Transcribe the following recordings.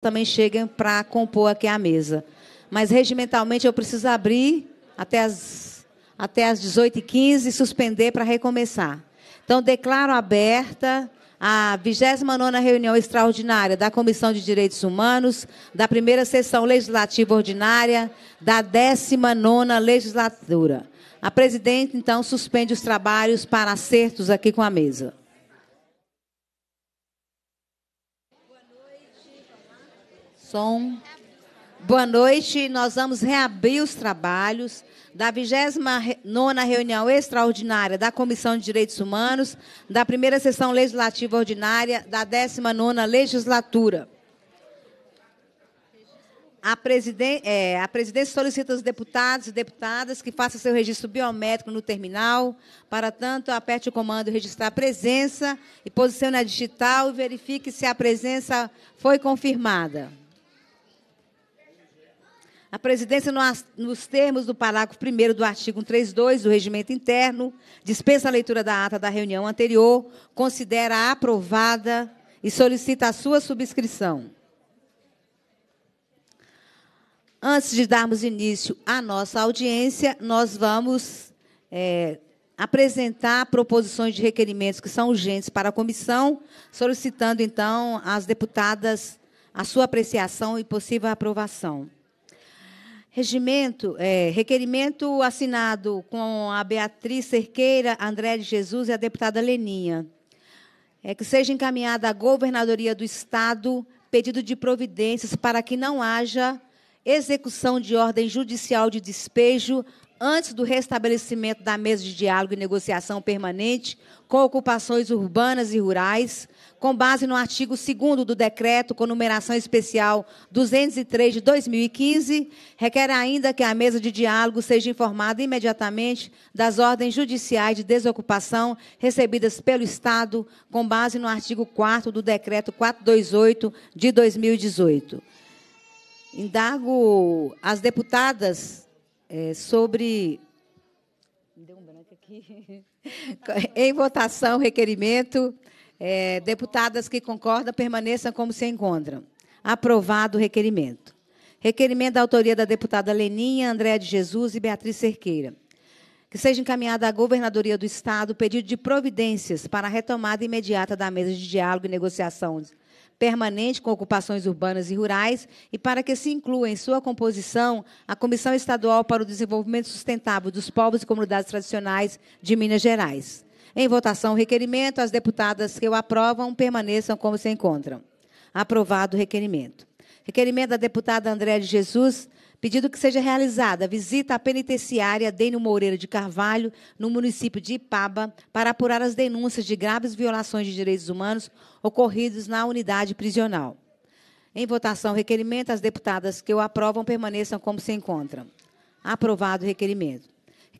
também cheguem para compor aqui a mesa. Mas regimentalmente eu preciso abrir até as, até as 18h15 e suspender para recomeçar. Então, declaro aberta a 29 reunião extraordinária da Comissão de Direitos Humanos, da primeira sessão legislativa ordinária, da 19 legislatura. A presidente, então, suspende os trabalhos para acertos aqui com a mesa. Som. Boa noite. Nós vamos reabrir os trabalhos da 29ª reunião extraordinária da Comissão de Direitos Humanos, da primeira sessão legislativa ordinária da 19ª legislatura. A, presiden é, a presidência solicita aos deputados e deputadas que façam seu registro biométrico no terminal. Para tanto, aperte o comando registrar presença e posicione a digital e verifique se a presença foi confirmada. A presidência, nos termos do parágrafo 1 do artigo 132 do Regimento Interno, dispensa a leitura da ata da reunião anterior, considera aprovada e solicita a sua subscrição. Antes de darmos início à nossa audiência, nós vamos é, apresentar proposições de requerimentos que são urgentes para a comissão, solicitando, então, às deputadas a sua apreciação e possível aprovação. Regimento, é, requerimento assinado com a Beatriz Cerqueira, André de Jesus e a deputada Leninha. É que seja encaminhada à Governadoria do Estado pedido de providências para que não haja execução de ordem judicial de despejo antes do restabelecimento da mesa de diálogo e negociação permanente com ocupações urbanas e rurais, com base no artigo 2 do decreto com numeração especial 203 de 2015, requer ainda que a mesa de diálogo seja informada imediatamente das ordens judiciais de desocupação recebidas pelo Estado com base no artigo 4 do decreto 428 de 2018. Indago as deputadas é, sobre em votação, requerimento é, deputadas que concordam permaneçam como se encontram. Aprovado o requerimento. Requerimento da autoria da deputada Leninha, Andréa de Jesus e Beatriz Cerqueira. Que seja encaminhada à Governadoria do Estado pedido de providências para a retomada imediata da mesa de diálogo e negociação permanente com ocupações urbanas e rurais e para que se inclua em sua composição a Comissão Estadual para o Desenvolvimento Sustentável dos Povos e Comunidades Tradicionais de Minas Gerais. Em votação, requerimento, as deputadas que o aprovam permaneçam como se encontram. Aprovado o requerimento. Requerimento da deputada Andréa de Jesus, pedido que seja realizada visita à penitenciária Dênio Moreira de Carvalho, no município de Ipaba, para apurar as denúncias de graves violações de direitos humanos ocorridos na unidade prisional. Em votação, requerimento, as deputadas que o aprovam permaneçam como se encontram. Aprovado o requerimento.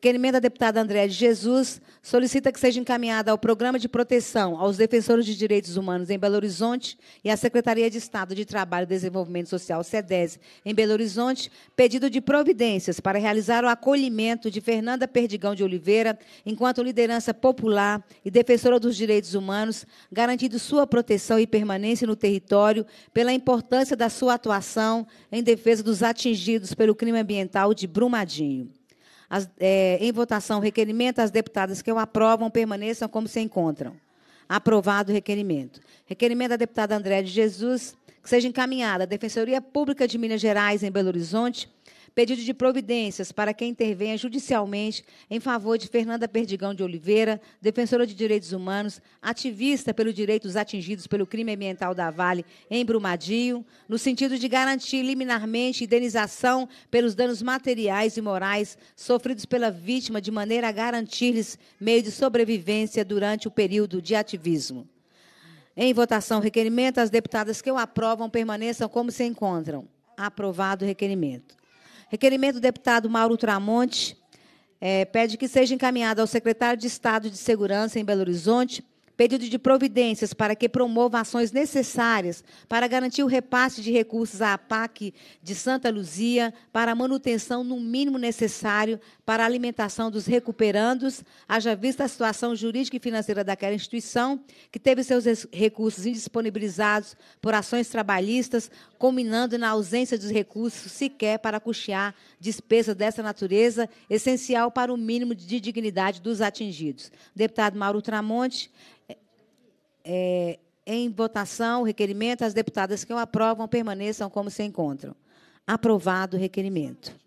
Que a emenda da deputada Andréa de Jesus solicita que seja encaminhada ao Programa de Proteção aos Defensores de Direitos Humanos em Belo Horizonte e à Secretaria de Estado de Trabalho e Desenvolvimento Social, SEDES, em Belo Horizonte, pedido de providências para realizar o acolhimento de Fernanda Perdigão de Oliveira, enquanto liderança popular e defensora dos direitos humanos, garantindo sua proteção e permanência no território pela importância da sua atuação em defesa dos atingidos pelo crime ambiental de Brumadinho. As, é, em votação, requerimento, as deputadas que o aprovam permaneçam como se encontram. Aprovado o requerimento. Requerimento da deputada André de Jesus, que seja encaminhada à Defensoria Pública de Minas Gerais, em Belo Horizonte, pedido de providências para que intervenha judicialmente em favor de Fernanda Perdigão de Oliveira, defensora de direitos humanos, ativista pelos direitos atingidos pelo crime ambiental da Vale em Brumadinho, no sentido de garantir liminarmente indenização pelos danos materiais e morais sofridos pela vítima de maneira a garantir-lhes meio de sobrevivência durante o período de ativismo. Em votação, requerimento. As deputadas que o aprovam permaneçam como se encontram. Aprovado o requerimento. Requerimento do deputado Mauro Tramonte. É, pede que seja encaminhado ao secretário de Estado de Segurança em Belo Horizonte pedido de providências para que promova ações necessárias para garantir o repasse de recursos à PAC de Santa Luzia para a manutenção no mínimo necessário para a alimentação dos recuperandos, haja vista a situação jurídica e financeira daquela instituição, que teve seus recursos indisponibilizados por ações trabalhistas, culminando na ausência dos recursos sequer para custear despesas dessa natureza, essencial para o mínimo de dignidade dos atingidos. Deputado Mauro Tramonte, é, em votação, o requerimento, as deputadas que o aprovam permaneçam como se encontram. Aprovado o requerimento.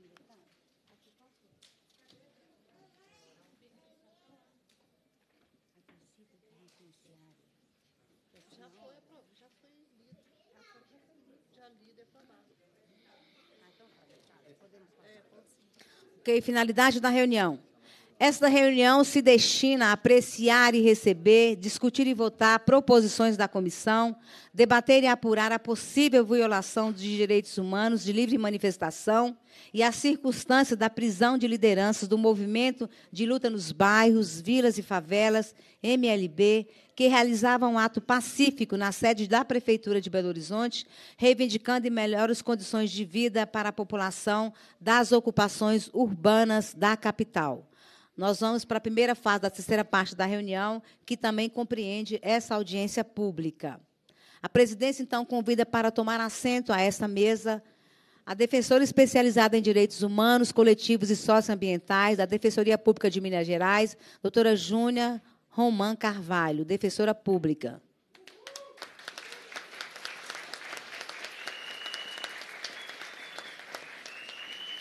Ok, finalidade da reunião. Esta reunião se destina a apreciar e receber, discutir e votar proposições da comissão, debater e apurar a possível violação de direitos humanos de livre manifestação e a circunstância da prisão de lideranças do movimento de luta nos bairros, vilas e favelas, MLB, que realizava um ato pacífico na sede da Prefeitura de Belo Horizonte, reivindicando melhores condições de vida para a população das ocupações urbanas da capital. Nós vamos para a primeira fase da terceira parte da reunião, que também compreende essa audiência pública. A presidência, então, convida para tomar assento a essa mesa a defensora especializada em direitos humanos, coletivos e socioambientais da Defensoria Pública de Minas Gerais, doutora Júnia Román Carvalho, defensora pública.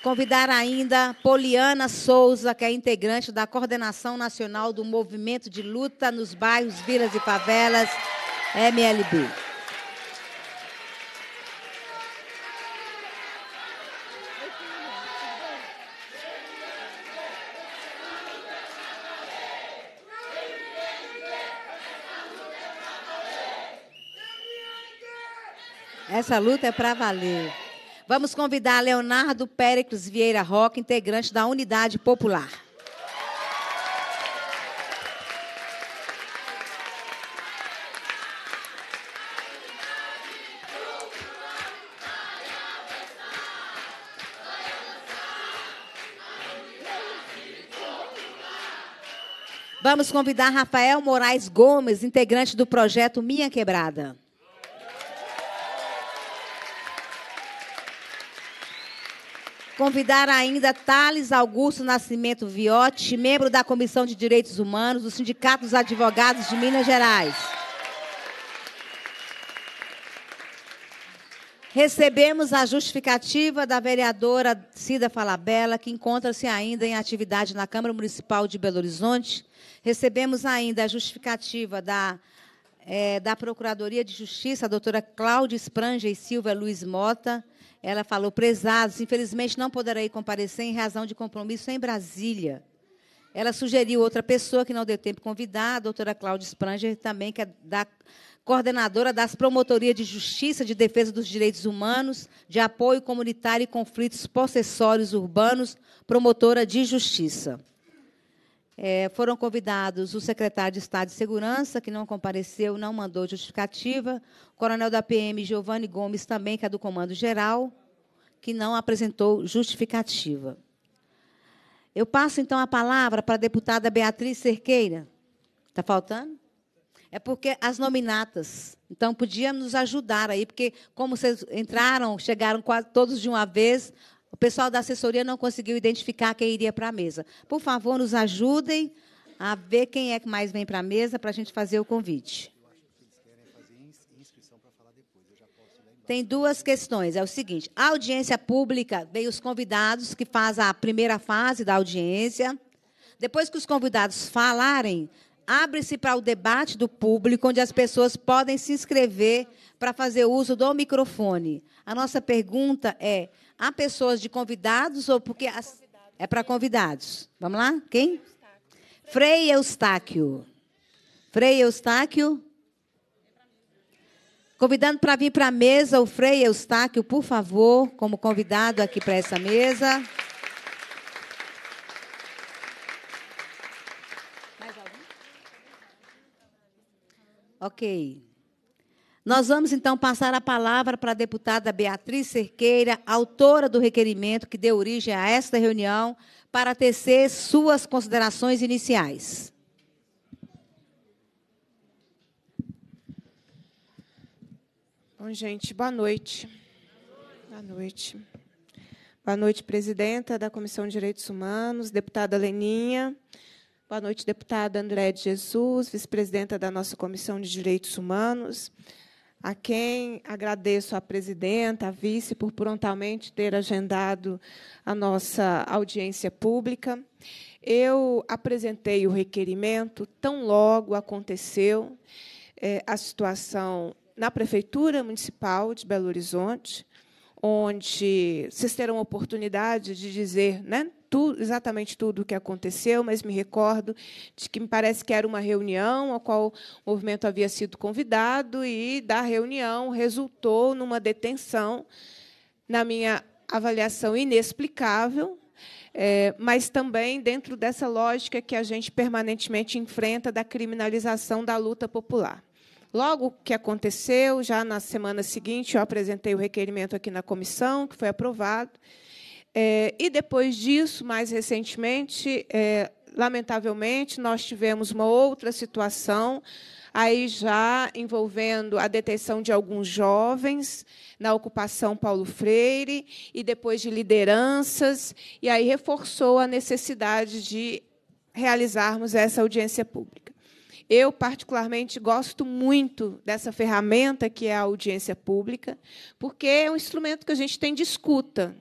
Convidar ainda Poliana Souza, que é integrante da Coordenação Nacional do Movimento de Luta nos Bairros, Vilas e Favelas, MLB. Essa luta é para valer. Vamos convidar Leonardo Péricles Vieira Roque, integrante da Unidade Popular. Vamos convidar Rafael Moraes Gomes, integrante do projeto Minha Quebrada. Convidar ainda Thales Augusto Nascimento Viotti, membro da Comissão de Direitos Humanos do Sindicato dos Advogados de Minas Gerais. Recebemos a justificativa da vereadora Cida Falabella, que encontra-se ainda em atividade na Câmara Municipal de Belo Horizonte. Recebemos ainda a justificativa da, é, da Procuradoria de Justiça, a doutora Cláudia Espranja e Silva Luiz Mota, ela falou: prezados, infelizmente não poderei comparecer em razão de compromisso em Brasília. Ela sugeriu outra pessoa que não deu tempo de convidar, a doutora Cláudia Spranger, também, que é da coordenadora das Promotorias de Justiça de Defesa dos Direitos Humanos, de Apoio Comunitário e Conflitos Possessórios Urbanos, promotora de Justiça. É, foram convidados o secretário de Estado de Segurança, que não compareceu, não mandou justificativa, o coronel da PM, Giovanni Gomes, também, que é do Comando Geral, que não apresentou justificativa. Eu passo, então, a palavra para a deputada Beatriz Cerqueira. Está faltando? É porque as nominatas. Então, podia nos ajudar aí, porque como vocês entraram, chegaram quase todos de uma vez, o pessoal da assessoria não conseguiu identificar quem iria para a mesa. Por favor, nos ajudem a ver quem é que mais vem para a mesa para a gente fazer o convite. Tem duas questões. É o seguinte: a audiência pública vem os convidados que faz a primeira fase da audiência. Depois que os convidados falarem, abre-se para o debate do público, onde as pessoas podem se inscrever para fazer uso do microfone. A nossa pergunta é: Há pessoas de convidados ou porque. As... É para convidados. Vamos lá? Quem? Frei Eustáquio. Frei Eustáquio. Convidando para vir para a mesa o Frei Eustáquio, por favor, como convidado aqui para essa mesa. Ok. Nós vamos então passar a palavra para a deputada Beatriz Cerqueira, autora do requerimento que deu origem a esta reunião, para tecer suas considerações iniciais. Bom, gente, boa noite. Boa noite. Boa noite, presidenta da Comissão de Direitos Humanos, deputada Leninha. Boa noite, deputada André de Jesus, vice-presidenta da nossa Comissão de Direitos Humanos a quem agradeço a presidenta, a vice, por prontamente ter agendado a nossa audiência pública. Eu apresentei o requerimento, tão logo aconteceu é, a situação na Prefeitura Municipal de Belo Horizonte, onde vocês terão oportunidade de dizer né, tu, exatamente tudo o que aconteceu, mas me recordo de que me parece que era uma reunião a qual o movimento havia sido convidado e da reunião resultou numa detenção, na minha avaliação inexplicável, é, mas também dentro dessa lógica que a gente permanentemente enfrenta da criminalização da luta popular. Logo que aconteceu, já na semana seguinte, eu apresentei o requerimento aqui na comissão, que foi aprovado. É, e depois disso, mais recentemente, é, lamentavelmente, nós tivemos uma outra situação, aí já envolvendo a detenção de alguns jovens na ocupação Paulo Freire, e depois de lideranças, e aí reforçou a necessidade de realizarmos essa audiência pública. Eu, particularmente, gosto muito dessa ferramenta que é a audiência pública, porque é um instrumento que a gente tem de escuta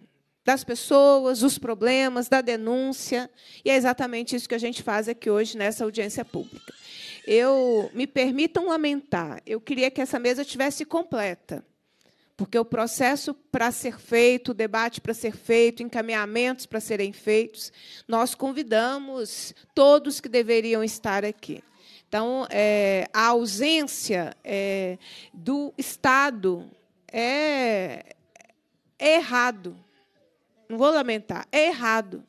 das pessoas, os problemas, da denúncia. E é exatamente isso que a gente faz aqui hoje nessa audiência pública. Eu me permitam lamentar. Eu queria que essa mesa tivesse completa, porque o processo para ser feito, o debate para ser feito, encaminhamentos para serem feitos, nós convidamos todos que deveriam estar aqui. Então, é, a ausência é, do Estado é, é errado. Não vou lamentar. É errado.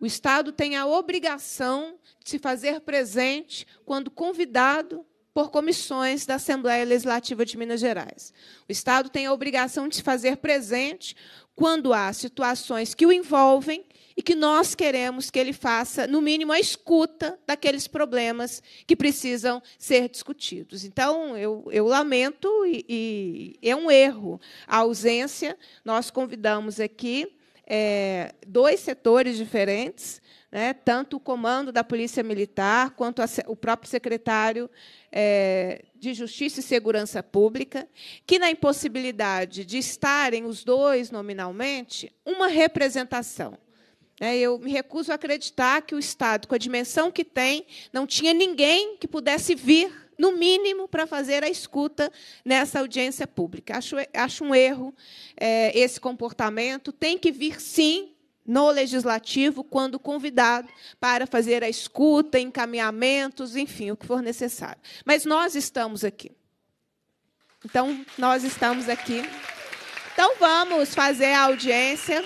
O Estado tem a obrigação de se fazer presente quando convidado por comissões da Assembleia Legislativa de Minas Gerais. O Estado tem a obrigação de se fazer presente quando há situações que o envolvem e que nós queremos que ele faça, no mínimo, a escuta daqueles problemas que precisam ser discutidos. Então, eu, eu lamento e, e é um erro a ausência. Nós convidamos aqui é, dois setores diferentes, né, tanto o comando da Polícia Militar quanto a, o próprio secretário é, de Justiça e Segurança Pública, que, na impossibilidade de estarem os dois nominalmente, uma representação. É, eu me recuso a acreditar que o Estado, com a dimensão que tem, não tinha ninguém que pudesse vir no mínimo, para fazer a escuta nessa audiência pública. Acho, acho um erro é, esse comportamento. Tem que vir, sim, no legislativo, quando convidado, para fazer a escuta, encaminhamentos, enfim, o que for necessário. Mas nós estamos aqui. Então, nós estamos aqui. Então, vamos fazer a audiência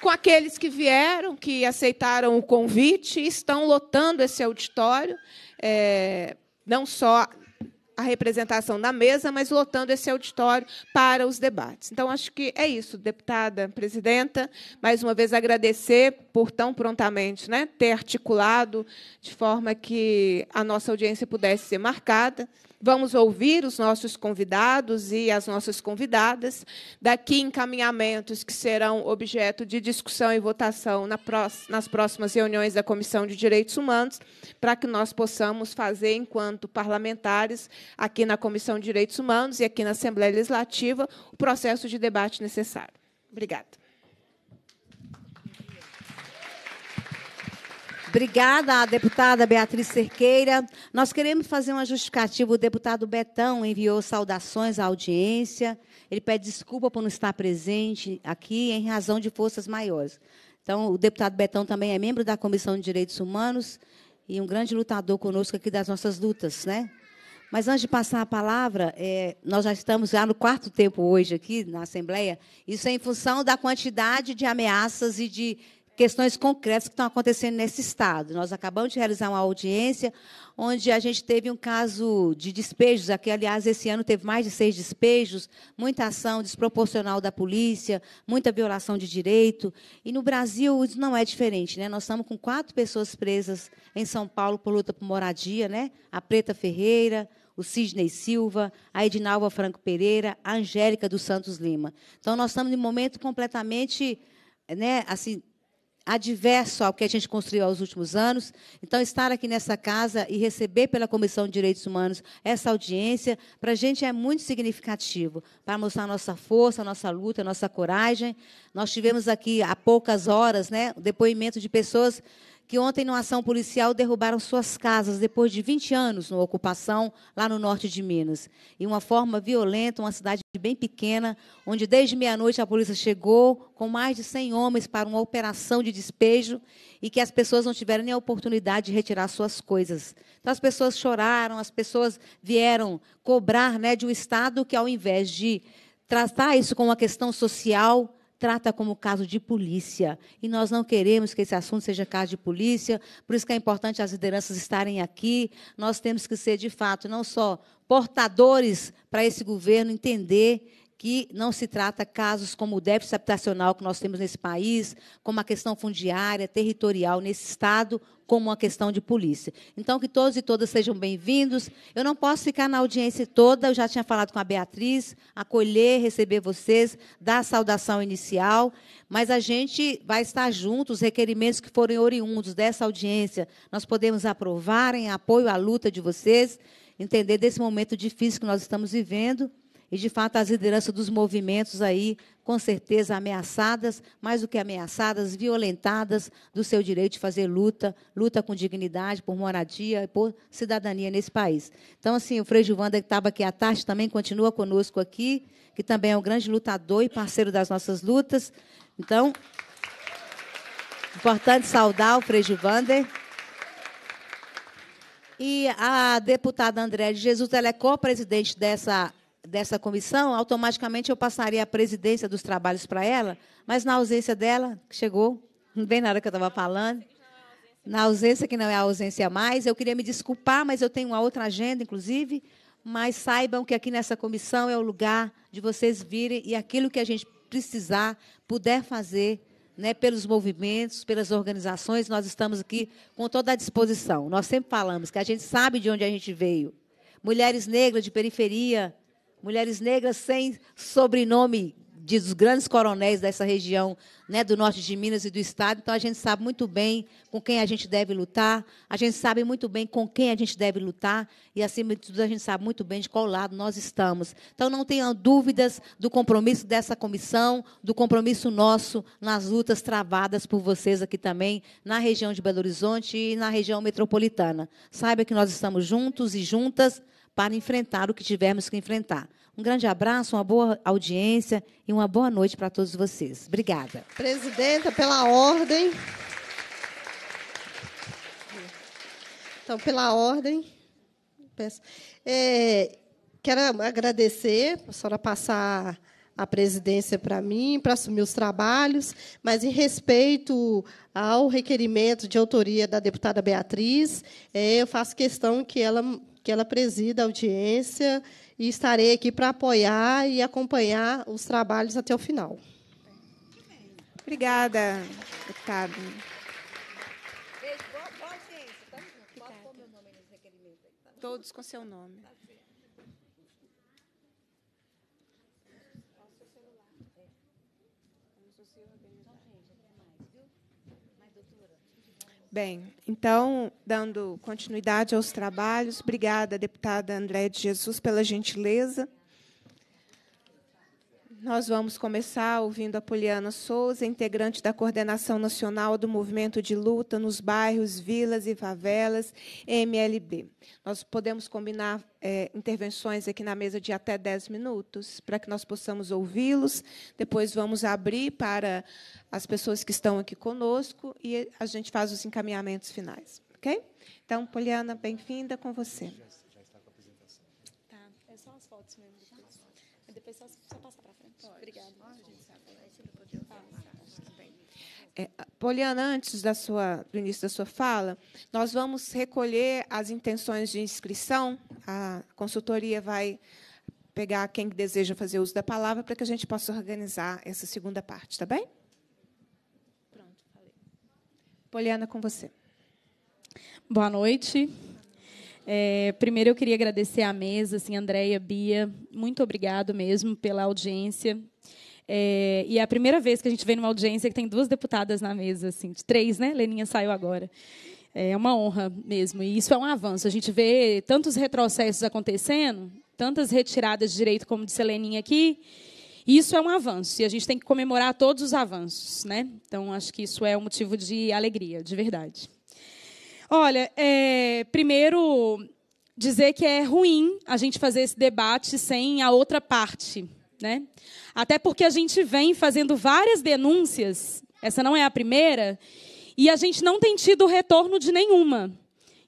com aqueles que vieram, que aceitaram o convite, estão lotando esse auditório é, não só a representação na mesa, mas lotando esse auditório para os debates. Então, acho que é isso, deputada presidenta. Mais uma vez, agradecer por tão prontamente né, ter articulado de forma que a nossa audiência pudesse ser marcada. Vamos ouvir os nossos convidados e as nossas convidadas. Daqui, encaminhamentos que serão objeto de discussão e votação nas próximas reuniões da Comissão de Direitos Humanos, para que nós possamos fazer, enquanto parlamentares, aqui na Comissão de Direitos Humanos e aqui na Assembleia Legislativa, o processo de debate necessário. Obrigada. Obrigada, deputada Beatriz Cerqueira. Nós queremos fazer uma justificativa. O deputado Betão enviou saudações à audiência. Ele pede desculpa por não estar presente aqui em razão de forças maiores. Então, o deputado Betão também é membro da Comissão de Direitos Humanos e um grande lutador conosco aqui das nossas lutas, né? Mas antes de passar a palavra, é, nós já estamos já no quarto tempo hoje aqui na Assembleia. Isso é em função da quantidade de ameaças e de questões concretas que estão acontecendo nesse estado. Nós acabamos de realizar uma audiência onde a gente teve um caso de despejos aqui, aliás, esse ano teve mais de seis despejos, muita ação desproporcional da polícia, muita violação de direito. E no Brasil isso não é diferente, né? Nós estamos com quatro pessoas presas em São Paulo por luta por moradia, né? A Preta Ferreira, o Sidney Silva, a Edinalva Franco Pereira, a Angélica dos Santos Lima. Então nós estamos em um momento completamente, né? Assim adverso ao que a gente construiu aos últimos anos. Então, estar aqui nessa casa e receber pela Comissão de Direitos Humanos essa audiência, para a gente é muito significativo, para mostrar nossa força, nossa luta, nossa coragem. Nós tivemos aqui, há poucas horas, né, depoimento de pessoas que ontem, numa ação policial, derrubaram suas casas depois de 20 anos na ocupação lá no norte de Minas. Em uma forma violenta, uma cidade bem pequena, onde desde meia-noite a polícia chegou com mais de 100 homens para uma operação de despejo e que as pessoas não tiveram nem a oportunidade de retirar suas coisas. Então as pessoas choraram, as pessoas vieram cobrar né, de um Estado que, ao invés de tratar isso como uma questão social, trata como caso de polícia. E nós não queremos que esse assunto seja caso de polícia, por isso que é importante as lideranças estarem aqui. Nós temos que ser, de fato, não só portadores para esse governo entender que não se trata casos como o déficit habitacional que nós temos nesse país, como a questão fundiária, territorial nesse Estado, como uma questão de polícia. Então, que todos e todas sejam bem-vindos. Eu não posso ficar na audiência toda, eu já tinha falado com a Beatriz, acolher, receber vocês, dar a saudação inicial, mas a gente vai estar junto, os requerimentos que forem oriundos dessa audiência, nós podemos aprovar em apoio à luta de vocês, entender desse momento difícil que nós estamos vivendo e, de fato, as lideranças dos movimentos aí, com certeza, ameaçadas, mais do que ameaçadas, violentadas do seu direito de fazer luta, luta com dignidade, por moradia e por cidadania nesse país. Então, assim, o Frei Vander que estava aqui à tarde, também continua conosco aqui, que também é um grande lutador e parceiro das nossas lutas. Então, importante saudar o Frei Vander E a deputada Andréa de Jesus, ela é co-presidente dessa dessa comissão, automaticamente eu passaria a presidência dos trabalhos para ela, mas na ausência dela, que chegou bem na hora que eu estava falando, na ausência que não é a ausência mais, eu queria me desculpar, mas eu tenho uma outra agenda, inclusive, mas saibam que aqui nessa comissão é o lugar de vocês virem e aquilo que a gente precisar, puder fazer, né, pelos movimentos, pelas organizações, nós estamos aqui com toda a disposição. Nós sempre falamos que a gente sabe de onde a gente veio. Mulheres negras de periferia, mulheres negras sem sobrenome de, dos grandes coronéis dessa região né, do norte de Minas e do Estado. Então, a gente sabe muito bem com quem a gente deve lutar, a gente sabe muito bem com quem a gente deve lutar e, acima de tudo, a gente sabe muito bem de qual lado nós estamos. Então, não tenham dúvidas do compromisso dessa comissão, do compromisso nosso nas lutas travadas por vocês aqui também, na região de Belo Horizonte e na região metropolitana. Saiba que nós estamos juntos e juntas para enfrentar o que tivermos que enfrentar. Um grande abraço, uma boa audiência e uma boa noite para todos vocês. Obrigada. Presidenta, pela ordem. Então, pela ordem, peço. É, quero agradecer, a senhora passar a presidência para mim, para assumir os trabalhos, mas em respeito ao requerimento de autoria da deputada Beatriz, é, eu faço questão que ela que ela presida a audiência e estarei aqui para apoiar e acompanhar os trabalhos até o final. Obrigada, deputado. Tá né? tá? Todos com seu nome. Bem, então, dando continuidade aos trabalhos, obrigada, deputada André de Jesus, pela gentileza nós vamos começar ouvindo a Poliana Souza, integrante da Coordenação Nacional do Movimento de Luta nos Bairros, Vilas e Favelas, MLB. Nós podemos combinar é, intervenções aqui na mesa de até 10 minutos, para que nós possamos ouvi-los. Depois vamos abrir para as pessoas que estão aqui conosco e a gente faz os encaminhamentos finais. Ok? Então, Poliana, bem-vinda com você. É, Poliana, antes da sua, do início da sua fala, nós vamos recolher as intenções de inscrição. A consultoria vai pegar quem deseja fazer uso da palavra para que a gente possa organizar essa segunda parte, tá bem? Pronto, falei. Poliana, com você. Boa noite. É, primeiro eu queria agradecer à mesa, assim, Andréia, Bia, muito obrigado mesmo pela audiência, é, e é a primeira vez que a gente vem numa audiência que tem duas deputadas na mesa, assim, de três, né? Leninha saiu agora. É uma honra mesmo. E isso é um avanço. A gente vê tantos retrocessos acontecendo, tantas retiradas de direito, como disse a Leninha aqui. Isso é um avanço e a gente tem que comemorar todos os avanços, né? Então acho que isso é um motivo de alegria, de verdade. Olha, é, primeiro dizer que é ruim a gente fazer esse debate sem a outra parte né? Até porque a gente vem fazendo várias denúncias, essa não é a primeira, e a gente não tem tido retorno de nenhuma.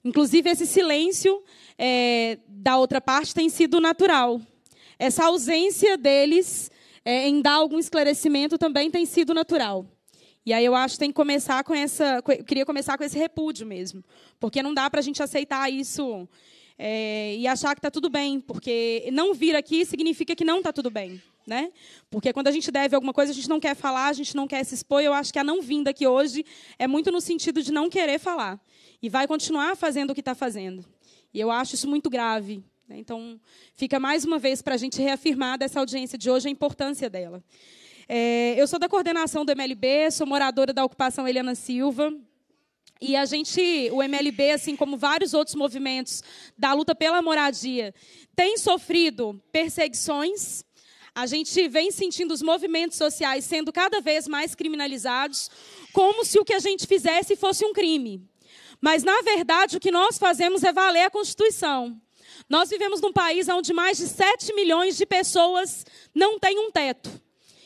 Inclusive, esse silêncio é, da outra parte tem sido natural. Essa ausência deles é, em dar algum esclarecimento também tem sido natural. E aí eu acho que tem que começar com essa, eu queria começar com esse repúdio mesmo, porque não dá para a gente aceitar isso é, e achar que está tudo bem, porque não vir aqui significa que não está tudo bem. Né? Porque quando a gente deve alguma coisa, a gente não quer falar, a gente não quer se expor. Eu acho que a não vinda aqui hoje é muito no sentido de não querer falar. E vai continuar fazendo o que está fazendo. E eu acho isso muito grave. Né? Então, fica mais uma vez para a gente reafirmar dessa audiência de hoje a importância dela. É, eu sou da coordenação do MLB, sou moradora da ocupação Helena Silva. E a gente, o MLB, assim como vários outros movimentos da luta pela moradia, tem sofrido perseguições. A gente vem sentindo os movimentos sociais sendo cada vez mais criminalizados, como se o que a gente fizesse fosse um crime. Mas, na verdade, o que nós fazemos é valer a Constituição. Nós vivemos num país onde mais de 7 milhões de pessoas não têm um teto.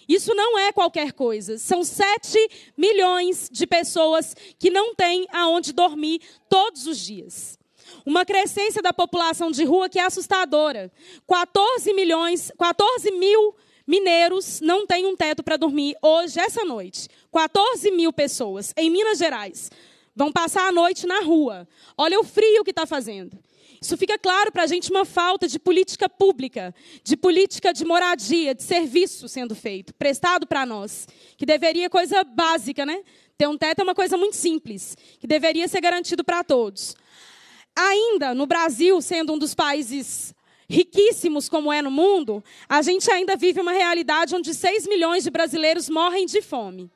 Isso não é qualquer coisa. São 7 milhões de pessoas que não têm aonde dormir todos os dias. Uma crescência da população de rua que é assustadora. 14 milhões, 14 mil mineiros não têm um teto para dormir hoje, essa noite. 14 mil pessoas em Minas Gerais vão passar a noite na rua. Olha o frio que está fazendo. Isso fica claro para a gente uma falta de política pública, de política de moradia, de serviço sendo feito, prestado para nós, que deveria coisa básica, né? Ter um teto é uma coisa muito simples, que deveria ser garantido para todos. Ainda no Brasil, sendo um dos países riquíssimos como é no mundo, a gente ainda vive uma realidade onde 6 milhões de brasileiros morrem de fome.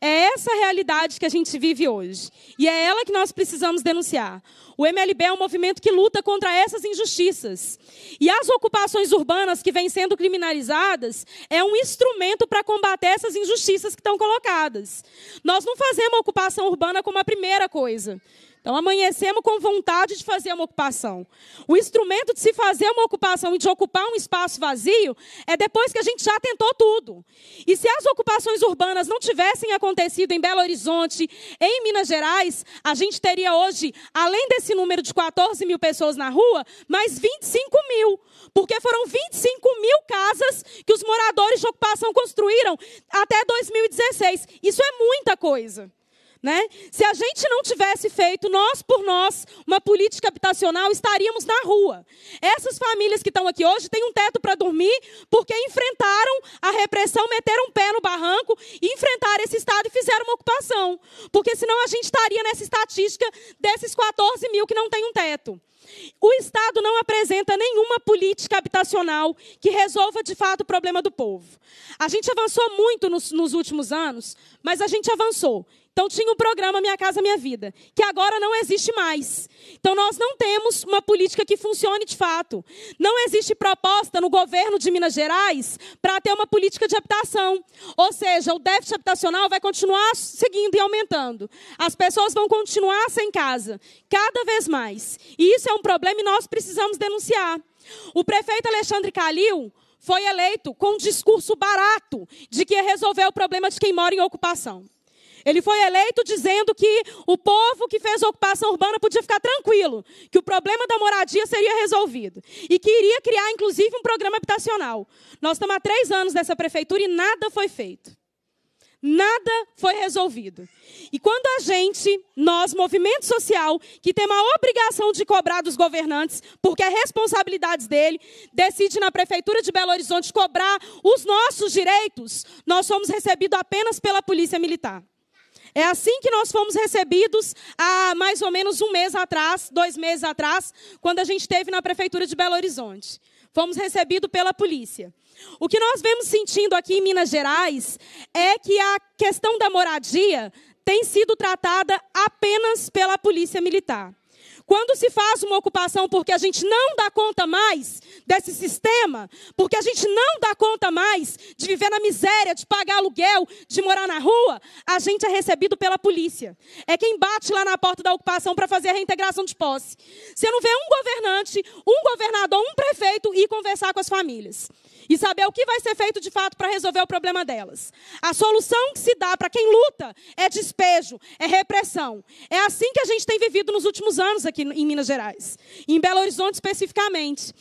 É essa a realidade que a gente vive hoje. E é ela que nós precisamos denunciar. O MLB é um movimento que luta contra essas injustiças. E as ocupações urbanas que vêm sendo criminalizadas é um instrumento para combater essas injustiças que estão colocadas. Nós não fazemos ocupação urbana como a primeira coisa. Então, amanhecemos com vontade de fazer uma ocupação. O instrumento de se fazer uma ocupação e de ocupar um espaço vazio é depois que a gente já tentou tudo. E se as ocupações urbanas não tivessem acontecido em Belo Horizonte, em Minas Gerais, a gente teria hoje, além desse número de 14 mil pessoas na rua, mais 25 mil. Porque foram 25 mil casas que os moradores de ocupação construíram até 2016. Isso é muita coisa. Né? Se a gente não tivesse feito nós por nós uma política habitacional, estaríamos na rua. Essas famílias que estão aqui hoje têm um teto para dormir porque enfrentaram a repressão, meteram um pé no barranco, enfrentaram esse Estado e fizeram uma ocupação. Porque senão a gente estaria nessa estatística desses 14 mil que não têm um teto. O Estado não apresenta nenhuma política habitacional que resolva de fato o problema do povo. A gente avançou muito nos, nos últimos anos, mas a gente avançou. Então tinha um programa Minha Casa Minha Vida, que agora não existe mais. Então nós não temos uma política que funcione de fato. Não existe proposta no governo de Minas Gerais para ter uma política de habitação. Ou seja, o déficit habitacional vai continuar seguindo e aumentando. As pessoas vão continuar sem casa, cada vez mais. E isso é um problema e nós precisamos denunciar. O prefeito Alexandre Calil foi eleito com um discurso barato de que ia resolver o problema de quem mora em ocupação. Ele foi eleito dizendo que o povo que fez a ocupação urbana podia ficar tranquilo, que o problema da moradia seria resolvido e que iria criar, inclusive, um programa habitacional. Nós estamos há três anos nessa prefeitura e nada foi feito. Nada foi resolvido. E quando a gente, nós, movimento social, que tem uma obrigação de cobrar dos governantes, porque é responsabilidade dele, decide na Prefeitura de Belo Horizonte cobrar os nossos direitos, nós somos recebidos apenas pela Polícia Militar. É assim que nós fomos recebidos há mais ou menos um mês atrás, dois meses atrás, quando a gente esteve na prefeitura de Belo Horizonte. Fomos recebidos pela polícia. O que nós vemos sentindo aqui em Minas Gerais é que a questão da moradia tem sido tratada apenas pela polícia militar. Quando se faz uma ocupação porque a gente não dá conta mais desse sistema, porque a gente não dá conta mais de viver na miséria, de pagar aluguel, de morar na rua, a gente é recebido pela polícia. É quem bate lá na porta da ocupação para fazer a reintegração de posse. Você não vê um governante, um governador, um prefeito ir conversar com as famílias e saber o que vai ser feito de fato para resolver o problema delas. A solução que se dá para quem luta é despejo, é repressão. É assim que a gente tem vivido nos últimos anos aqui em Minas Gerais, em Belo Horizonte especificamente.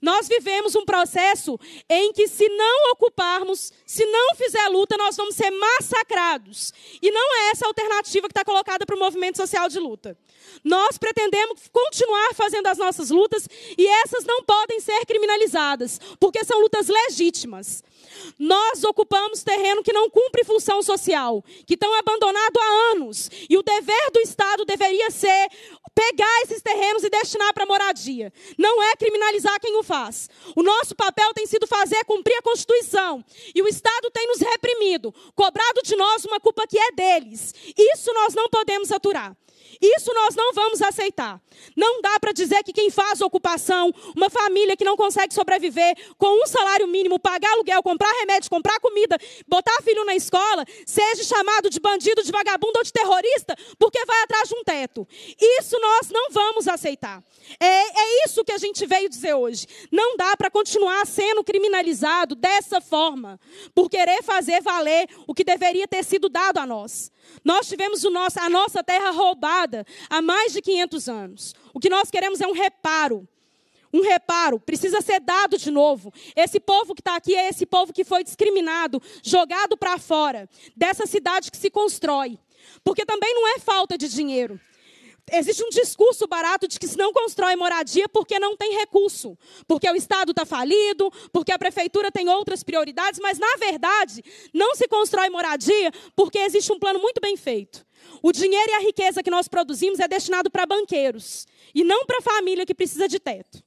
Nós vivemos um processo em que, se não ocuparmos, se não fizer luta, nós vamos ser massacrados. E não é essa a alternativa que está colocada para o movimento social de luta. Nós pretendemos continuar fazendo as nossas lutas e essas não podem ser criminalizadas, porque são lutas legítimas. Nós ocupamos terreno que não cumpre função social, que estão abandonado há anos. E o dever do Estado deveria ser pegar esses terrenos e destinar para moradia. Não é criminalizar quem o faz. O nosso papel tem sido fazer cumprir a Constituição. E o Estado tem nos reprimido, cobrado de nós uma culpa que é deles. Isso nós não podemos aturar. Isso nós não vamos aceitar. Não dá para dizer que quem faz ocupação, uma família que não consegue sobreviver com um salário mínimo, pagar aluguel, comprar remédio, comprar comida, botar filho na escola, seja chamado de bandido, de vagabundo ou de terrorista, porque vai atrás de um teto. Isso nós não vamos aceitar. É, é isso que a gente veio dizer hoje. Não dá para continuar sendo criminalizado dessa forma, por querer fazer valer o que deveria ter sido dado a nós. Nós tivemos nosso, a nossa terra roubada há mais de 500 anos. O que nós queremos é um reparo. Um reparo precisa ser dado de novo. Esse povo que está aqui é esse povo que foi discriminado, jogado para fora, dessa cidade que se constrói. Porque também não é falta de dinheiro existe um discurso barato de que se não constrói moradia porque não tem recurso, porque o Estado está falido, porque a prefeitura tem outras prioridades, mas na verdade não se constrói moradia porque existe um plano muito bem feito. O dinheiro e a riqueza que nós produzimos é destinado para banqueiros e não para a família que precisa de teto.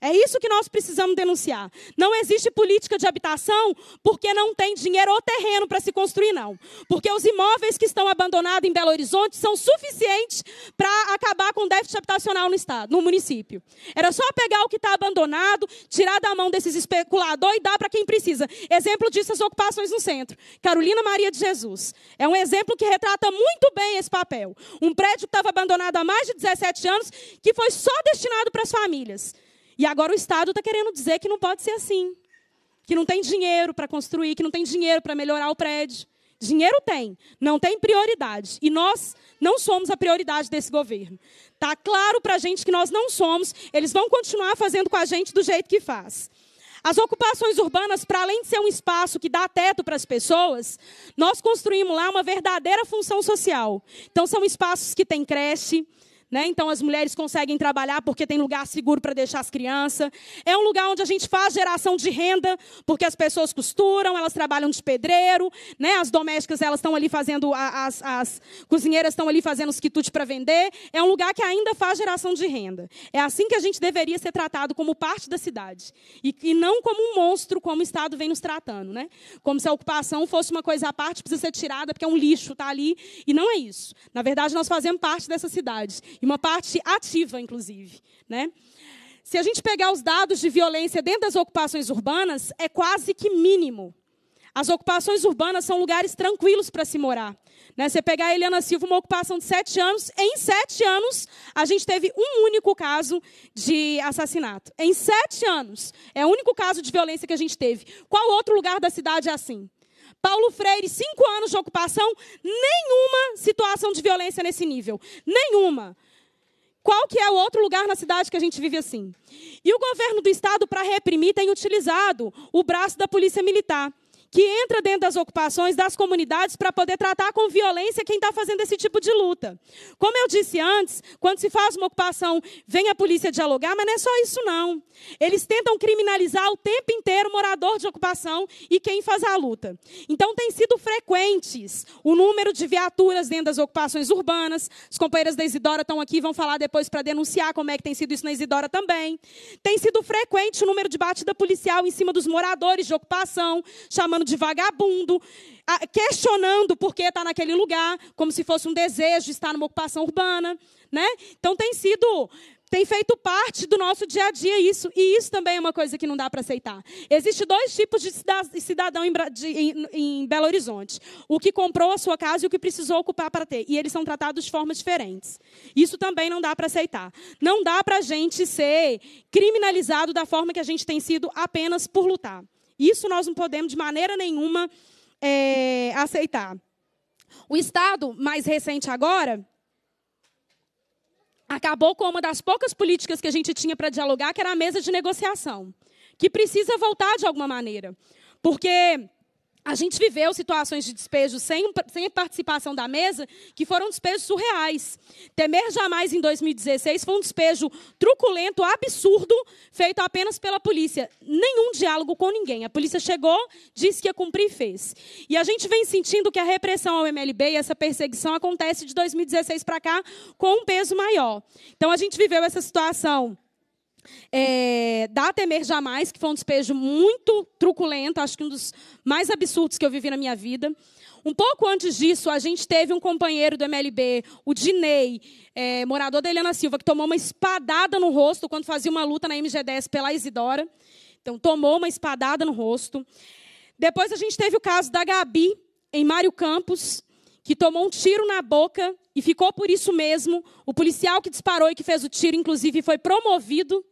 É isso que nós precisamos denunciar. Não existe política de habitação porque não tem dinheiro ou terreno para se construir, não. Porque os imóveis que estão abandonados em Belo Horizonte são suficientes para acabar com o déficit habitacional no estado, no município. Era só pegar o que está abandonado, tirar da mão desses especuladores e dar para quem precisa. Exemplo disso as ocupações no centro. Carolina Maria de Jesus. É um exemplo que retrata muito bem esse papel. Um prédio que estava abandonado há mais de 17 anos, que foi só destinado para as famílias. E agora o Estado está querendo dizer que não pode ser assim. Que não tem dinheiro para construir, que não tem dinheiro para melhorar o prédio. Dinheiro tem, não tem prioridade. E nós não somos a prioridade desse governo. Tá claro para a gente que nós não somos. Eles vão continuar fazendo com a gente do jeito que faz. As ocupações urbanas, para além de ser um espaço que dá teto para as pessoas, nós construímos lá uma verdadeira função social. Então, são espaços que têm creche, né? Então, as mulheres conseguem trabalhar porque tem lugar seguro para deixar as crianças. É um lugar onde a gente faz geração de renda, porque as pessoas costuram, elas trabalham de pedreiro, né? as domésticas elas estão ali fazendo, as, as cozinheiras estão ali fazendo os quitutes para vender. É um lugar que ainda faz geração de renda. É assim que a gente deveria ser tratado como parte da cidade. E, e não como um monstro, como o Estado vem nos tratando. Né? Como se a ocupação fosse uma coisa à parte, precisa ser tirada, porque é um lixo, está ali. E não é isso. Na verdade, nós fazemos parte dessa cidade e uma parte ativa, inclusive. Né? Se a gente pegar os dados de violência dentro das ocupações urbanas, é quase que mínimo. As ocupações urbanas são lugares tranquilos para se morar. Né? Você pegar a Eliana Silva, uma ocupação de sete anos, em sete anos a gente teve um único caso de assassinato. Em sete anos. É o único caso de violência que a gente teve. Qual outro lugar da cidade é assim? Paulo Freire, cinco anos de ocupação, nenhuma situação de violência nesse nível. Nenhuma. Qual que é o outro lugar na cidade que a gente vive assim? E o governo do estado, para reprimir, tem utilizado o braço da polícia militar que entra dentro das ocupações, das comunidades, para poder tratar com violência quem está fazendo esse tipo de luta. Como eu disse antes, quando se faz uma ocupação, vem a polícia dialogar, mas não é só isso, não. Eles tentam criminalizar o tempo inteiro o morador de ocupação e quem faz a luta. Então, tem sido frequentes o número de viaturas dentro das ocupações urbanas. As companheiras da Isidora estão aqui, vão falar depois para denunciar como é que tem sido isso na Isidora também. Tem sido frequente o número de batida policial em cima dos moradores de ocupação, chamando chamando de vagabundo, questionando por que está naquele lugar, como se fosse um desejo de estar numa ocupação urbana, né? Então tem sido tem feito parte do nosso dia a dia isso, e isso também é uma coisa que não dá para aceitar. Existem dois tipos de cidadão em, de, em, em, Belo Horizonte: o que comprou a sua casa e o que precisou ocupar para ter. E eles são tratados de formas diferentes. Isso também não dá para aceitar. Não dá para a gente ser criminalizado da forma que a gente tem sido apenas por lutar. Isso nós não podemos de maneira nenhuma é, aceitar. O Estado, mais recente agora, acabou com uma das poucas políticas que a gente tinha para dialogar, que era a mesa de negociação, que precisa voltar de alguma maneira. Porque a gente viveu situações de despejo sem, sem a participação da mesa, que foram despejos surreais. Temer Jamais, em 2016, foi um despejo truculento, absurdo, feito apenas pela polícia. Nenhum diálogo com ninguém. A polícia chegou, disse que ia cumprir e fez. E a gente vem sentindo que a repressão ao MLB e essa perseguição acontece de 2016 para cá com um peso maior. Então, a gente viveu essa situação é, dá a temer jamais, que foi um despejo muito truculento, acho que um dos mais absurdos que eu vivi na minha vida. Um pouco antes disso, a gente teve um companheiro do MLB, o Dinei, é, morador da Helena Silva, que tomou uma espadada no rosto quando fazia uma luta na MG10 pela Isidora. Então, tomou uma espadada no rosto. Depois a gente teve o caso da Gabi, em Mário Campos, que tomou um tiro na boca e ficou por isso mesmo. O policial que disparou e que fez o tiro, inclusive, foi promovido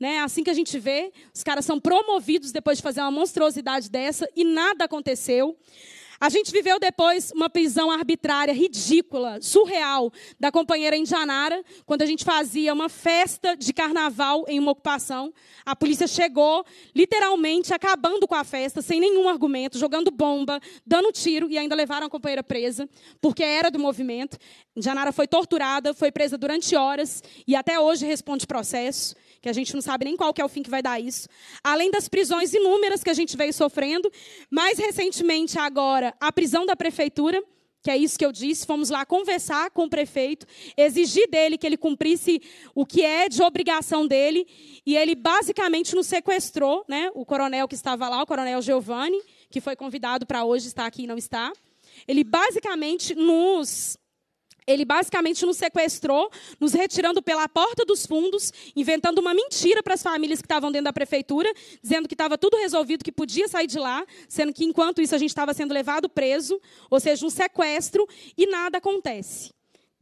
né? Assim que a gente vê, os caras são promovidos depois de fazer uma monstruosidade dessa e nada aconteceu. A gente viveu depois uma prisão arbitrária ridícula, surreal, da companheira Indianara, quando a gente fazia uma festa de carnaval em uma ocupação. A polícia chegou, literalmente, acabando com a festa, sem nenhum argumento, jogando bomba, dando tiro e ainda levaram a companheira presa, porque era do movimento. Indianara foi torturada, foi presa durante horas e até hoje responde processo que a gente não sabe nem qual que é o fim que vai dar isso. Além das prisões inúmeras que a gente veio sofrendo, mais recentemente agora, a prisão da prefeitura, que é isso que eu disse, fomos lá conversar com o prefeito, exigir dele que ele cumprisse o que é de obrigação dele, e ele basicamente nos sequestrou, né? O coronel que estava lá, o coronel Giovanni, que foi convidado para hoje estar aqui e não está. Ele basicamente nos ele basicamente nos sequestrou, nos retirando pela porta dos fundos, inventando uma mentira para as famílias que estavam dentro da prefeitura, dizendo que estava tudo resolvido, que podia sair de lá, sendo que enquanto isso a gente estava sendo levado preso, ou seja, um sequestro, e nada acontece.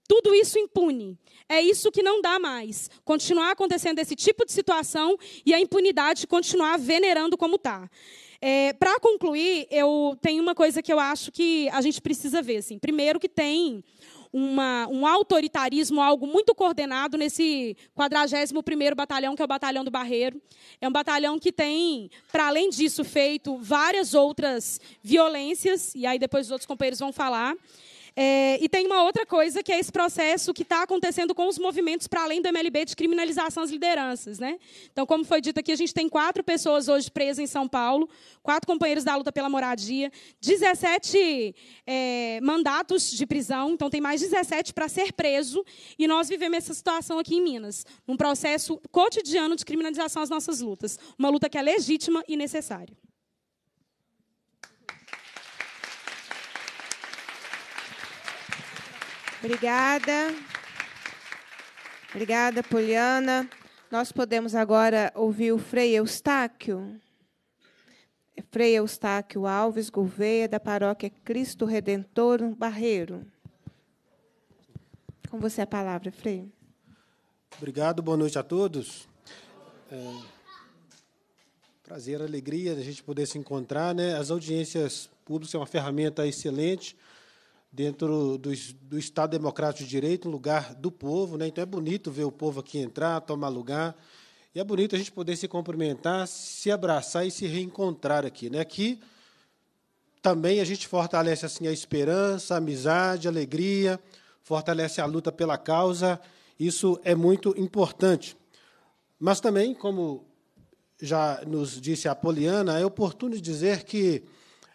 Tudo isso impune. É isso que não dá mais. Continuar acontecendo esse tipo de situação e a impunidade continuar venerando como está. É, Para concluir, eu tenho uma coisa que eu acho que a gente precisa ver. Assim. Primeiro que tem uma, um autoritarismo, algo muito coordenado nesse 41º Batalhão, que é o Batalhão do Barreiro. É um batalhão que tem, para além disso, feito várias outras violências, e aí depois os outros companheiros vão falar. É, e tem uma outra coisa que é esse processo que está acontecendo com os movimentos para além do MLB de criminalização às lideranças. Né? Então, como foi dito aqui, a gente tem quatro pessoas hoje presas em São Paulo, quatro companheiros da luta pela moradia, 17 é, mandatos de prisão, então tem mais 17 para ser preso, e nós vivemos essa situação aqui em Minas, num processo cotidiano de criminalização às nossas lutas, uma luta que é legítima e necessária. Obrigada. Obrigada, Poliana. Nós podemos agora ouvir o Frei Eustáquio. Frei Eustáquio Alves Gouveia, da paróquia Cristo Redentor Barreiro. Com você a palavra, Frei. Obrigado, boa noite a todos. É, prazer, alegria a gente poder se encontrar. Né? As audiências públicas é uma ferramenta excelente dentro do, do, Estado Democrático de Direito, um lugar do povo. Né? Então é bonito ver o povo aqui entrar, tomar lugar. E é bonito a gente poder se cumprimentar, se abraçar e se reencontrar aqui. Né? Aqui também a gente fortalece assim a esperança, a amizade, a alegria, fortalece a luta pela causa. Isso é muito importante. Mas também, como já nos disse a Poliana, é oportuno dizer que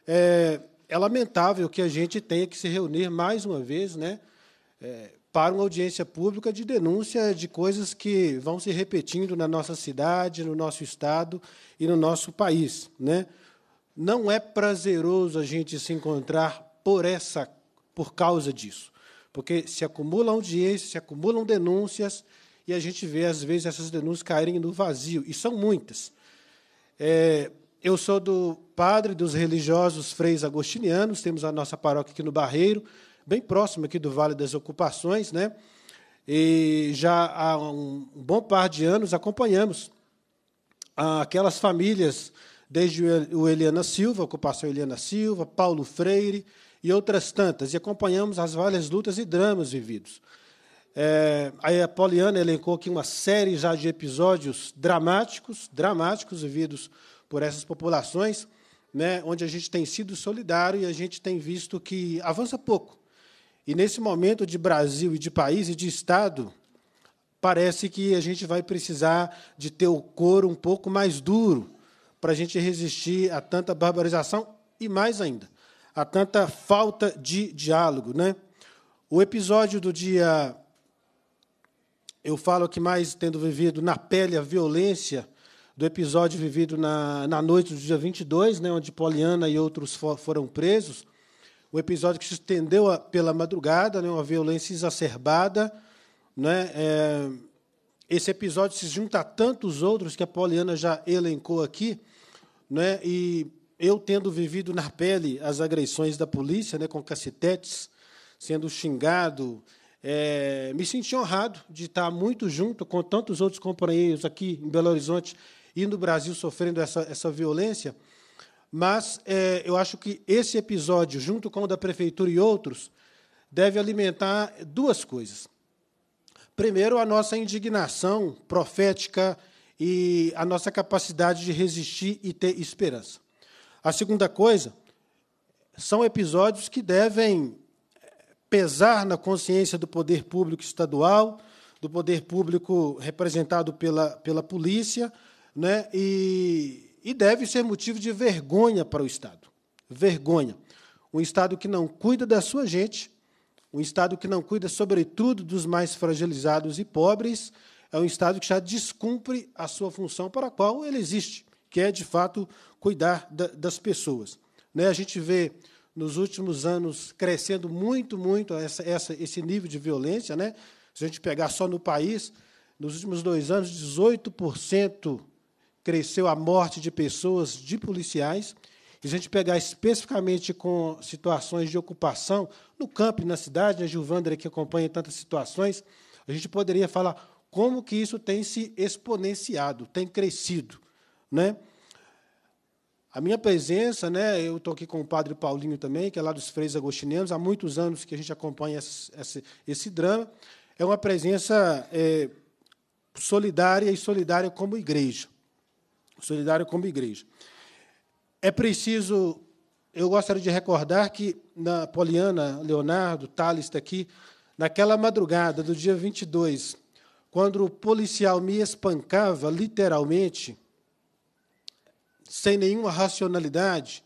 é, é lamentável que a gente tenha que se reunir mais uma vez né, é, para uma audiência pública de denúncia de coisas que vão se repetindo na nossa cidade, no nosso Estado e no nosso país. Né? Não é prazeroso a gente se encontrar por essa, por causa disso, porque se acumulam audiências, se acumulam denúncias e a gente vê às vezes essas denúncias caírem no vazio e são muitas. É, eu sou do padre dos religiosos freis agostinianos, temos a nossa paróquia aqui no Barreiro, bem próximo aqui do Vale das Ocupações, né? E já há um bom par de anos acompanhamos aquelas famílias, desde o Eliana Silva, ocupação Eliana Silva, Paulo Freire e outras tantas, e acompanhamos as várias lutas e dramas vividos. É, a Poliana elencou aqui uma série já de episódios dramáticos, dramáticos vividos por essas populações, né, onde a gente tem sido solidário e a gente tem visto que avança pouco. E nesse momento de Brasil e de país e de Estado, parece que a gente vai precisar de ter o couro um pouco mais duro para a gente resistir a tanta barbarização e mais ainda, a tanta falta de diálogo. Né? O episódio do dia. Eu falo que mais tendo vivido na pele a violência do episódio vivido na, na noite do dia 22, né, onde Poliana e outros for, foram presos, o episódio que se estendeu a, pela madrugada, né, uma violência exacerbada. Né, é, esse episódio se junta a tantos outros que a Poliana já elencou aqui, né, e eu tendo vivido na pele as agressões da polícia, né, com cacetetes, sendo xingado, é, me senti honrado de estar muito junto com tantos outros companheiros aqui em Belo Horizonte e no Brasil sofrendo essa, essa violência. Mas é, eu acho que esse episódio, junto com o da prefeitura e outros, deve alimentar duas coisas. Primeiro, a nossa indignação profética e a nossa capacidade de resistir e ter esperança. A segunda coisa são episódios que devem é, pesar na consciência do poder público estadual, do poder público representado pela, pela polícia, né? e, e deve ser motivo de vergonha para o Estado. Vergonha. Um Estado que não cuida da sua gente, um Estado que não cuida, sobretudo, dos mais fragilizados e pobres, é um Estado que já descumpre a sua função para a qual ele existe, que é, de fato, cuidar da, das pessoas. Né? A gente vê nos últimos anos crescendo muito, muito essa, essa, esse nível de violência. Né? Se a gente pegar só no país, nos últimos dois anos, 18% cresceu a morte de pessoas, de policiais. E a gente pegar especificamente com situações de ocupação, no campo e na cidade, a né, Gilvandra que acompanha tantas situações, a gente poderia falar como que isso tem se exponenciado, tem crescido. Né? A minha presença, né, eu estou aqui com o padre Paulinho também, que é lá dos Freios Agostinianos, há muitos anos que a gente acompanha esse, esse, esse drama, é uma presença é, solidária e solidária como igreja solidário como igreja. É preciso, eu gostaria de recordar que na Poliana, Leonardo, Thales está aqui, naquela madrugada do dia 22, quando o policial me espancava literalmente, sem nenhuma racionalidade,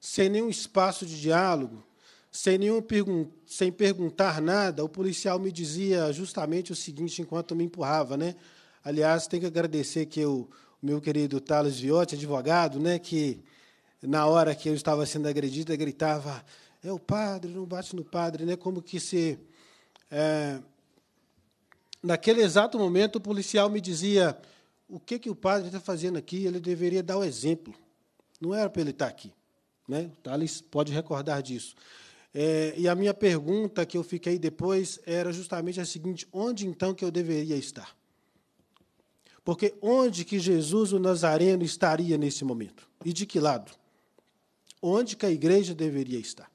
sem nenhum espaço de diálogo, sem, nenhum pergun sem perguntar nada, o policial me dizia justamente o seguinte enquanto me empurrava. Né? Aliás, tenho que agradecer que eu meu querido Thales Viotti, advogado, né, que na hora que eu estava sendo agredida gritava: é o padre, não bate no padre, né? Como que se é... naquele exato momento o policial me dizia: o que que o padre está fazendo aqui? Ele deveria dar o exemplo. Não era para ele estar tá aqui, né? O Thales pode recordar disso. É, e a minha pergunta que eu fiquei depois era justamente a seguinte: onde então que eu deveria estar? Porque onde que Jesus o Nazareno estaria nesse momento? E de que lado? Onde que a igreja deveria estar?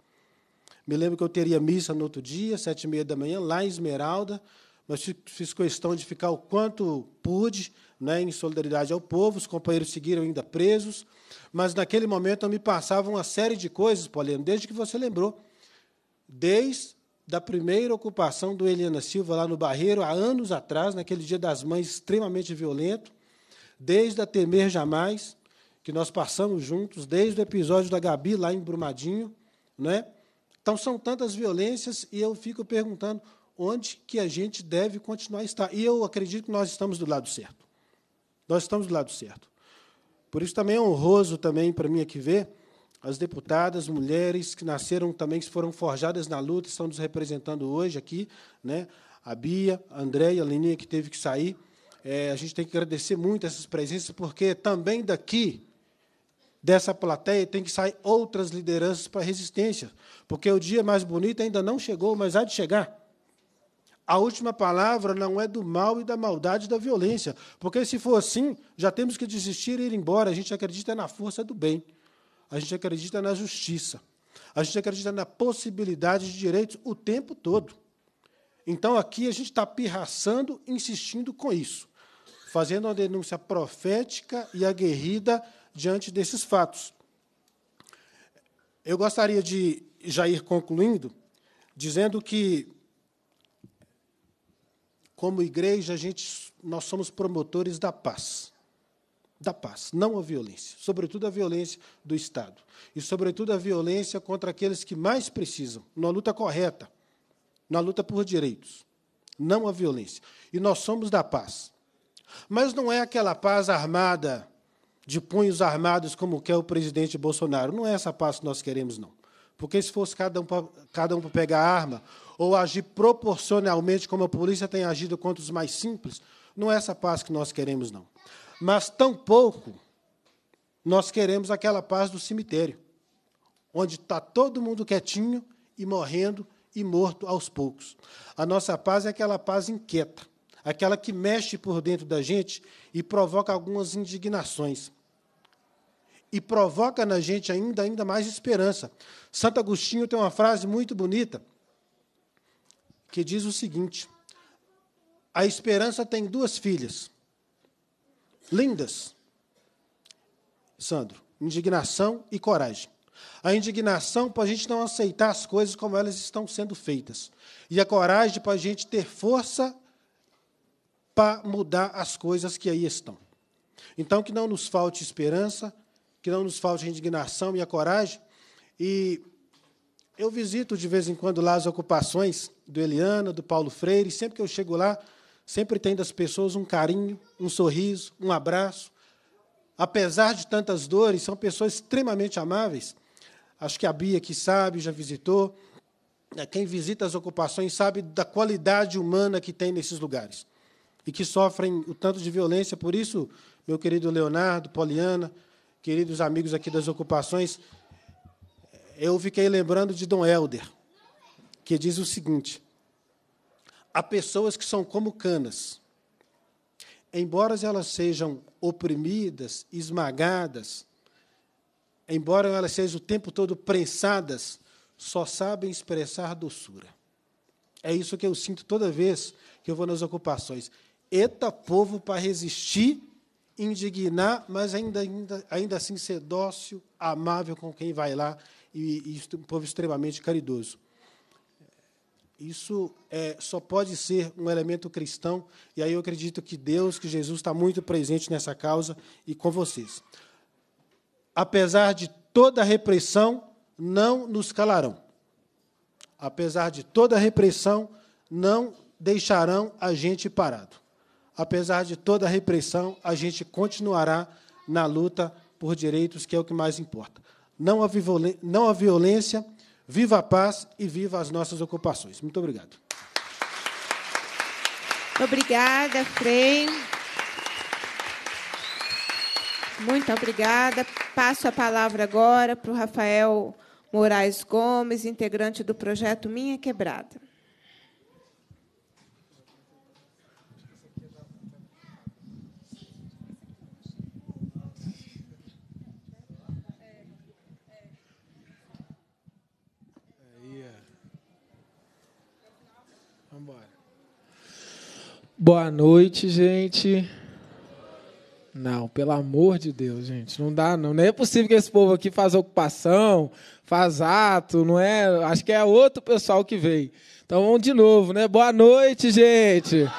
Me lembro que eu teria missa no outro dia, sete e meia da manhã, lá em Esmeralda, mas fiz questão de ficar o quanto pude, né, em solidariedade ao povo, os companheiros seguiram ainda presos, mas naquele momento eu me passava uma série de coisas, Paulino, desde que você lembrou, desde da primeira ocupação do Helena Silva lá no Barreiro, há anos atrás, naquele Dia das Mães extremamente violento, desde a Temer Jamais, que nós passamos juntos, desde o episódio da Gabi lá em Brumadinho. Né? Então, são tantas violências e eu fico perguntando onde que a gente deve continuar a estar. E eu acredito que nós estamos do lado certo. Nós estamos do lado certo. Por isso também é honroso também para mim aqui ver as deputadas, mulheres que nasceram também, que foram forjadas na luta, estão nos representando hoje aqui, né? a Bia, a Andréia, a Leninha, que teve que sair. É, a gente tem que agradecer muito essas presenças, porque também daqui, dessa plateia, tem que sair outras lideranças para a resistência, porque o dia mais bonito ainda não chegou, mas há de chegar. A última palavra não é do mal e da maldade e da violência, porque se for assim, já temos que desistir e ir embora. A gente acredita na força do bem. A gente acredita na justiça. A gente acredita na possibilidade de direitos o tempo todo. Então, aqui a gente está pirraçando, insistindo com isso, fazendo uma denúncia profética e aguerrida diante desses fatos. Eu gostaria de já ir concluindo, dizendo que, como igreja, a gente, nós somos promotores da paz da paz, não a violência, sobretudo a violência do Estado e sobretudo a violência contra aqueles que mais precisam, Na luta correta, na luta por direitos, não a violência. E nós somos da paz. Mas não é aquela paz armada de punhos armados como quer o presidente Bolsonaro. Não é essa paz que nós queremos não. Porque se fosse cada um para cada um pegar a arma ou agir proporcionalmente como a polícia tem agido contra os mais simples, não é essa paz que nós queremos não. Mas tampouco nós queremos aquela paz do cemitério, onde está todo mundo quietinho e morrendo e morto aos poucos. A nossa paz é aquela paz inquieta, aquela que mexe por dentro da gente e provoca algumas indignações. E provoca na gente ainda, ainda mais esperança. Santo Agostinho tem uma frase muito bonita que diz o seguinte: A esperança tem duas filhas, lindas. Sandro, indignação e coragem. A indignação para a gente não aceitar as coisas como elas estão sendo feitas. E a coragem para a gente ter força para mudar as coisas que aí estão. Então, que não nos falte esperança, que não nos falte a indignação e a coragem. E eu visito de vez em quando lá as ocupações do Eliana, do Paulo Freire, sempre que eu chego lá, sempre tem das pessoas um carinho, um sorriso, um abraço. Apesar de tantas dores, são pessoas extremamente amáveis. Acho que a Bia que sabe, já visitou. É, quem visita as ocupações sabe da qualidade humana que tem nesses lugares e que sofrem o tanto de violência. Por isso, meu querido Leonardo, Poliana, queridos amigos aqui das ocupações, eu fiquei lembrando de Dom Helder, que diz o seguinte: há pessoas que são como canas. Embora elas sejam oprimidas, esmagadas, embora elas sejam o tempo todo prensadas, só sabem expressar doçura. É isso que eu sinto toda vez que eu vou nas ocupações. Eita povo para resistir, indignar, mas ainda, ainda, ainda assim ser dócil, amável com quem vai lá, e, e povo extremamente caridoso. Isso é, só pode ser um elemento cristão, e aí eu acredito que Deus, que Jesus está muito presente nessa causa e com vocês. Apesar de toda repressão, não nos calarão. Apesar de toda repressão, não deixarão a gente parado. Apesar de toda repressão, a gente continuará na luta por direitos, que é o que mais importa. Não a, não a violência, Viva a paz e viva as nossas ocupações. Muito obrigado. Obrigada, Frei. Muito obrigada. Passo a palavra agora para o Rafael Moraes Gomes, integrante do projeto Minha Quebrada. Boa noite, gente. Não, pelo amor de Deus, gente, não dá não. Não é possível que esse povo aqui faz ocupação, faz ato, não é? Acho que é outro pessoal que veio. Então vamos de novo, né? Boa noite, gente.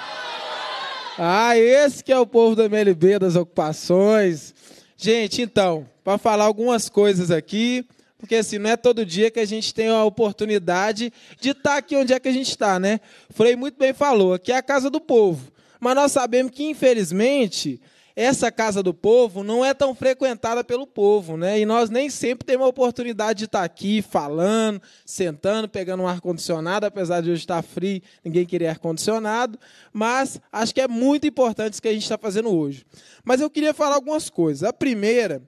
Ah, esse que é o povo da MLB das ocupações. Gente, então, para falar algumas coisas aqui, porque assim, não é todo dia que a gente tem a oportunidade de estar tá aqui onde é que a gente está, né? Frei muito bem falou, aqui é a casa do povo. Mas nós sabemos que, infelizmente, essa casa do povo não é tão frequentada pelo povo, né? E nós nem sempre temos a oportunidade de estar tá aqui falando, sentando, pegando um ar-condicionado, apesar de hoje estar tá frio, ninguém queria ar-condicionado, mas acho que é muito importante isso que a gente está fazendo hoje. Mas eu queria falar algumas coisas. A primeira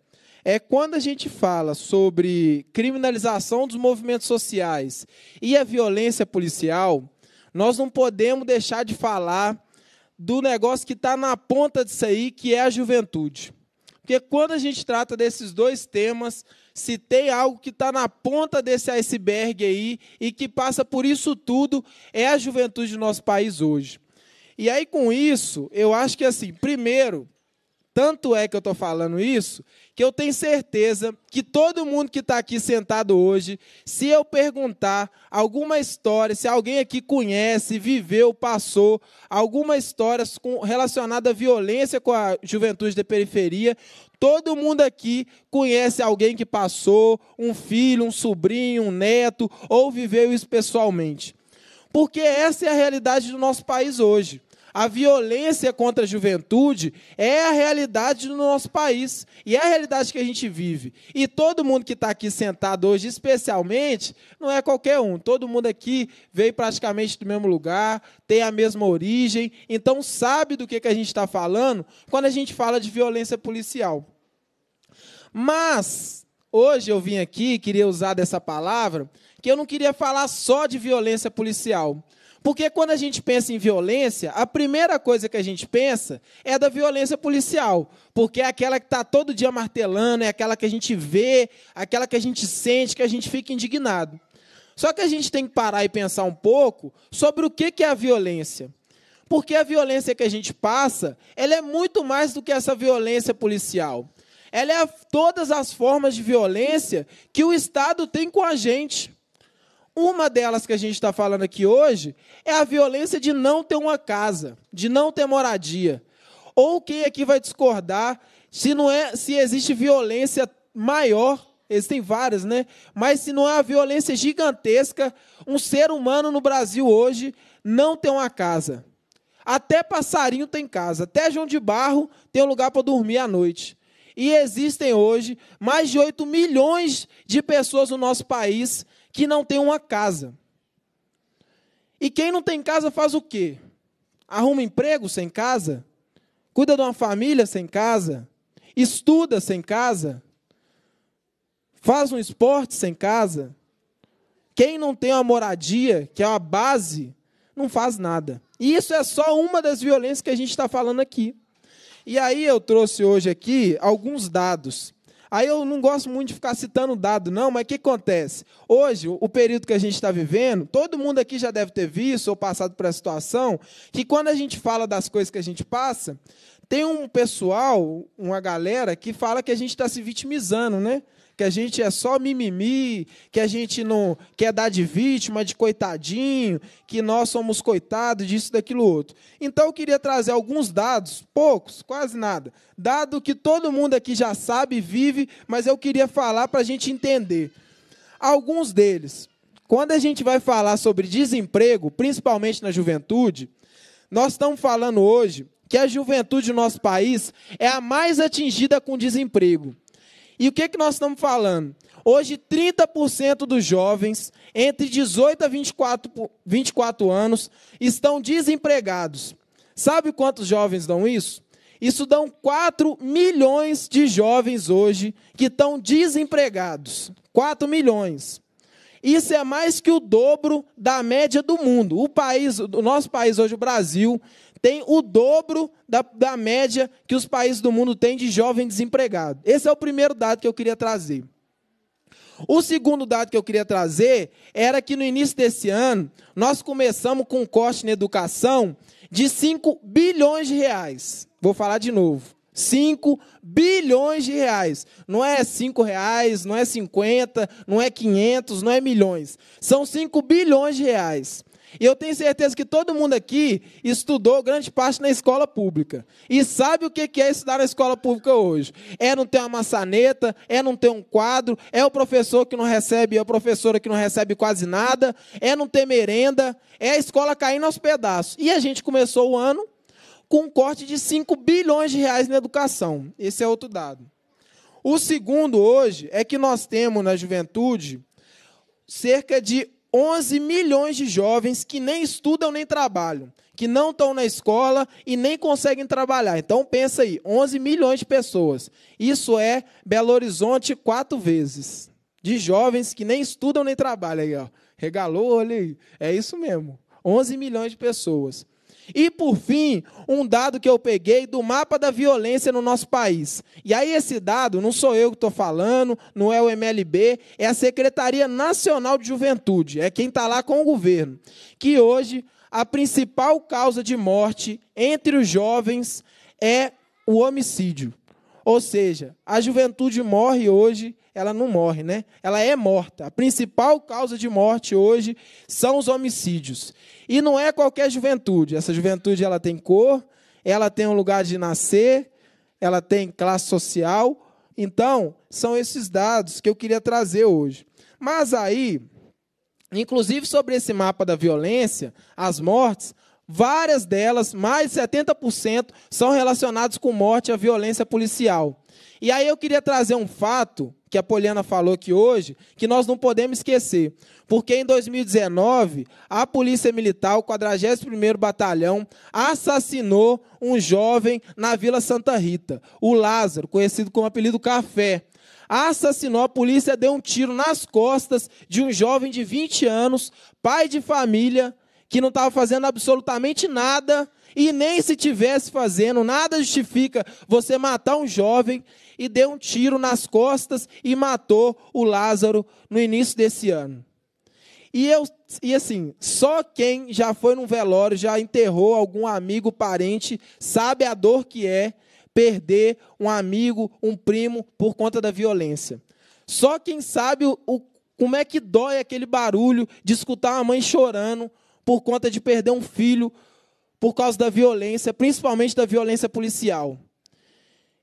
é quando a gente fala sobre criminalização dos movimentos sociais e a violência policial, nós não podemos deixar de falar do negócio que está na ponta disso aí, que é a juventude. Porque quando a gente trata desses dois temas, se tem algo que está na ponta desse iceberg aí e que passa por isso tudo, é a juventude do nosso país hoje. E aí, com isso, eu acho que, assim, primeiro, tanto é que eu estou falando isso, que eu tenho certeza que todo mundo que está aqui sentado hoje, se eu perguntar alguma história, se alguém aqui conhece, viveu, passou alguma história relacionada à violência com a juventude da periferia, todo mundo aqui conhece alguém que passou, um filho, um sobrinho, um neto, ou viveu isso pessoalmente. Porque essa é a realidade do nosso país hoje. A violência contra a juventude é a realidade do nosso país e é a realidade que a gente vive. E todo mundo que está aqui sentado hoje, especialmente, não é qualquer um. Todo mundo aqui veio praticamente do mesmo lugar, tem a mesma origem, então sabe do que, que a gente está falando quando a gente fala de violência policial. Mas hoje eu vim aqui, queria usar dessa palavra, que eu não queria falar só de violência policial. Porque quando a gente pensa em violência, a primeira coisa que a gente pensa é da violência policial. Porque é aquela que está todo dia martelando, é aquela que a gente vê, aquela que a gente sente, que a gente fica indignado. Só que a gente tem que parar e pensar um pouco sobre o que é a violência. Porque a violência que a gente passa, ela é muito mais do que essa violência policial. Ela é todas as formas de violência que o Estado tem com a gente. Uma delas que a gente está falando aqui hoje é a violência de não ter uma casa, de não ter moradia. Ou quem aqui vai discordar se não é se existe violência maior, existem várias, né? Mas se não é a violência gigantesca, um ser humano no Brasil hoje não tem uma casa. Até passarinho tem casa, até João de Barro tem um lugar para dormir à noite. E existem hoje mais de 8 milhões de pessoas no nosso país que não tem uma casa. E quem não tem casa faz o quê? Arruma emprego sem casa? Cuida de uma família sem casa? Estuda sem casa? Faz um esporte sem casa? Quem não tem uma moradia, que é uma base, não faz nada. E isso é só uma das violências que a gente está falando aqui. E aí eu trouxe hoje aqui alguns dados. Aí eu não gosto muito de ficar citando dado, não, mas o que acontece? Hoje, o período que a gente está vivendo, todo mundo aqui já deve ter visto ou passado por essa situação, que quando a gente fala das coisas que a gente passa, tem um pessoal, uma galera, que fala que a gente está se vitimizando, né? que a gente é só mimimi, que a gente não quer dar de vítima, de coitadinho, que nós somos coitados disso, daquilo outro. Então eu queria trazer alguns dados, poucos, quase nada, dado que todo mundo aqui já sabe, vive, mas eu queria falar para a gente entender. Alguns deles. Quando a gente vai falar sobre desemprego, principalmente na juventude, nós estamos falando hoje que a juventude do nosso país é a mais atingida com desemprego. E o que, é que nós estamos falando? Hoje, 30% dos jovens entre 18 a 24, 24 anos estão desempregados. Sabe quantos jovens dão isso? Isso dão 4 milhões de jovens hoje que estão desempregados. 4 milhões. Isso é mais que o dobro da média do mundo. O país, o nosso país hoje, o Brasil, tem o dobro da, da média que os países do mundo têm de jovem desempregado. Esse é o primeiro dado que eu queria trazer. O segundo dado que eu queria trazer era que no início desse ano, nós começamos com um corte na educação de 5 bilhões de reais. Vou falar de novo. 5 bilhões de reais. Não é 5 reais, não é 50, não é 500, não é milhões. São 5 bilhões de reais. E eu tenho certeza que todo mundo aqui estudou grande parte na escola pública. E sabe o que é estudar na escola pública hoje? É não ter uma maçaneta, é não ter um quadro, é o professor que não recebe, é a professora que não recebe quase nada, é não ter merenda, é a escola caindo aos pedaços. E a gente começou o ano com um corte de 5 bilhões de reais na educação. Esse é outro dado. O segundo hoje é que nós temos na juventude cerca de 11 milhões de jovens que nem estudam nem trabalham, que não estão na escola e nem conseguem trabalhar. Então pensa aí, 11 milhões de pessoas. Isso é Belo Horizonte quatro vezes. De jovens que nem estudam nem trabalham aí, ó. Regalou, olha aí. É isso mesmo. 11 milhões de pessoas. E por fim, um dado que eu peguei do mapa da violência no nosso país. E aí esse dado não sou eu que estou falando, não é o MLB, é a Secretaria Nacional de Juventude, é quem está lá com o governo, que hoje a principal causa de morte entre os jovens é o homicídio. Ou seja, a juventude morre hoje, ela não morre, né? Ela é morta. A principal causa de morte hoje são os homicídios. E não é qualquer juventude. Essa juventude ela tem cor, ela tem um lugar de nascer, ela tem classe social. Então, são esses dados que eu queria trazer hoje. Mas aí, inclusive sobre esse mapa da violência, as mortes, várias delas, mais de 70%, são relacionadas com morte e violência policial. E aí eu queria trazer um fato que a Poliana falou aqui hoje, que nós não podemos esquecer. Porque em 2019, a Polícia Militar, o 41º Batalhão, assassinou um jovem na Vila Santa Rita, o Lázaro, conhecido como apelido Café. Assassinou, a polícia deu um tiro nas costas de um jovem de 20 anos, pai de família, que não estava fazendo absolutamente nada e nem se tivesse fazendo, nada justifica você matar um jovem e deu um tiro nas costas e matou o Lázaro no início desse ano. E eu e assim, só quem já foi num velório, já enterrou algum amigo, parente, sabe a dor que é perder um amigo, um primo por conta da violência. Só quem sabe o, o como é que dói aquele barulho de escutar a mãe chorando por conta de perder um filho por causa da violência, principalmente da violência policial.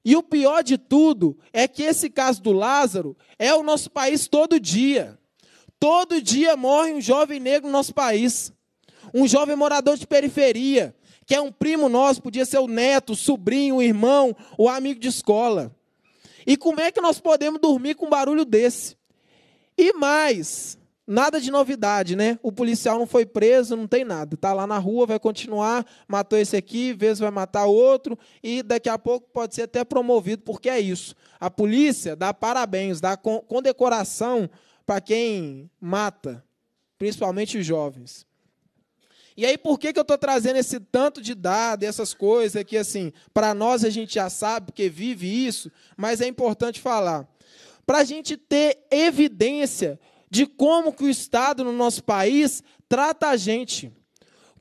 E o pior de tudo é que esse caso do Lázaro é o nosso país todo dia. Todo dia morre um jovem negro no nosso país. Um jovem morador de periferia, que é um primo nosso, podia ser o neto, o sobrinho, o irmão, o amigo de escola. E como é que nós podemos dormir com um barulho desse? E mais, nada de novidade, né? O policial não foi preso, não tem nada. está lá na rua, vai continuar, matou esse aqui, vez vai matar outro e daqui a pouco pode ser até promovido, porque é isso. A polícia dá parabéns, dá condecoração para quem mata, principalmente os jovens. E aí, por que, que eu estou trazendo esse tanto de dados, essas coisas aqui, assim? Para nós a gente já sabe, porque vive isso, mas é importante falar. Para a gente ter evidência de como que o Estado no nosso país trata a gente.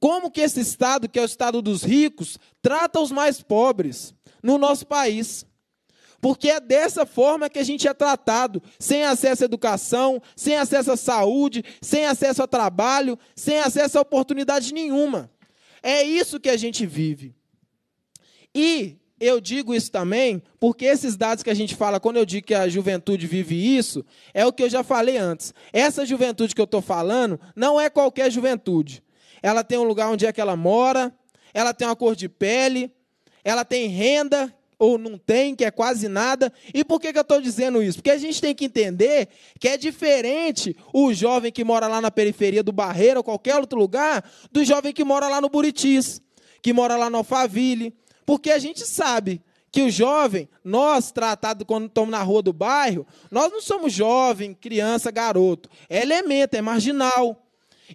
Como que esse Estado, que é o Estado dos ricos, trata os mais pobres no nosso país. Porque é dessa forma que a gente é tratado, sem acesso à educação, sem acesso à saúde, sem acesso ao trabalho, sem acesso a oportunidade nenhuma. É isso que a gente vive. E eu digo isso também, porque esses dados que a gente fala, quando eu digo que a juventude vive isso, é o que eu já falei antes. Essa juventude que eu estou falando não é qualquer juventude. Ela tem um lugar onde é que ela mora, ela tem uma cor de pele, ela tem renda ou não tem, que é quase nada. E por que, que eu estou dizendo isso? Porque a gente tem que entender que é diferente o jovem que mora lá na periferia do Barreiro ou qualquer outro lugar do jovem que mora lá no Buritis, que mora lá no Alphaville, porque a gente sabe que o jovem, nós tratado quando estamos na rua do bairro, nós não somos jovem, criança, garoto. É elemento, é marginal.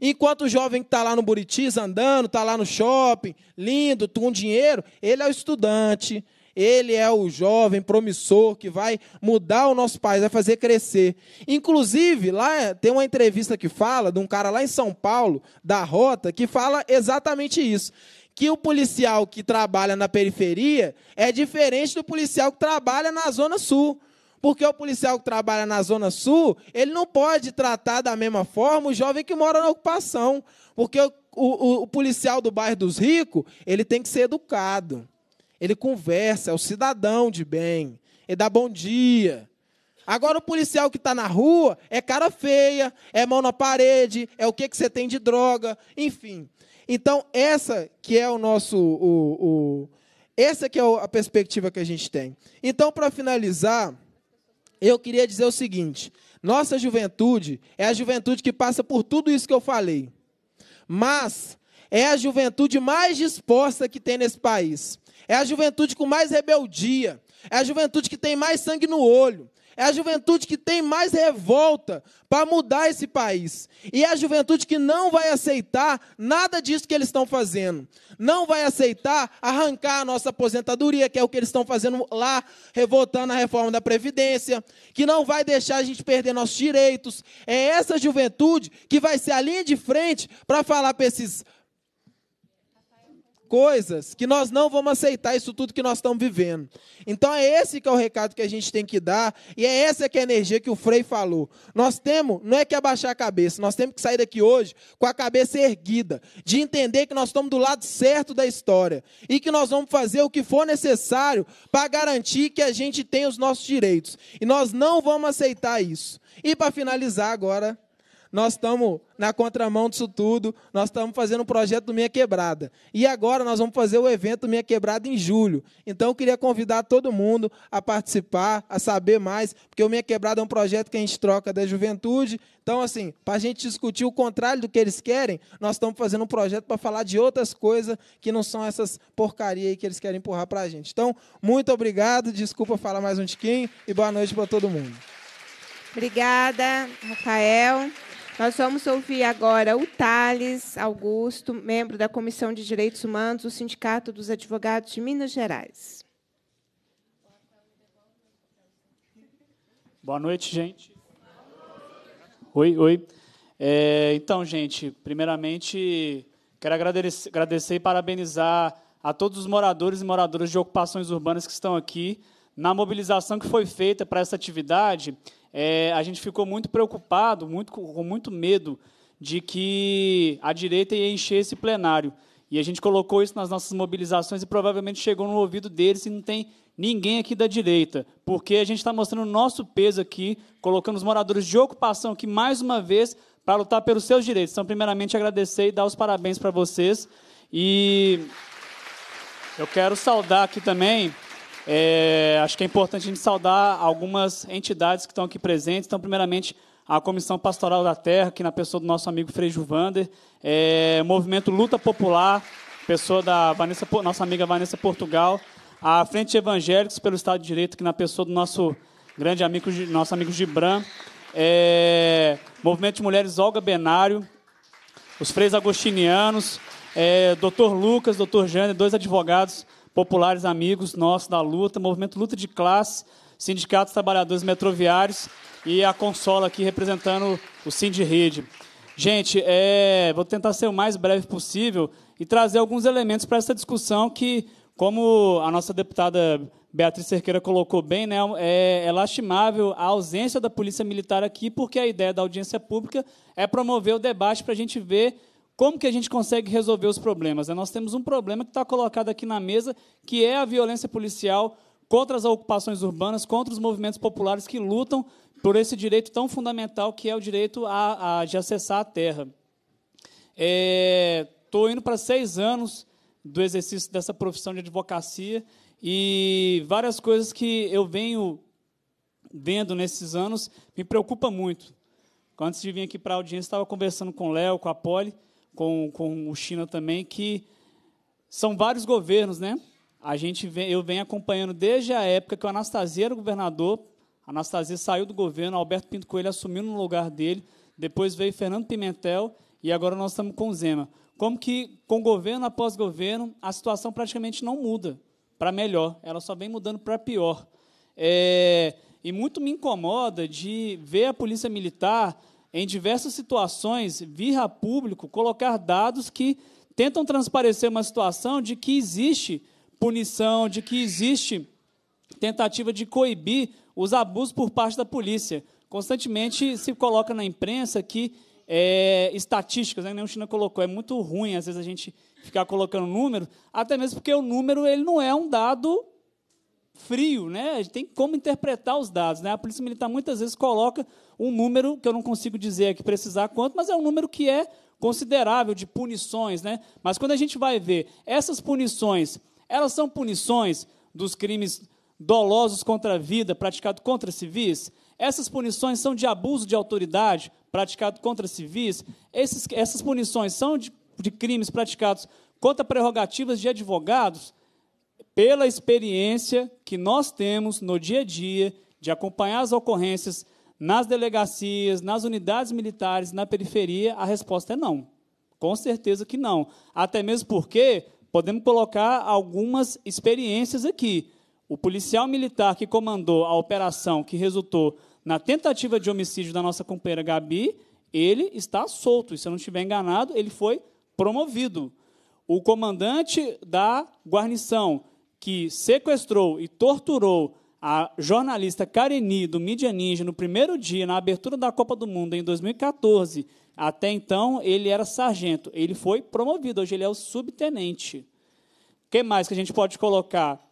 Enquanto o jovem que está lá no Buritis andando, está lá no shopping, lindo, com dinheiro, ele é o estudante, ele é o jovem promissor que vai mudar o nosso país, vai fazer crescer. Inclusive, lá tem uma entrevista que fala de um cara lá em São Paulo, da Rota, que fala exatamente isso que o policial que trabalha na periferia é diferente do policial que trabalha na Zona Sul. Porque o policial que trabalha na Zona Sul, ele não pode tratar da mesma forma o jovem que mora na ocupação. Porque o, o, o policial do bairro dos ricos, ele tem que ser educado. Ele conversa, é o cidadão de bem. Ele dá bom dia. Agora, o policial que está na rua é cara feia, é mão na parede, é o que, que você tem de droga, enfim. Então, essa que é o nosso. O, o, essa que é a perspectiva que a gente tem. Então, para finalizar, eu queria dizer o seguinte: nossa juventude é a juventude que passa por tudo isso que eu falei. Mas é a juventude mais disposta que tem nesse país. É a juventude com mais rebeldia. É a juventude que tem mais sangue no olho. É a juventude que tem mais revolta para mudar esse país. E é a juventude que não vai aceitar nada disso que eles estão fazendo. Não vai aceitar arrancar a nossa aposentadoria, que é o que eles estão fazendo lá, revoltando a reforma da Previdência, que não vai deixar a gente perder nossos direitos. É essa juventude que vai ser a linha de frente para falar para esses coisas que nós não vamos aceitar isso tudo que nós estamos vivendo. Então é esse que é o recado que a gente tem que dar e é essa que é a energia que o Frei falou. Nós temos, não é que abaixar a cabeça, nós temos que sair daqui hoje com a cabeça erguida, de entender que nós estamos do lado certo da história e que nós vamos fazer o que for necessário para garantir que a gente tem os nossos direitos. E nós não vamos aceitar isso. E para finalizar agora, nós estamos na contramão disso tudo, nós estamos fazendo um projeto do Minha Quebrada. E agora nós vamos fazer o evento Minha Quebrada em julho. Então eu queria convidar todo mundo a participar, a saber mais, porque o Minha Quebrada é um projeto que a gente troca da juventude. Então, assim, para a gente discutir o contrário do que eles querem, nós estamos fazendo um projeto para falar de outras coisas que não são essas porcaria aí que eles querem empurrar para a gente. Então, muito obrigado, desculpa falar mais um tiquinho e boa noite para todo mundo. Obrigada, Rafael. Nós vamos ouvir agora o Thales Augusto, membro da Comissão de Direitos Humanos do Sindicato dos Advogados de Minas Gerais. Boa noite, gente. Oi, oi. É, então, gente, primeiramente, quero agradecer, agradecer e parabenizar a todos os moradores e moradoras de ocupações urbanas que estão aqui na mobilização que foi feita para essa atividade é, a gente ficou muito preocupado, muito, com muito medo de que a direita ia encher esse plenário. E a gente colocou isso nas nossas mobilizações e provavelmente chegou no ouvido deles e não tem ninguém aqui da direita, porque a gente está mostrando o nosso peso aqui, colocando os moradores de ocupação aqui mais uma vez para lutar pelos seus direitos. Então, primeiramente, agradecer e dar os parabéns para vocês. E eu quero saudar aqui também é, acho que é importante a gente saudar algumas entidades que estão aqui presentes. Então, primeiramente, a Comissão Pastoral da Terra, que na pessoa do nosso amigo Frei Juvander, é, Movimento Luta Popular, pessoa da Vanessa, nossa amiga Vanessa Portugal, a Frente Evangélicos pelo Estado de Direito, que na pessoa do nosso grande amigo, nosso amigo Gibran, é, Movimento de Mulheres Olga Benário, os Freis Agostinianos, é, Dr. Lucas, Dr. Jane, dois advogados populares amigos nossos da luta, movimento Luta de Classe, Sindicatos Trabalhadores Metroviários e a Consola aqui representando o Rede. Gente, é, vou tentar ser o mais breve possível e trazer alguns elementos para essa discussão que, como a nossa deputada Beatriz Cerqueira colocou bem, né, é, é lastimável a ausência da polícia militar aqui, porque a ideia da audiência pública é promover o debate para a gente ver como que a gente consegue resolver os problemas? É, nós temos um problema que está colocado aqui na mesa, que é a violência policial contra as ocupações urbanas, contra os movimentos populares que lutam por esse direito tão fundamental que é o direito a, a de acessar a terra. Estou é, indo para seis anos do exercício dessa profissão de advocacia e várias coisas que eu venho vendo nesses anos me preocupa muito. Antes de vir aqui para a audiência, estava conversando com o Léo, com a Poli, com, com o China também, que são vários governos, né? A gente vem, eu venho acompanhando desde a época que o Anastasia era governador. Anastasia saiu do governo, Alberto Pinto Coelho assumiu no lugar dele, depois veio Fernando Pimentel e agora nós estamos com Zema. Como que, com governo após governo, a situação praticamente não muda para melhor, ela só vem mudando para pior. É, e muito me incomoda de ver a polícia militar em diversas situações, vir a público colocar dados que tentam transparecer uma situação de que existe punição, de que existe tentativa de coibir os abusos por parte da polícia. Constantemente se coloca na imprensa que é, estatísticas, né, nem o China colocou, é muito ruim às vezes a gente ficar colocando número, até mesmo porque o número ele não é um dado frio, né? A gente tem como interpretar os dados, né? A polícia militar muitas vezes coloca um número que eu não consigo dizer aqui precisar quanto, mas é um número que é considerável de punições, né? Mas quando a gente vai ver essas punições, elas são punições dos crimes dolosos contra a vida praticado contra civis? Essas punições são de abuso de autoridade praticado contra civis? essas punições são de, de crimes praticados contra prerrogativas de advogados? pela experiência que nós temos no dia a dia de acompanhar as ocorrências nas delegacias, nas unidades militares, na periferia, a resposta é não. Com certeza que não. Até mesmo porque podemos colocar algumas experiências aqui. O policial militar que comandou a operação que resultou na tentativa de homicídio da nossa companheira Gabi, ele está solto. E, se eu não estiver enganado, ele foi promovido. O comandante da guarnição que sequestrou e torturou a jornalista Kareni do Media Ninja no primeiro dia, na abertura da Copa do Mundo em 2014, até então ele era sargento. Ele foi promovido, hoje ele é o subtenente. O que mais que a gente pode colocar?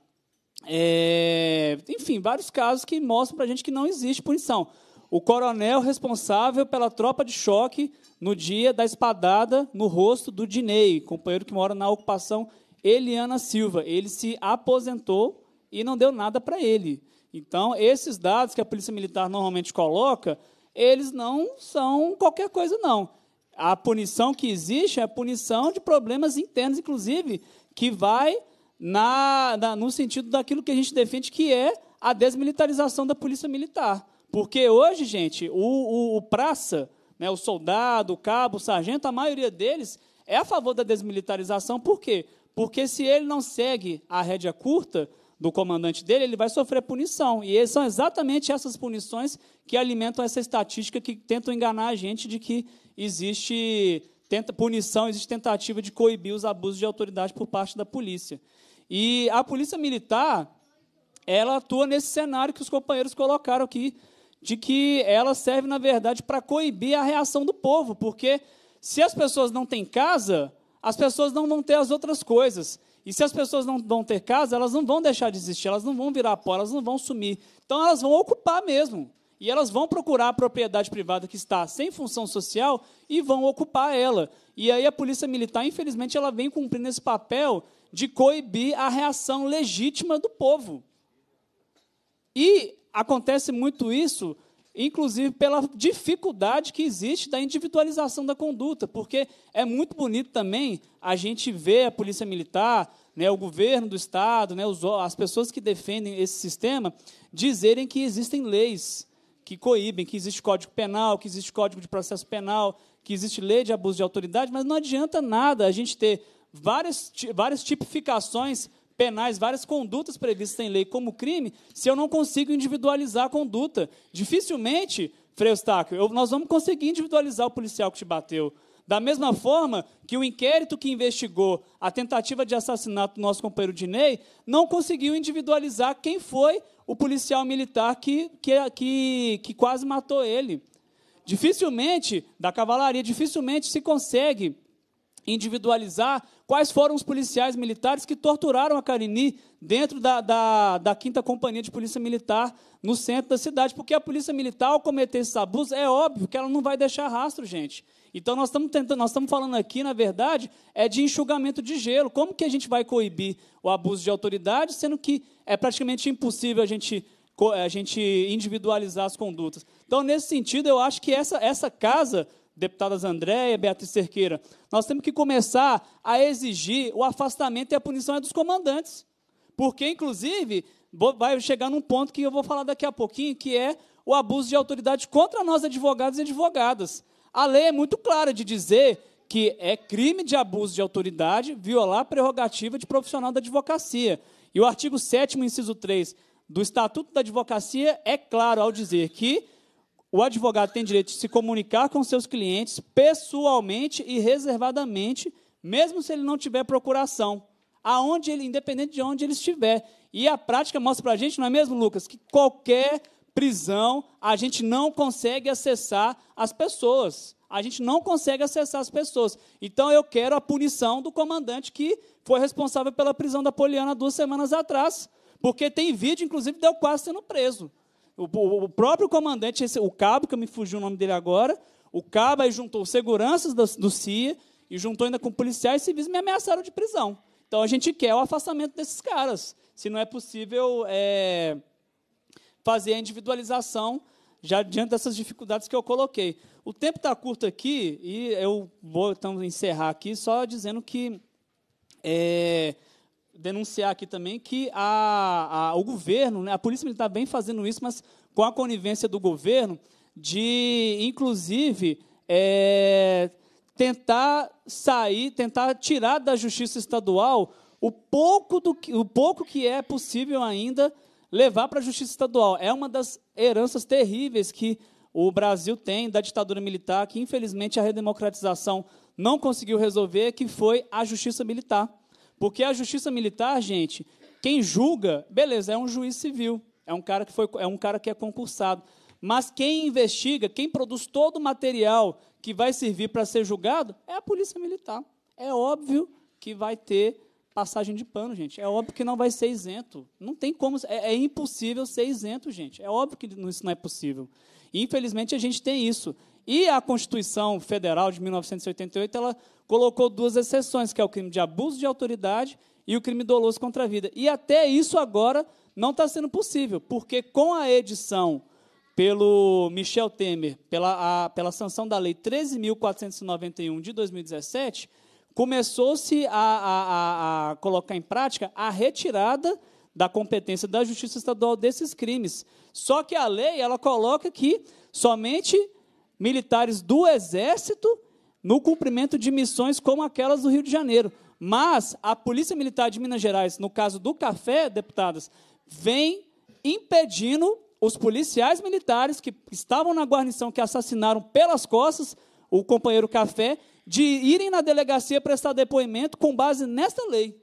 É... enfim, vários casos que mostram para a gente que não existe punição. O coronel responsável pela tropa de choque no dia da espadada no rosto do Dinei, companheiro que mora na ocupação Eliana Silva, ele se aposentou e não deu nada para ele. Então, esses dados que a Polícia Militar normalmente coloca, eles não são qualquer coisa, não. A punição que existe é a punição de problemas internos, inclusive, que vai na, na, no sentido daquilo que a gente defende, que é a desmilitarização da Polícia Militar. Porque hoje, gente, o, o, o praça, né, o soldado, o cabo, o sargento, a maioria deles é a favor da desmilitarização. Por quê? Porque se ele não segue a rédea curta do comandante dele, ele vai sofrer punição. E são exatamente essas punições que alimentam essa estatística que tentam enganar a gente de que existe tenta, punição, existe tentativa de coibir os abusos de autoridade por parte da polícia. E a polícia militar, ela atua nesse cenário que os companheiros colocaram aqui, de que ela serve, na verdade, para coibir a reação do povo, porque se as pessoas não têm casa, as pessoas não vão ter as outras coisas. E se as pessoas não vão ter casa, elas não vão deixar de existir, elas não vão virar pó, elas não vão sumir. Então elas vão ocupar mesmo. E elas vão procurar a propriedade privada que está sem função social e vão ocupar ela. E aí a polícia militar, infelizmente, ela vem cumprindo esse papel de coibir a reação legítima do povo. E acontece muito isso inclusive pela dificuldade que existe da individualização da conduta, porque é muito bonito também a gente ver a polícia militar, né, o governo do estado, né, os, as pessoas que defendem esse sistema dizerem que existem leis que coíbem, que existe código penal, que existe código de processo penal, que existe lei de abuso de autoridade, mas não adianta nada a gente ter várias, várias tipificações penais várias condutas previstas em lei como crime, se eu não consigo individualizar a conduta? Dificilmente, Freustáquio, eu, nós vamos conseguir individualizar o policial que te bateu. Da mesma forma que o inquérito que investigou a tentativa de assassinato do nosso companheiro Dinei não conseguiu individualizar quem foi o policial militar que, que, que, que quase matou ele. Dificilmente, da cavalaria, dificilmente se consegue individualizar quais foram os policiais militares que torturaram a Carini dentro da, da, da quinta companhia de polícia militar no centro da cidade, porque a polícia militar, ao cometer esses abusos, é óbvio que ela não vai deixar rastro, gente. Então nós estamos tentando, nós estamos falando aqui, na verdade, é de enxugamento de gelo. Como que a gente vai coibir o abuso de autoridade, sendo que é praticamente impossível a gente a gente individualizar as condutas. Então, nesse sentido, eu acho que essa, essa casa deputadas Andréia, Beatriz Cerqueira, nós temos que começar a exigir o afastamento e a punição é dos comandantes. Porque, inclusive, vai chegar num ponto que eu vou falar daqui a pouquinho, que é o abuso de autoridade contra nós, advogados e advogadas. A lei é muito clara de dizer que é crime de abuso de autoridade violar a prerrogativa de profissional da advocacia. E o artigo 7, inciso 3 do Estatuto da Advocacia é claro ao dizer que o advogado tem direito de se comunicar com seus clientes pessoalmente e reservadamente, mesmo se ele não tiver procuração, aonde ele, independente de onde ele estiver. E a prática mostra para a gente, não é mesmo, Lucas, que qualquer prisão a gente não consegue acessar as pessoas. A gente não consegue acessar as pessoas. Então eu quero a punição do comandante que foi responsável pela prisão da Poliana duas semanas atrás. Porque tem vídeo, inclusive, deu quase sendo preso. O, o, o próprio comandante, esse, o cabo, que me fugiu o nome dele agora, o cabo aí juntou seguranças do, do CIA e juntou ainda com policiais civis e me ameaçaram de prisão. Então a gente quer o afastamento desses caras. Se não é possível é, fazer a individualização já diante dessas dificuldades que eu coloquei. O tempo está curto aqui e eu vou então encerrar aqui só dizendo que é, denunciar aqui também que a, a, o governo, né, a Polícia Militar vem fazendo isso, mas com a conivência do governo, de, inclusive, é, tentar sair, tentar tirar da justiça estadual o pouco, do que, o pouco que é possível ainda levar para a justiça estadual. É uma das heranças terríveis que o Brasil tem da ditadura militar, que infelizmente a redemocratização não conseguiu resolver, que foi a justiça militar. Porque a justiça militar, gente, quem julga, beleza, é um juiz civil, é um cara que foi, é um cara que é concursado, mas quem investiga, quem produz todo o material que vai servir para ser julgado é a polícia militar. É óbvio que vai ter passagem de pano, gente. É óbvio que não vai ser isento. Não tem como. É, é, impossível ser isento, gente. É óbvio que isso não é possível. Infelizmente, a gente tem isso. E a Constituição Federal de 1988 ela colocou duas exceções, que é o crime de abuso de autoridade e o crime doloso contra a vida. E até isso agora não está sendo possível, porque com a edição pelo Michel Temer, pela, a, pela sanção da Lei 13.491 de 2017, começou-se a, a, a, colocar em prática a retirada da competência da Justiça Estadual desses crimes. Só que a lei ela coloca que somente militares do Exército no cumprimento de missões como aquelas do Rio de Janeiro. Mas a Polícia Militar de Minas Gerais, no caso do café, deputadas, vem impedindo os policiais militares que estavam na guarnição, que assassinaram pelas costas o companheiro Café, de irem na delegacia prestar depoimento com base nesta lei.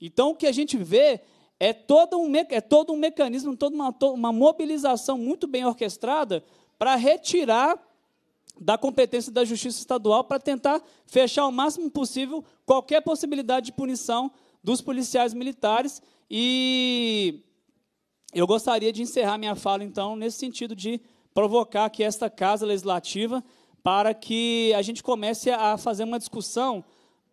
Então, o que a gente vê é todo um, é todo um mecanismo, toda uma, uma mobilização muito bem orquestrada para retirar da competência da Justiça Estadual para tentar fechar o máximo possível qualquer possibilidade de punição dos policiais militares. E eu gostaria de encerrar minha fala, então, nesse sentido de provocar aqui esta Casa Legislativa para que a gente comece a fazer uma discussão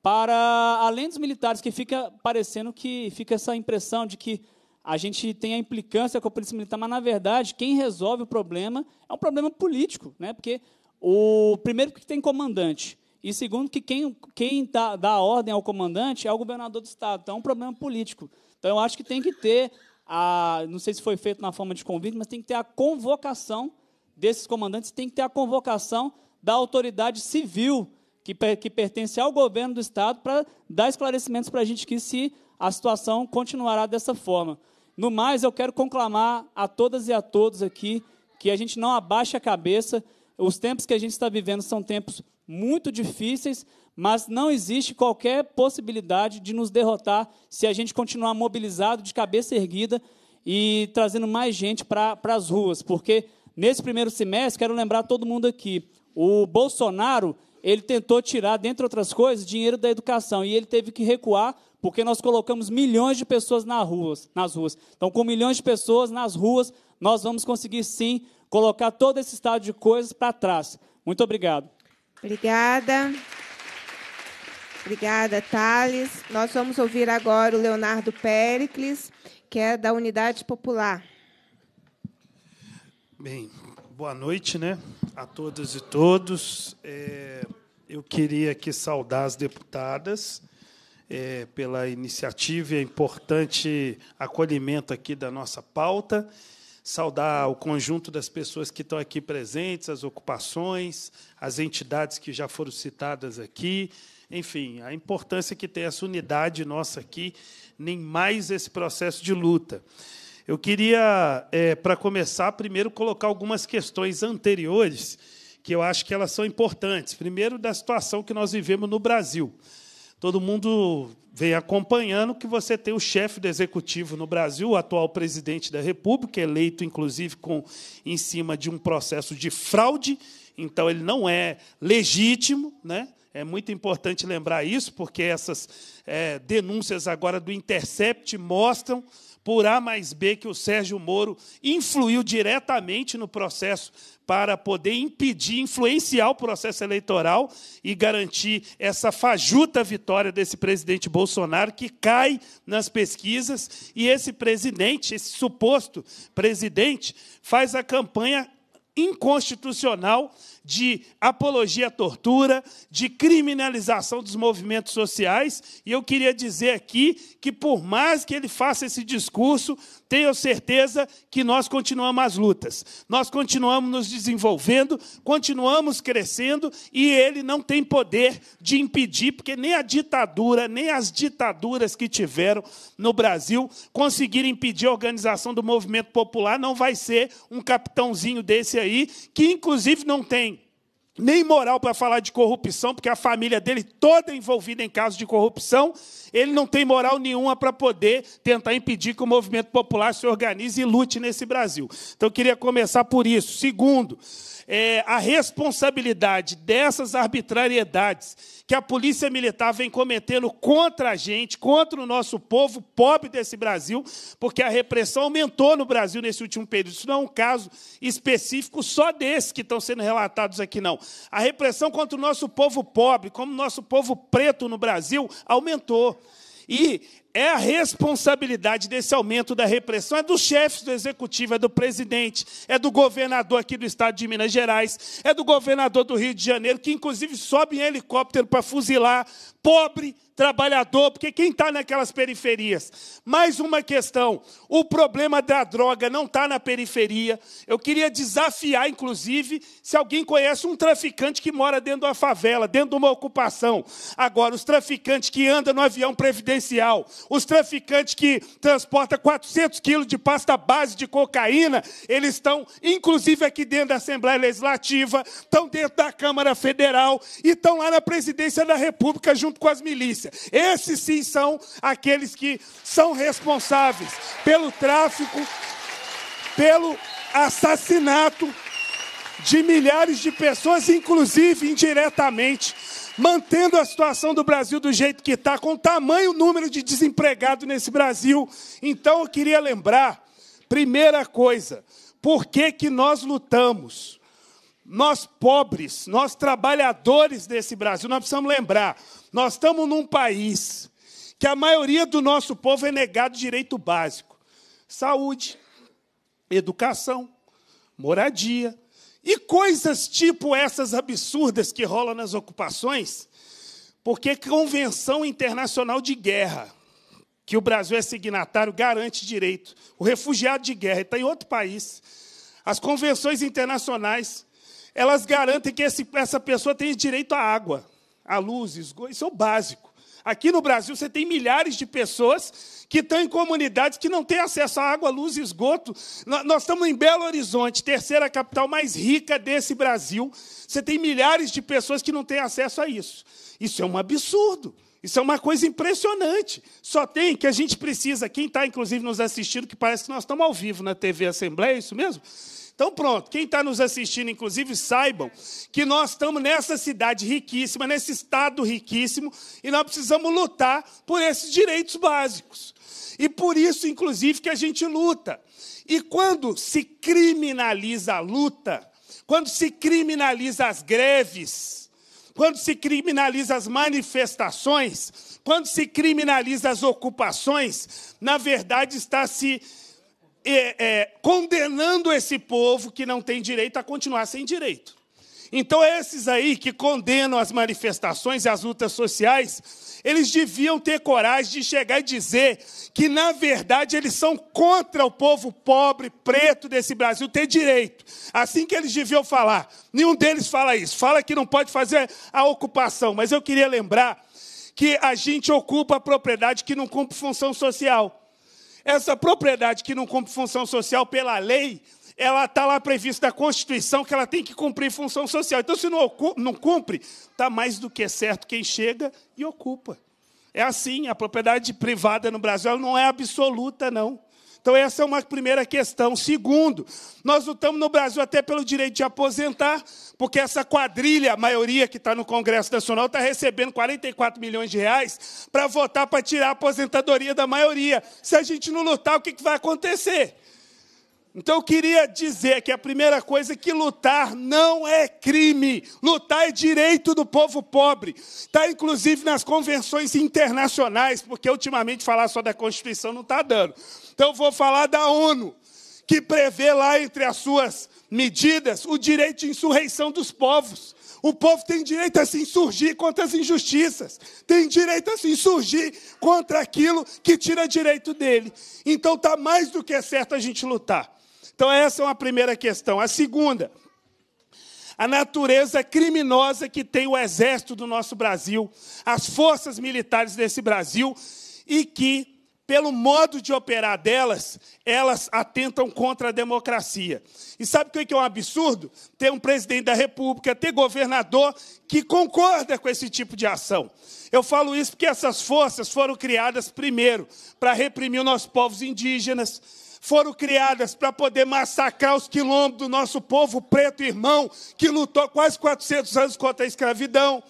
para além dos militares, que fica parecendo que fica essa impressão de que a gente tem a implicância com a polícia militar, mas na verdade quem resolve o problema é um problema político, né? Porque o primeiro que tem comandante. E segundo, que quem, quem dá, dá a ordem ao comandante é o governador do Estado. Então é um problema político. Então eu acho que tem que ter a. Não sei se foi feito na forma de convite, mas tem que ter a convocação desses comandantes, tem que ter a convocação da autoridade civil que, que pertence ao governo do Estado para dar esclarecimentos para a gente que se a situação continuará dessa forma. No mais, eu quero conclamar a todas e a todos aqui que a gente não abaixe a cabeça os tempos que a gente está vivendo são tempos muito difíceis, mas não existe qualquer possibilidade de nos derrotar se a gente continuar mobilizado, de cabeça erguida e trazendo mais gente para as ruas, porque nesse primeiro semestre, quero lembrar todo mundo aqui, o Bolsonaro ele tentou tirar, dentre outras coisas, dinheiro da educação e ele teve que recuar porque nós colocamos milhões de pessoas nas ruas, nas ruas. Então, com milhões de pessoas nas ruas, nós vamos conseguir sim colocar todo esse estado de coisas para trás. Muito obrigado. Obrigada. Obrigada, Thales. Nós vamos ouvir agora o Leonardo Pericles, que é da Unidade Popular. Bem, boa noite né, a todas e todos. É, eu queria aqui saudar as deputadas é, pela iniciativa e é importante acolhimento aqui da nossa pauta saudar o conjunto das pessoas que estão aqui presentes, as ocupações, as entidades que já foram citadas aqui. Enfim, a importância que tem essa unidade nossa aqui, nem mais esse processo de luta. Eu queria, é, para começar, primeiro colocar algumas questões anteriores, que eu acho que elas são importantes. Primeiro, da situação que nós vivemos no Brasil. Todo mundo vem acompanhando que você tem o chefe do executivo no Brasil, o atual presidente da República, eleito inclusive com em cima de um processo de fraude, então ele não é legítimo, né? É muito importante lembrar isso, porque essas é, denúncias agora do Intercept mostram por A mais B que o Sérgio Moro influiu diretamente no processo para poder impedir, influenciar o processo eleitoral e garantir essa fajuta vitória desse presidente Bolsonaro que cai nas pesquisas e esse presidente, esse suposto presidente, faz a campanha inconstitucional de apologia à tortura, de criminalização dos movimentos sociais, e eu queria dizer aqui que, por mais que ele faça esse discurso, tenho certeza que nós continuamos as lutas, nós continuamos nos desenvolvendo, continuamos crescendo e ele não tem poder de impedir, porque nem a ditadura, nem as ditaduras que tiveram no Brasil conseguiram impedir a organização do movimento popular. Não vai ser um capitãozinho desse aí, que inclusive não tem nem moral para falar de corrupção, porque a família dele toda envolvida em casos de corrupção, ele não tem moral nenhuma para poder tentar impedir que o movimento popular se organize e lute nesse Brasil. Então eu queria começar por isso. Segundo, é, a responsabilidade dessas arbitrariedades que a polícia militar vem cometendo contra a gente, contra o nosso povo pobre desse Brasil, porque a repressão aumentou no Brasil nesse último período. Isso não é um caso específico só desse que estão sendo relatados aqui, não. A repressão contra o nosso povo pobre, como o nosso povo preto no Brasil, aumentou. E é a responsabilidade desse aumento da repressão, é dos chefes do executivo, é do presidente, é do governador aqui do estado de Minas Gerais, é do governador do Rio de Janeiro, que inclusive sobe em helicóptero para fuzilar pobre trabalhador, porque quem está naquelas periferias? Mais uma questão: o problema da droga não está na periferia. Eu queria desafiar, inclusive, se alguém conhece um traficante que mora dentro de uma favela, dentro de uma ocupação. Agora, os traficantes que andam no avião previdencial, os traficantes que transportam 400 quilos de pasta base de cocaína, eles estão, inclusive, aqui dentro da Assembleia Legislativa, estão dentro da Câmara Federal e estão lá na presidência da República junto com as milícias. Esses sim são aqueles que são responsáveis pelo tráfico, pelo assassinato de milhares de pessoas, inclusive indiretamente mantendo a situação do Brasil do jeito que está, com o tamanho número de desempregados nesse Brasil. Então eu queria lembrar, primeira coisa, por que, que nós lutamos? Nós pobres, nós trabalhadores desse Brasil, nós precisamos lembrar, nós estamos num país que a maioria do nosso povo é negado direito básico: saúde, educação, moradia, e coisas tipo essas absurdas que rolam nas ocupações, porque Convenção Internacional de Guerra, que o Brasil é signatário, garante direito. O refugiado de guerra está em outro país. As convenções internacionais, elas garantem que esse, essa pessoa tenha direito à água, à luz, esgoto. Isso é o básico. Aqui no Brasil, você tem milhares de pessoas que estão em comunidades que não têm acesso à água, luz e esgoto. Nós estamos em Belo Horizonte, terceira capital mais rica desse Brasil. Você tem milhares de pessoas que não têm acesso a isso. Isso é um absurdo. Isso é uma coisa impressionante. Só tem que a gente precisa, quem está inclusive nos assistindo, que parece que nós estamos ao vivo na TV Assembleia, é isso mesmo? Então, pronto, quem está nos assistindo, inclusive, saibam que nós estamos nessa cidade riquíssima, nesse estado riquíssimo, e nós precisamos lutar por esses direitos básicos. E por isso, inclusive, que a gente luta. E quando se criminaliza a luta, quando se criminaliza as greves, quando se criminaliza as manifestações, quando se criminaliza as ocupações, na verdade está se é, é, condenando esse povo que não tem direito a continuar sem direito. Então, esses aí que condenam as manifestações e as lutas sociais, eles deviam ter coragem de chegar e dizer que, na verdade, eles são contra o povo pobre, preto desse Brasil ter direito. Assim que eles deviam falar. Nenhum deles fala isso. Fala que não pode fazer a ocupação. Mas eu queria lembrar que a gente ocupa a propriedade que não cumpre função social. Essa propriedade que não cumpre função social pela lei, ela está lá prevista na Constituição que ela tem que cumprir função social. Então, se não, não cumpre, está mais do que certo quem chega e ocupa. É assim, a propriedade privada no Brasil não é absoluta, não. Então, essa é uma primeira questão. Segundo, nós lutamos no Brasil até pelo direito de aposentar, porque essa quadrilha, a maioria que está no Congresso Nacional, está recebendo 44 milhões de reais para votar para tirar a aposentadoria da maioria. Se a gente não lutar, o que, que vai acontecer? Então eu queria dizer que a primeira coisa é que lutar não é crime, lutar é direito do povo pobre. Está inclusive nas convenções internacionais, porque ultimamente falar só da Constituição não está dando. Então eu vou falar da ONU, que prevê lá entre as suas medidas o direito de insurreição dos povos. O povo tem direito a assim, se insurgir contra as injustiças, tem direito a assim, se insurgir contra aquilo que tira direito dele. Então está mais do que certo a gente lutar. Então, essa é uma primeira questão. A segunda, a natureza criminosa que tem o exército do nosso Brasil, as forças militares desse Brasil, e que, pelo modo de operar delas, elas atentam contra a democracia. E sabe o que é, é um absurdo? Ter um presidente da República, ter governador que concorda com esse tipo de ação. Eu falo isso porque essas forças foram criadas primeiro para reprimir os nossos povos indígenas foram criadas para poder massacrar os quilombos do nosso povo preto irmão, que lutou quase 400 anos contra a escravidão.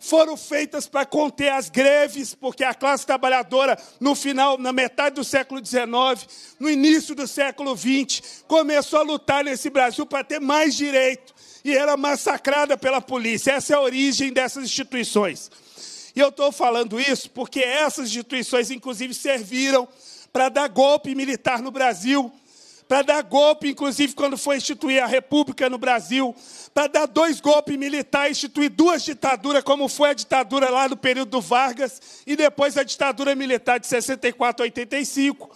Foram feitas para conter as greves, porque a classe trabalhadora, no final, na metade do século XIX, no início do século XX, começou a lutar nesse Brasil para ter mais direito e era massacrada pela polícia. Essa é a origem dessas instituições. E eu estou falando isso porque essas instituições, inclusive, serviram para dar golpe militar no Brasil, para dar golpe, inclusive, quando foi instituir a República no Brasil, para dar dois golpes militares, instituir duas ditaduras, como foi a ditadura lá no período do Vargas e depois a ditadura militar de 64 a 85,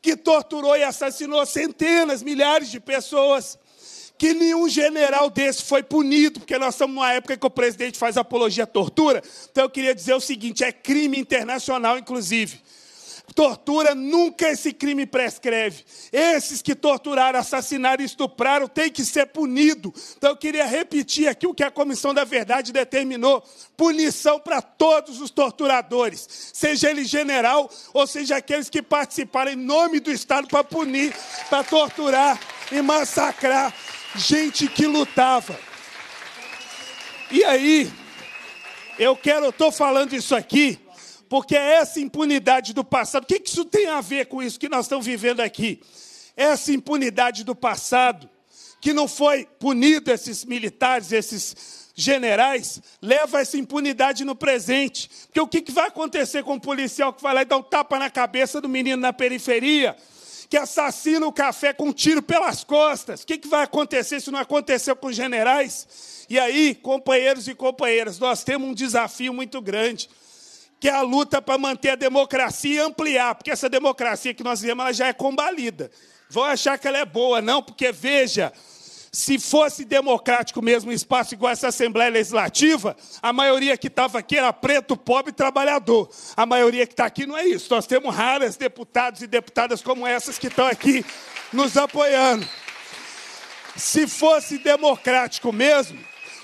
que torturou e assassinou centenas, milhares de pessoas que nenhum general desse foi punido, porque nós estamos numa época em que o presidente faz apologia à tortura. Então eu queria dizer o seguinte: é crime internacional, inclusive. Tortura nunca esse crime prescreve. Esses que torturaram, assassinaram e estupraram têm que ser punido. Então eu queria repetir aqui o que a Comissão da Verdade determinou: punição para todos os torturadores, seja ele general ou seja aqueles que participaram em nome do Estado para punir, para torturar e massacrar gente que lutava. E aí, eu quero, eu estou falando isso aqui porque é essa impunidade do passado, o que isso tem a ver com isso que nós estamos vivendo aqui? Essa impunidade do passado, que não foi punido esses militares, esses generais, leva essa impunidade no presente. Porque o que vai acontecer com o um policial que vai lá e dá um tapa na cabeça do menino na periferia? que assassina o café com um tiro pelas costas. O que, que vai acontecer se não aconteceu com os generais? E aí, companheiros e companheiras, nós temos um desafio muito grande que é a luta para manter a democracia e ampliar, porque essa democracia que nós vivemos ela já é combalida. Vão achar que ela é boa, não, porque veja, se fosse democrático mesmo um espaço igual essa Assembleia Legislativa, a maioria que estava aqui era preto, pobre e trabalhador. A maioria que está aqui não é isso. Nós temos raras deputados e deputadas como essas que estão aqui nos apoiando. Se fosse democrático mesmo,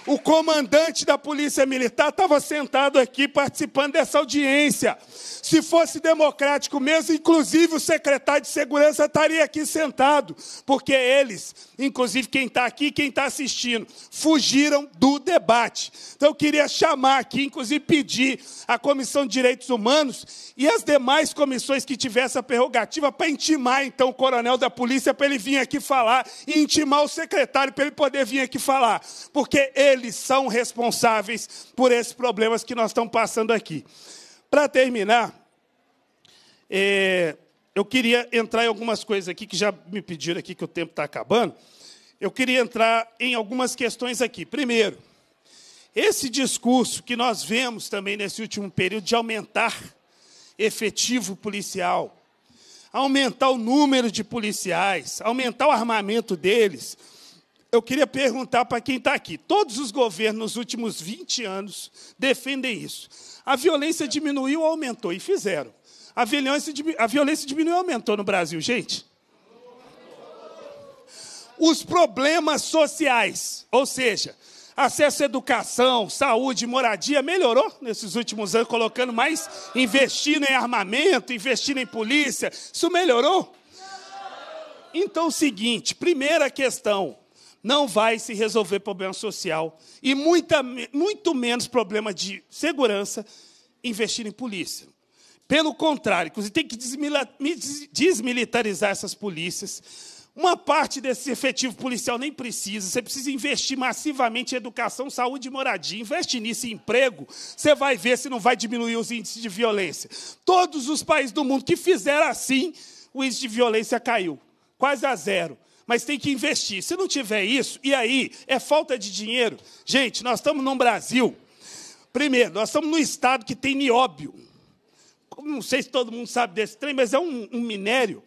o comandante da Polícia Militar estava sentado aqui participando dessa audiência. Se fosse democrático mesmo, inclusive o secretário de segurança estaria aqui sentado, porque eles, inclusive quem está aqui, quem está assistindo, fugiram do debate. Então eu queria chamar aqui, inclusive pedir à Comissão de Direitos Humanos e as demais comissões que tivessem a prerrogativa para intimar então o coronel da polícia para ele vir aqui falar e intimar o secretário para ele poder vir aqui falar, porque eles são responsáveis por esses problemas que nós estamos passando aqui. Para terminar, é, eu queria entrar em algumas coisas aqui que já me pediram aqui que o tempo está acabando. Eu queria entrar em algumas questões aqui. Primeiro, esse discurso que nós vemos também nesse último período de aumentar efetivo policial, aumentar o número de policiais, aumentar o armamento deles. Eu queria perguntar para quem está aqui: todos os governos nos últimos 20 anos defendem isso. A violência diminuiu ou aumentou? E fizeram. A violência, a violência diminuiu ou aumentou no Brasil, gente? Os problemas sociais, ou seja, acesso à educação, saúde, moradia, melhorou nesses últimos anos, colocando mais, investindo em armamento, investindo em polícia. Isso melhorou? Então, o seguinte: primeira questão, não vai se resolver problema social e muita, muito menos problema de segurança investir em polícia. Pelo contrário, inclusive tem que desmilitarizar essas polícias. Uma parte desse efetivo policial nem precisa. Você precisa investir massivamente em educação, saúde e moradia. Investe nisso em emprego. Você vai ver se não vai diminuir os índices de violência. Todos os países do mundo que fizeram assim, o índice de violência caiu. Quase a zero mas tem que investir. Se não tiver isso, e aí é falta de dinheiro. Gente, nós estamos no Brasil. Primeiro, nós estamos num estado que tem nióbio. Não sei se todo mundo sabe desse trem, mas é um, um minério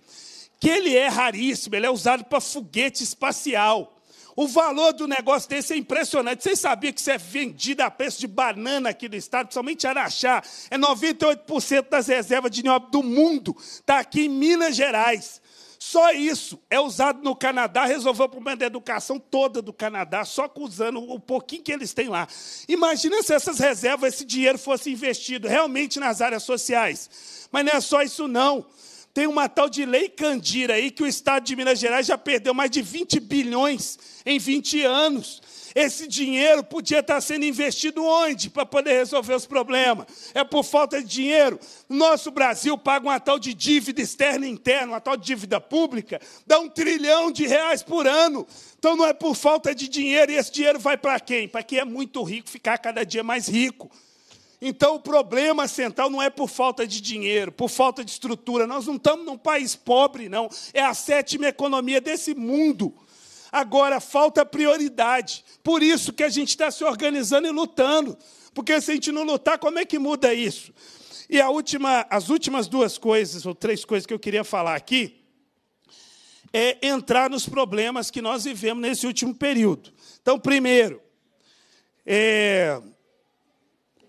que ele é raríssimo, ele é usado para foguete espacial. O valor do negócio desse é impressionante. Vocês sabiam que isso é vendido a preço de banana aqui no estado, principalmente Araxá? É 98% das reservas de nióbio do mundo. Está aqui em Minas Gerais. Só isso é usado no Canadá, resolveu o problema da educação toda do Canadá, só usando o pouquinho que eles têm lá. Imagina se essas reservas, esse dinheiro fosse investido realmente nas áreas sociais. Mas não é só isso, não. Tem uma tal de lei Candira aí que o Estado de Minas Gerais já perdeu mais de 20 bilhões em 20 anos. Esse dinheiro podia estar sendo investido onde para poder resolver os problemas? É por falta de dinheiro. Nosso Brasil paga uma tal de dívida externa e interna, uma tal de dívida pública, dá um trilhão de reais por ano. Então não é por falta de dinheiro, e esse dinheiro vai para quem? Para quem é muito rico ficar cada dia mais rico. Então, o problema central não é por falta de dinheiro, por falta de estrutura. Nós não estamos num país pobre, não. É a sétima economia desse mundo. Agora falta prioridade. Por isso que a gente está se organizando e lutando. Porque se a gente não lutar, como é que muda isso? E a última, as últimas duas coisas, ou três coisas que eu queria falar aqui, é entrar nos problemas que nós vivemos nesse último período. Então, primeiro, é,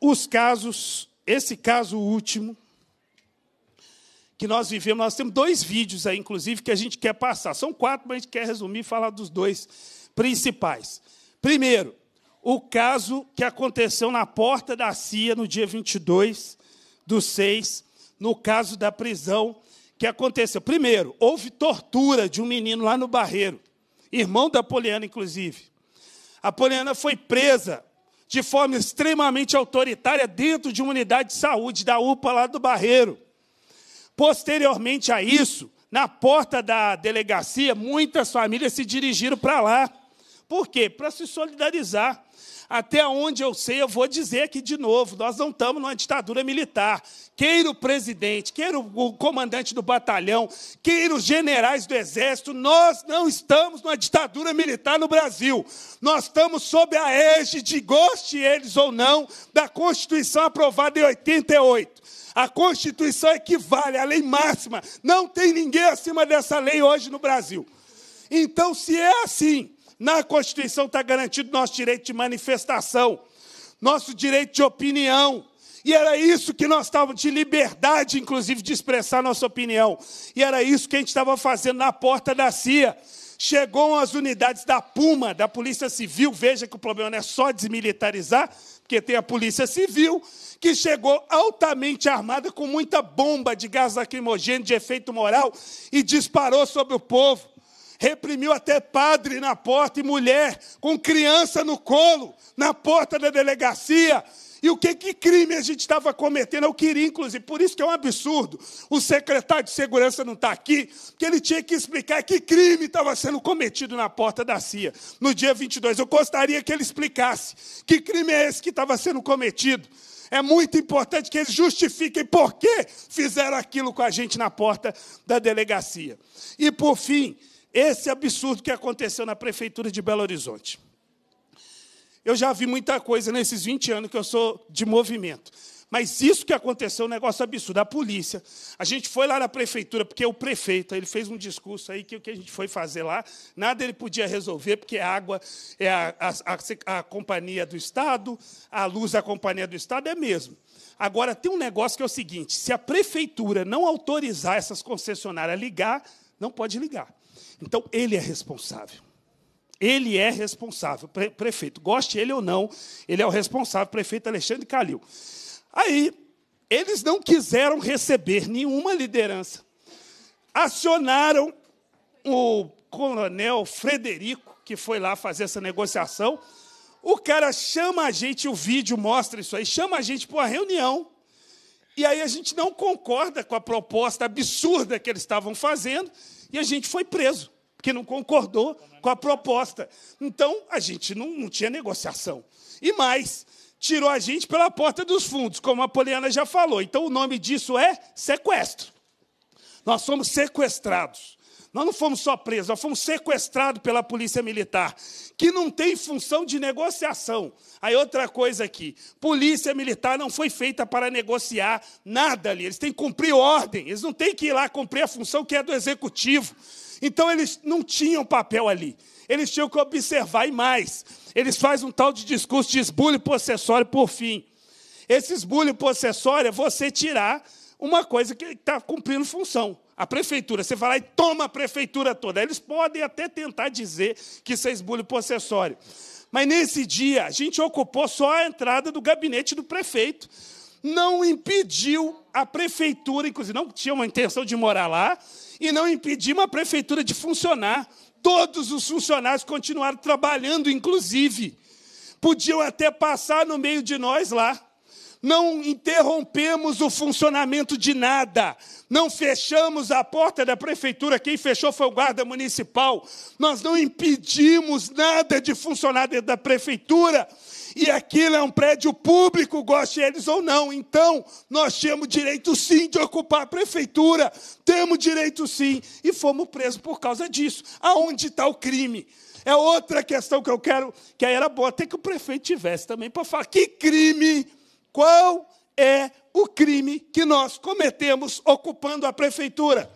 os casos, esse caso último, que nós vivemos. Nós temos dois vídeos aí, inclusive, que a gente quer passar. São quatro, mas a gente quer resumir e falar dos dois principais. Primeiro, o caso que aconteceu na porta da CIA no dia 22 do 6, no caso da prisão que aconteceu. Primeiro, houve tortura de um menino lá no Barreiro, irmão da Poliana, inclusive. A Poliana foi presa de forma extremamente autoritária dentro de uma unidade de saúde da UPA lá do Barreiro. Posteriormente a isso, na porta da delegacia, muitas famílias se dirigiram para lá. Por quê? Para se solidarizar. Até onde eu sei, eu vou dizer aqui de novo: nós não estamos numa ditadura militar. Queira o presidente, queira o comandante do batalhão, queira os generais do exército, nós não estamos numa ditadura militar no Brasil. Nós estamos sob a égide, goste eles ou não, da Constituição aprovada em 88. A Constituição equivale à lei máxima. Não tem ninguém acima dessa lei hoje no Brasil. Então, se é assim, na Constituição está garantido nosso direito de manifestação, nosso direito de opinião. E era isso que nós estávamos, de liberdade, inclusive, de expressar nossa opinião. E era isso que a gente estava fazendo na porta da CIA. Chegou as unidades da Puma, da Polícia Civil, veja que o problema não é só desmilitarizar, porque tem a Polícia Civil, que chegou altamente armada com muita bomba de gás lacrimogêneo de efeito moral e disparou sobre o povo reprimiu até padre na porta e mulher com criança no colo, na porta da delegacia. E o que, que crime a gente estava cometendo? Eu queria, inclusive, por isso que é um absurdo. O secretário de segurança não está aqui, que ele tinha que explicar que crime estava sendo cometido na porta da CIA, no dia 22. Eu gostaria que ele explicasse que crime é esse que estava sendo cometido. É muito importante que eles justifiquem por que fizeram aquilo com a gente na porta da delegacia. E, por fim, esse absurdo que aconteceu na prefeitura de Belo Horizonte. Eu já vi muita coisa nesses 20 anos que eu sou de movimento. Mas isso que aconteceu é um negócio absurdo. A polícia, a gente foi lá na prefeitura, porque o prefeito, ele fez um discurso aí que o que a gente foi fazer lá, nada ele podia resolver, porque a água é a, a, a, a companhia do Estado, a luz é a companhia do Estado, é mesmo. Agora, tem um negócio que é o seguinte: se a prefeitura não autorizar essas concessionárias a ligar, não pode ligar. Então, ele é responsável. Ele é responsável, pre prefeito. Goste ele ou não, ele é o responsável, prefeito Alexandre Calil. Aí, eles não quiseram receber nenhuma liderança. Acionaram o coronel Frederico, que foi lá fazer essa negociação. O cara chama a gente, o vídeo mostra isso aí, chama a gente para uma reunião. E aí a gente não concorda com a proposta absurda que eles estavam fazendo e a gente foi preso, porque não concordou com a proposta. Então, a gente não, não tinha negociação. E mais, tirou a gente pela porta dos fundos, como a Poliana já falou. Então, o nome disso é sequestro. Nós somos sequestrados. Nós não fomos só presos, nós fomos sequestrados pela polícia militar, que não tem função de negociação. Aí outra coisa aqui, polícia militar não foi feita para negociar nada ali. Eles têm que cumprir ordem, eles não têm que ir lá cumprir a função que é do executivo. Então eles não tinham papel ali. Eles tinham que observar e mais. Eles fazem um tal de discurso de esbulho possessório por fim. Esse esbulho possessório é você tirar uma coisa que está cumprindo função a prefeitura, você vai lá e toma a prefeitura toda. Eles podem até tentar dizer que isso é esbulho possessório. Mas nesse dia, a gente ocupou só a entrada do gabinete do prefeito. Não impediu a prefeitura, inclusive não tinha uma intenção de morar lá, e não impediu a prefeitura de funcionar. Todos os funcionários continuaram trabalhando, inclusive. Podiam até passar no meio de nós lá não interrompemos o funcionamento de nada, não fechamos a porta da prefeitura, quem fechou foi o guarda municipal, nós não impedimos nada de funcionar dentro da prefeitura, e aquilo é um prédio público, goste eles ou não, então nós temos direito sim de ocupar a prefeitura, temos direito sim, e fomos presos por causa disso. Aonde está o crime? É outra questão que eu quero, que aí era boa até que o prefeito tivesse também para falar que crime qual é o crime que nós cometemos ocupando a prefeitura?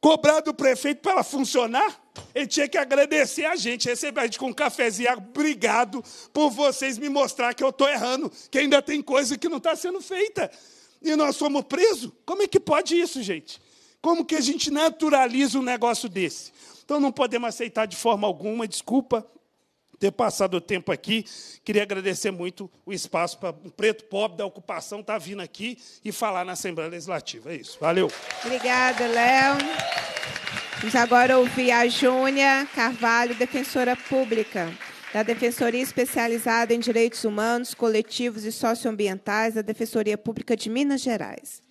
Cobrar do prefeito para ela funcionar? Ele tinha que agradecer a gente, receber a gente com um cafezinho. Obrigado por vocês me mostrar que eu estou errando, que ainda tem coisa que não está sendo feita. E nós somos presos? Como é que pode isso, gente? Como que a gente naturaliza um negócio desse? Então não podemos aceitar de forma alguma, desculpa ter passado o tempo aqui. Queria agradecer muito o espaço para um preto pobre da ocupação estar tá vindo aqui e falar na Assembleia Legislativa. É isso. Valeu. Obrigada, Léo. Vamos agora ouvir a Júnia Carvalho, defensora pública da Defensoria Especializada em Direitos Humanos, Coletivos e Socioambientais da Defensoria Pública de Minas Gerais.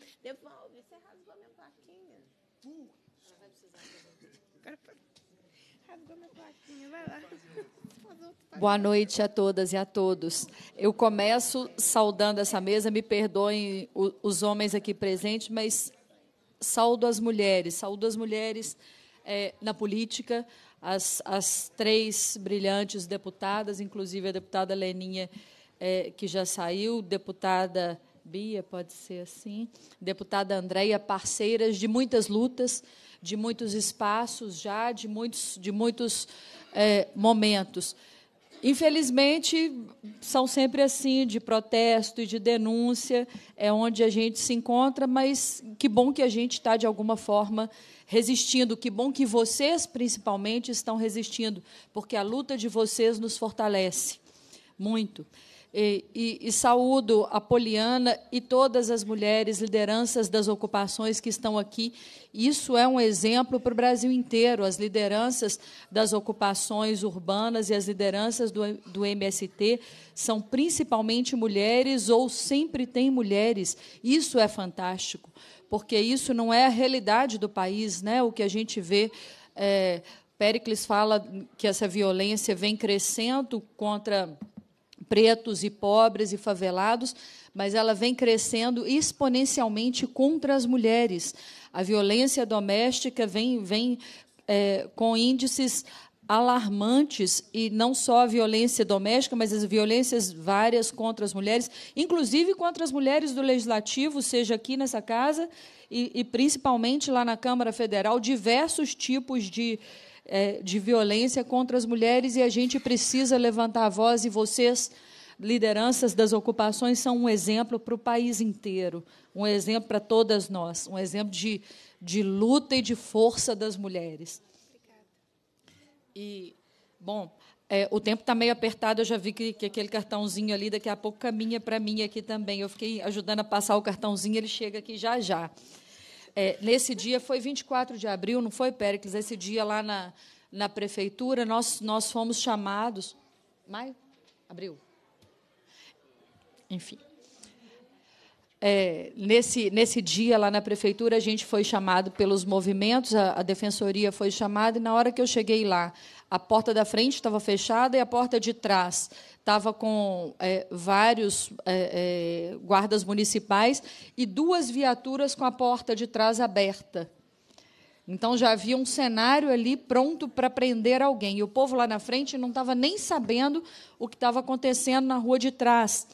Boa noite a todas e a todos. Eu começo saudando essa mesa, me perdoem os homens aqui presentes, mas saúdo as mulheres, saudo as mulheres é, na política, as, as, três brilhantes deputadas, inclusive a deputada Leninha, é, que já saiu, deputada Bia, pode ser assim, deputada Andréia, parceiras de muitas lutas, de muitos espaços já, de muitos, de muitos é, momentos. Infelizmente, são sempre assim, de protesto e de denúncia, é onde a gente se encontra, mas que bom que a gente está, de alguma forma, resistindo, que bom que vocês, principalmente, estão resistindo, porque a luta de vocês nos fortalece muito. E, e, e, saúdo a Poliana e todas as mulheres lideranças das ocupações que estão aqui. Isso é um exemplo para o Brasil inteiro. As lideranças das ocupações urbanas e as lideranças do, do MST são principalmente mulheres ou sempre têm mulheres. Isso é fantástico, porque isso não é a realidade do país, né? O que a gente vê. É, fala que essa violência vem crescendo contra pretos e pobres e favelados, mas ela vem crescendo exponencialmente contra as mulheres. A violência doméstica vem, vem é, com índices alarmantes e não só a violência doméstica, mas as violências várias contra as mulheres, inclusive contra as mulheres do legislativo, seja aqui nessa casa e, e principalmente lá na Câmara Federal, diversos tipos de é, de violência contra as mulheres e a gente precisa levantar a voz e vocês lideranças das ocupações são um exemplo para o país inteiro, um exemplo para todas nós, um exemplo de, de luta e de força das mulheres. E, bom, é, o tempo está meio apertado, eu já vi que, que aquele cartãozinho ali daqui a pouco caminha para mim aqui também. Eu fiquei ajudando a passar o cartãozinho, ele chega aqui já já. É, nesse dia, foi 24 de abril, não foi, Péricles? Esse dia lá na, na prefeitura, nós, nós fomos chamados. Maio? Abril? Enfim. É, nesse, nesse dia lá na prefeitura, a gente foi chamado pelos movimentos, a, a defensoria foi chamada, e na hora que eu cheguei lá, a porta da frente estava fechada e a porta de trás estava com é, vários é, é, guardas municipais e duas viaturas com a porta de trás aberta. Então já havia um cenário ali pronto para prender alguém. E o povo lá na frente não estava nem sabendo o que estava acontecendo na rua de trás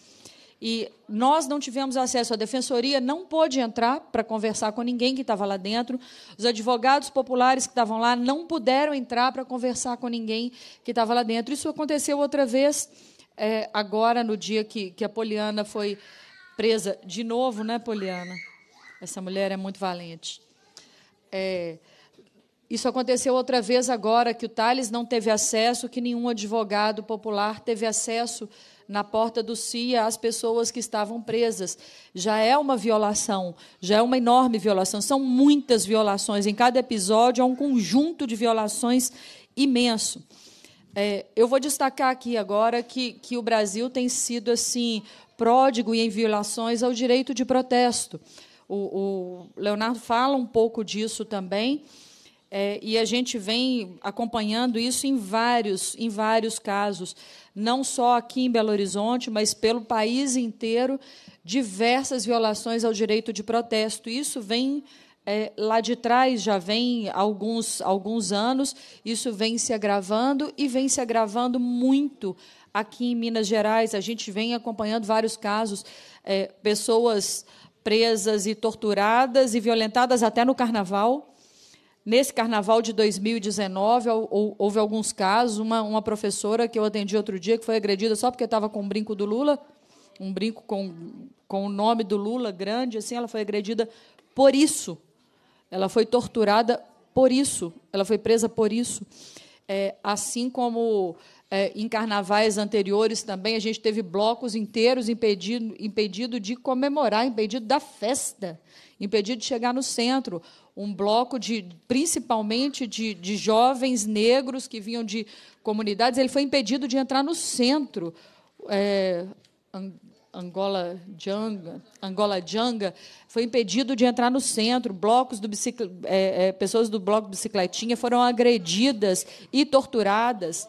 e nós não tivemos acesso. à defensoria não pôde entrar para conversar com ninguém que estava lá dentro. Os advogados populares que estavam lá não puderam entrar para conversar com ninguém que estava lá dentro. Isso aconteceu outra vez, é, agora, no dia que, que a Poliana foi presa. De novo, né, Poliana? Essa mulher é muito valente. É, isso aconteceu outra vez agora, que o Thales não teve acesso, que nenhum advogado popular teve acesso na porta do CIA as pessoas que estavam presas. Já é uma violação, já é uma enorme violação. São muitas violações. Em cada episódio há um conjunto de violações imenso. É, eu vou destacar aqui agora que, que o Brasil tem sido assim pródigo em violações ao direito de protesto. O, o Leonardo fala um pouco disso também. É, e a gente vem acompanhando isso em vários, em vários casos não só aqui em Belo Horizonte, mas pelo país inteiro, diversas violações ao direito de protesto. Isso vem é, lá de trás, já vem alguns, alguns anos, isso vem se agravando e vem se agravando muito aqui em Minas Gerais. A gente vem acompanhando vários casos, é, pessoas presas e torturadas e violentadas até no carnaval. Nesse carnaval de 2019, houve alguns casos. Uma, uma professora que eu atendi outro dia, que foi agredida só porque estava com um brinco do Lula, um brinco com, com o nome do Lula grande, assim, ela foi agredida por isso. Ela foi torturada por isso. Ela foi presa por isso. É, assim como é, em carnavais anteriores também, a gente teve blocos inteiros impedido, impedido de comemorar, impedido da festa, impedido de chegar no centro um bloco de principalmente de, de jovens negros que vinham de comunidades. Ele foi impedido de entrar no centro. É, Angola Janga, Angola Janga foi impedido de entrar no centro. Blocos do bicicl... É, é, pessoas do bloco bicicletinha foram agredidas e torturadas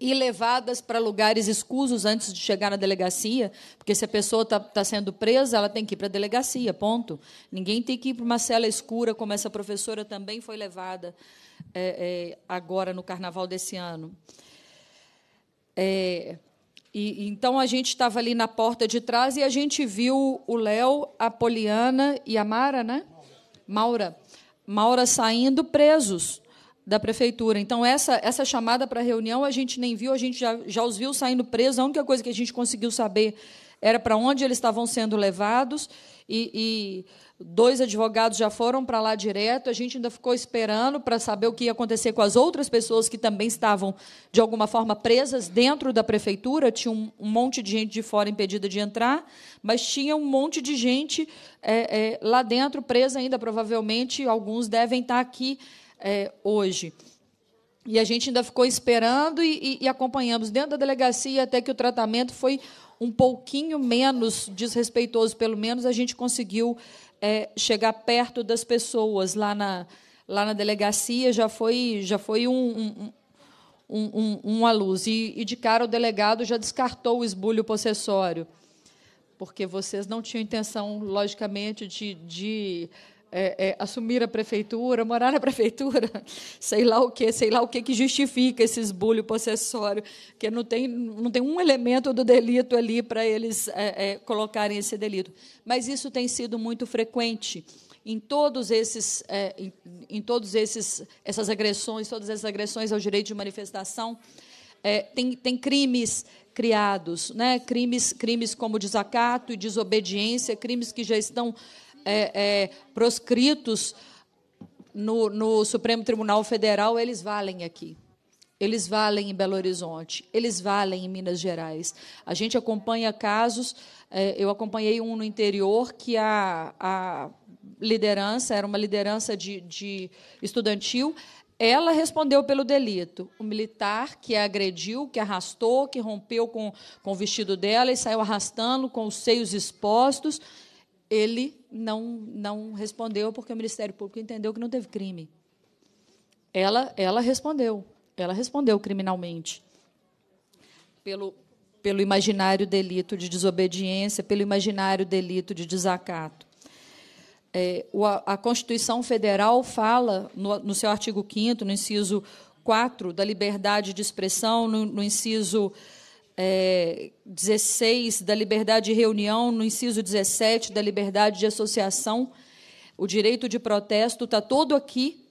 e levadas para lugares escusos antes de chegar na delegacia, porque se a pessoa está tá sendo presa, ela tem que ir para a delegacia, ponto. Ninguém tem que ir para uma cela escura, como essa professora também foi levada é, é, agora no carnaval desse ano. É, e, então a gente estava ali na porta de trás e a gente viu o Léo, a Poliana e a Mara, né? Maura. Maura saindo presos da prefeitura. Então, essa, essa chamada para reunião a gente nem viu, a gente já, já os viu saindo presos. A única coisa que a gente conseguiu saber era para onde eles estavam sendo levados. E, e dois advogados já foram para lá direto. A gente ainda ficou esperando para saber o que ia acontecer com as outras pessoas que também estavam, de alguma forma, presas dentro da prefeitura. Tinha um, um monte de gente de fora impedida de entrar, mas tinha um monte de gente é, é, lá dentro presa ainda. Provavelmente alguns devem estar aqui é, hoje. E a gente ainda ficou esperando e, e, e, acompanhamos dentro da delegacia até que o tratamento foi um pouquinho menos desrespeitoso, pelo menos a gente conseguiu é, chegar perto das pessoas lá na, lá na delegacia, já foi, já foi um, um, um, um uma luz. E, e, de cara, o delegado já descartou o esbulho possessório, porque vocês não tinham intenção, logicamente, de, de é, é, assumir a prefeitura, morar na prefeitura, sei lá o que, sei lá o que que justifica esse esbulho possessório, que não tem, não tem um elemento do delito ali para eles é, é, colocarem esse delito. Mas isso tem sido muito frequente em todos esses, é, em, em, todos esses, essas agressões, todas essas agressões ao direito de manifestação, é, tem, tem crimes criados, né? crimes, crimes como desacato e desobediência, crimes que já estão é, é, proscritos no, no Supremo Tribunal Federal, eles valem aqui. Eles valem em Belo Horizonte, eles valem em Minas Gerais. A gente acompanha casos, é, eu acompanhei um no interior que a, a liderança, era uma liderança de, de estudantil, ela respondeu pelo delito. O militar que a agrediu, que arrastou, que rompeu com, com o vestido dela e saiu arrastando com os seios expostos ele não, não respondeu porque o Ministério Público entendeu que não teve crime. Ela, ela respondeu, ela respondeu criminalmente pelo, pelo imaginário delito de desobediência, pelo imaginário delito de desacato. É, a Constituição Federal fala, no, no seu artigo 5, no inciso 4, da liberdade de expressão, no, no inciso é, 16 da liberdade de reunião, no inciso 17 da liberdade de associação, o direito de protesto está todo aqui,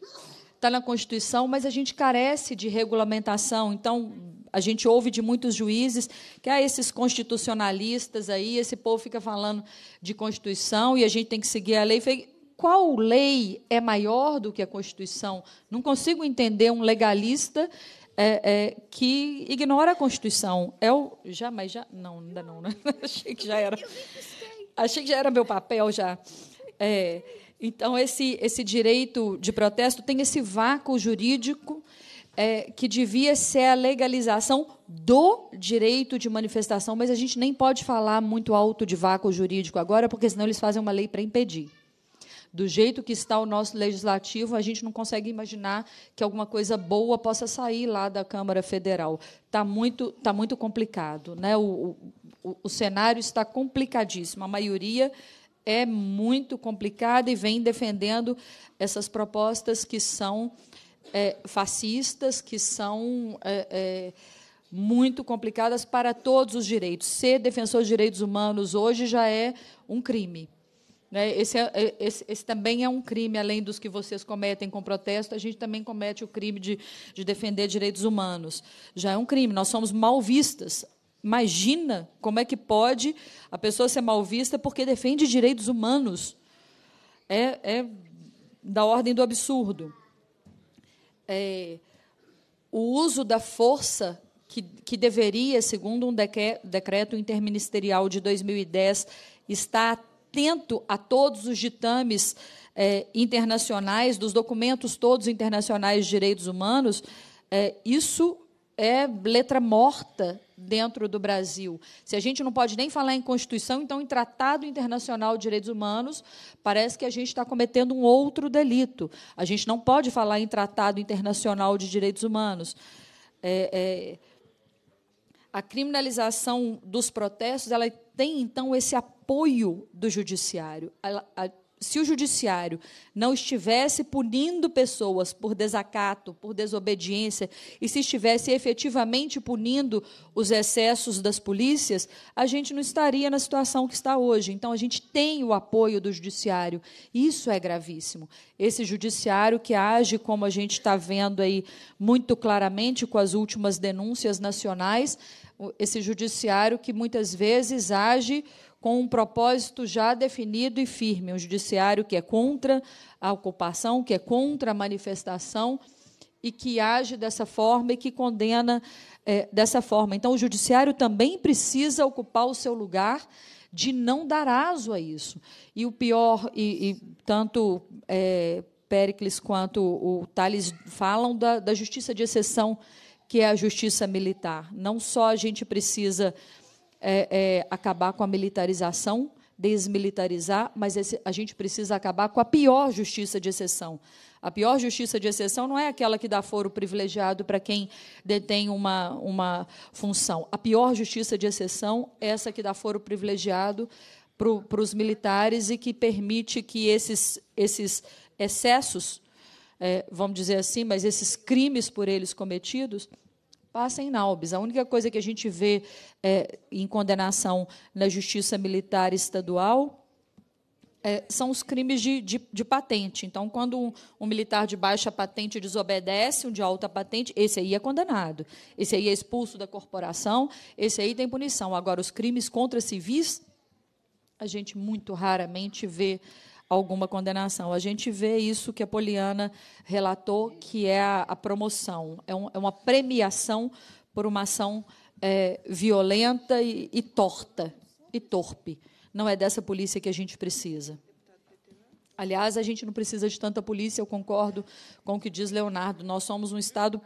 está na Constituição, mas a gente carece de regulamentação. Então, a gente ouve de muitos juízes que há ah, esses constitucionalistas aí, esse povo fica falando de Constituição e a gente tem que seguir a lei. Qual lei é maior do que a Constituição? Não consigo entender um legalista é, é, que ignora a Constituição. É o já, mas já não, ainda não, né? Achei que já era. Achei que já era meu papel já. É, então esse esse direito de protesto tem esse vácuo jurídico é, que devia ser a legalização do direito de manifestação, mas a gente nem pode falar muito alto de vácuo jurídico agora, porque senão eles fazem uma lei para impedir do jeito que está o nosso legislativo, a gente não consegue imaginar que alguma coisa boa possa sair lá da Câmara Federal. Está muito, tá muito complicado. Né? O, o, o cenário está complicadíssimo. A maioria é muito complicada e vem defendendo essas propostas que são é, fascistas, que são. É, é, muito complicadas para todos os direitos. Ser defensor de direitos humanos hoje já é um crime. Né? Esse, é, é, esse, esse, também é um crime, além dos que vocês cometem com protesto, a gente também comete o crime de, de defender direitos humanos. Já é um crime, nós somos mal vistas. Imagina como é que pode a pessoa ser mal vista porque defende direitos humanos. É, é da ordem do absurdo. É, o uso da força que, que deveria, segundo um decreto interministerial de 2010, estar atento a todos os ditames é, internacionais, dos documentos todos internacionais de direitos humanos, é, isso é letra morta dentro do Brasil. Se a gente não pode nem falar em Constituição, então em Tratado Internacional de Direitos Humanos, parece que a gente está cometendo um outro delito. A gente não pode falar em Tratado Internacional de Direitos Humanos. É, é, a criminalização dos protestos ela tem então esse apoio apoio do judiciário. se o judiciário não estivesse punindo pessoas por desacato, por desobediência, e se estivesse efetivamente punindo os excessos das polícias, a gente não estaria na situação que está hoje. Então, a gente tem o apoio do judiciário. Isso é gravíssimo. Esse judiciário que age, como a gente está vendo aí muito claramente com as últimas denúncias nacionais, esse judiciário que muitas vezes age com um propósito já definido e firme, um judiciário que é contra a ocupação, que é contra a manifestação e que age dessa forma e que condena é, dessa forma. Então, o judiciário também precisa ocupar o seu lugar de não dar aso a isso. E o pior, e, e tanto é, Péricles quanto o Tales falam da, da justiça de exceção, que é a justiça militar. Não só a gente precisa é, é, acabar com a militarização, desmilitarizar, mas esse, a gente precisa acabar com a pior justiça de exceção. A pior justiça de exceção não é aquela que dá foro privilegiado para quem detém uma, uma função. A pior justiça de exceção é essa que dá foro privilegiado para os militares e que permite que esses, esses excessos, é, vamos dizer assim, mas esses crimes por eles cometidos, passa em Naubes. A única coisa que a gente vê é, em condenação na justiça militar estadual é, são os crimes de, de, de patente. Então, quando um, um, militar de baixa patente desobedece, um de alta patente, esse aí é condenado. Esse aí é expulso da corporação, esse aí tem punição. Agora, os crimes contra civis, a gente muito raramente vê alguma condenação. A gente vê isso que a Poliana relatou, que é a, a promoção, é, um, é, uma premiação por uma ação é, violenta e, e torta, e torpe. Não é dessa polícia que a gente precisa. Aliás, a gente não precisa de tanta polícia, eu concordo com o que diz Leonardo. Nós somos um Estado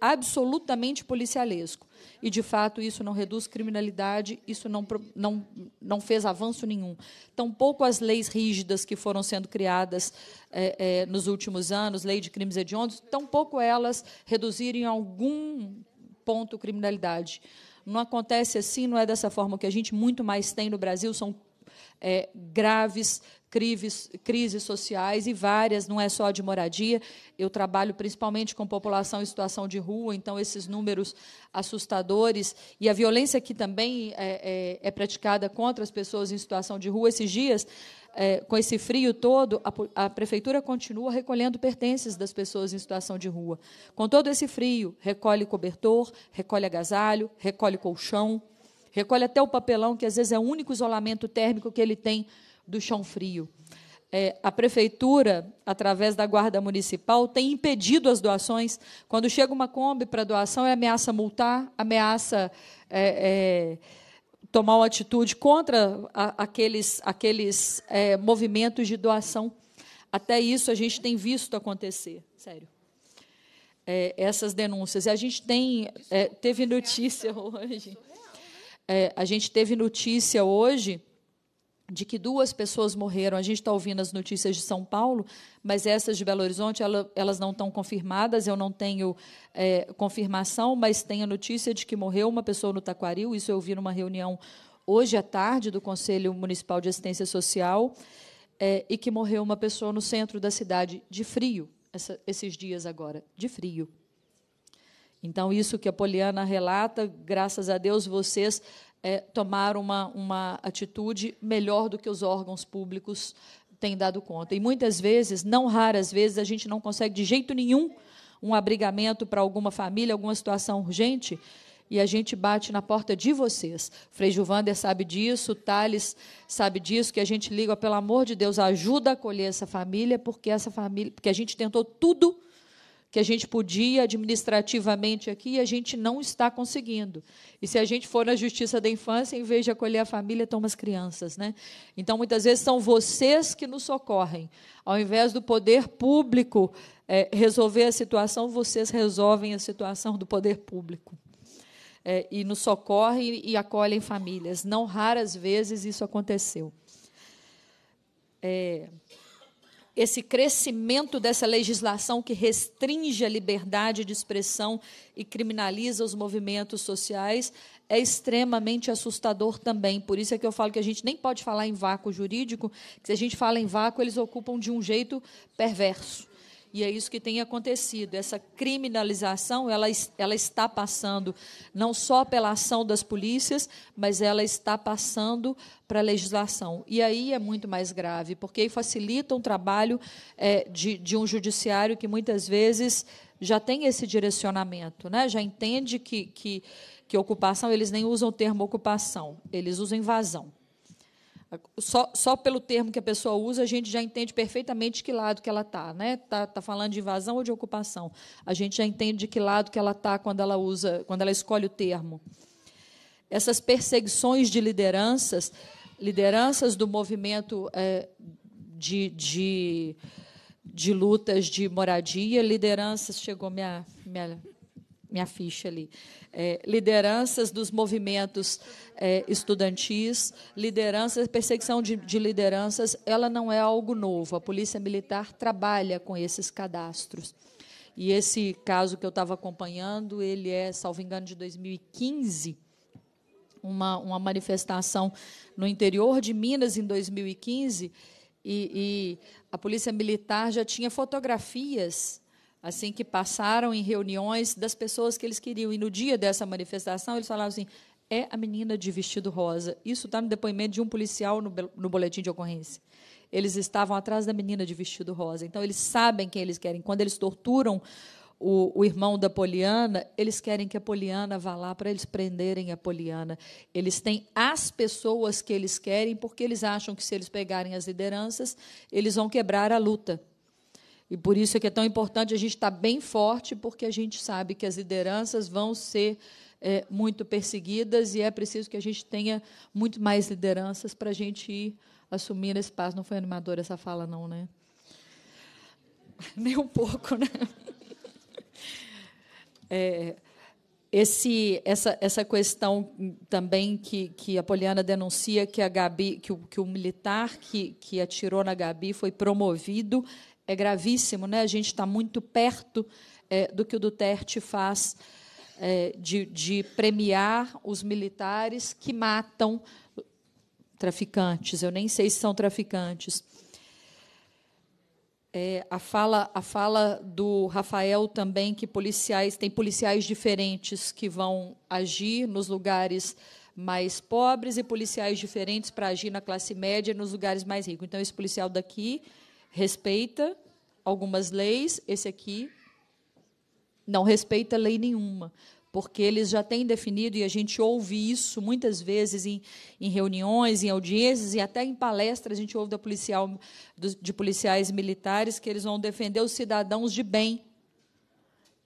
absolutamente policialesco. E, de fato, isso não reduz criminalidade, isso não, não, não fez avanço nenhum. Tampouco as leis rígidas que foram sendo criadas é, é, nos últimos anos, lei de crimes hediondos, tampouco elas reduzirem em algum ponto criminalidade. Não acontece assim, não é dessa forma. O que a gente muito mais tem no Brasil são é, graves crises, crises sociais e várias, não é só de moradia. Eu trabalho principalmente com população em situação de rua, então esses números assustadores. E a violência que também é, é, é praticada contra as pessoas em situação de rua. Esses dias, é, com esse frio todo, a, a, prefeitura continua recolhendo pertences das pessoas em situação de rua. Com todo esse frio, recolhe cobertor, recolhe agasalho, recolhe colchão, recolhe até o papelão, que às vezes é o único isolamento térmico que ele tem do chão frio. É, a prefeitura, através da guarda municipal, tem impedido as doações. Quando chega uma Kombi para doação, é ameaça multar, ameaça é, é, tomar uma atitude contra a, aqueles, aqueles é, movimentos de doação. Até isso a gente tem visto acontecer, sério. É, essas denúncias. E a gente tem. É, teve notícia hoje. a gente teve notícia hoje de que duas pessoas morreram. A gente está ouvindo as notícias de São Paulo, mas essas de Belo Horizonte ela, elas não estão confirmadas. Eu não tenho é, confirmação, mas tem a notícia de que morreu uma pessoa no Taquaril. Isso eu vi numa reunião hoje à tarde do Conselho Municipal de Assistência Social é, e que morreu uma pessoa no centro da cidade de frio essa, esses dias agora, de frio. Então, isso que a Poliana relata, graças a Deus, vocês é, tomar uma, uma atitude melhor do que os órgãos públicos têm dado conta. E muitas vezes, não raras vezes, a gente não consegue de jeito nenhum um abrigamento para alguma família, alguma situação urgente, e a gente bate na porta de vocês. Frei Gilvander sabe disso, Thales sabe disso, que a gente liga, pelo amor de Deus, ajuda a acolher essa família, porque essa família, porque a gente tentou tudo que a gente podia administrativamente aqui e a gente não está conseguindo. E se a gente for na justiça da infância, em vez de acolher a família, estão as crianças. Né? Então, muitas vezes, são vocês que nos socorrem. Ao invés do poder público é, resolver a situação, vocês resolvem a situação do poder público. É, e nos socorrem e acolhem famílias. Não raras vezes isso aconteceu. É, esse crescimento dessa legislação que restringe a liberdade de expressão e criminaliza os movimentos sociais é extremamente assustador também. Por isso é que eu falo que a gente nem pode falar em vácuo jurídico, que se a gente fala em vácuo, eles ocupam de um jeito perverso. E é isso que tem acontecido. Essa criminalização, ela, ela está passando não só pela ação das polícias, mas ela está passando para a legislação. E aí é muito mais grave, porque aí facilita um trabalho é, de, de um judiciário que muitas vezes já tem esse direcionamento, né? já entende que, que, que ocupação, eles nem usam o termo ocupação, eles usam invasão. Só, só pelo termo que a pessoa usa, a gente já entende perfeitamente de que lado que ela está. Está né? Tá, tá falando de invasão ou de ocupação? A gente já entende de que lado que ela está quando ela usa, quando ela escolhe o termo. Essas perseguições de lideranças, lideranças do movimento é, de, de, de lutas de moradia, lideranças. Chegou minha, minha minha ficha ali. É, lideranças dos movimentos é, estudantis, lideranças, perseguição de, de, lideranças, ela não é algo novo. A Polícia Militar trabalha com esses cadastros. E esse caso que eu estava acompanhando, ele é, salvo engano, de 2015. Uma, uma manifestação no interior de Minas em 2015, e, e a Polícia Militar já tinha fotografias assim que passaram em reuniões das pessoas que eles queriam. E no dia dessa manifestação, eles falaram assim: é a menina de vestido rosa. Isso está no depoimento de um policial no, no boletim de ocorrência. Eles estavam atrás da menina de vestido rosa. Então, eles sabem quem eles querem. Quando eles torturam o, o, irmão da Poliana, eles querem que a Poliana vá lá para eles prenderem a Poliana. Eles têm as pessoas que eles querem, porque eles acham que se eles pegarem as lideranças, eles vão quebrar a luta. E por isso é que é tão importante a gente estar bem forte, porque a gente sabe que as lideranças vão ser é, muito perseguidas e é preciso que a gente tenha muito mais lideranças para a gente ir assumir esse passo Não foi animadora essa fala, não, né? Nem um pouco, né? É, esse, essa, essa questão também que, que a Poliana denuncia que a Gabi, que o, que o militar que, que atirou na Gabi foi promovido é gravíssimo, né? A gente está muito perto é, do que o Duterte faz é, de, de, premiar os militares que matam traficantes. Eu nem sei se são traficantes. É, a fala a fala do Rafael também que policiais tem policiais diferentes que vão agir nos lugares mais pobres e policiais diferentes para agir na classe média nos lugares mais ricos. Então esse policial daqui respeita algumas leis, esse aqui não respeita lei nenhuma, porque eles já têm definido, e a gente ouve isso muitas vezes em, em reuniões, em audiências e até em palestras, a gente ouve da policial, de policiais militares que eles vão defender os cidadãos de bem.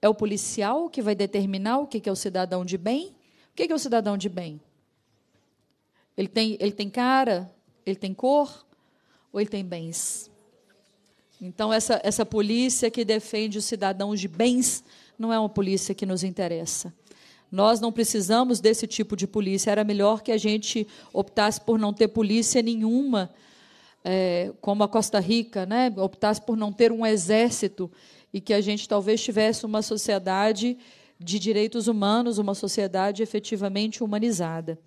É o policial que vai determinar o que é o cidadão de bem? O que é o cidadão de bem? Ele tem, ele tem cara? Ele tem cor? Ou ele tem bens? Então, essa, essa polícia que defende os cidadãos de bens não é uma polícia que nos interessa. Nós não precisamos desse tipo de polícia. Era melhor que a gente optasse por não ter polícia nenhuma, é, como a Costa Rica, né? optasse por não ter um exército e que a gente talvez tivesse uma sociedade de direitos humanos, uma sociedade efetivamente humanizada.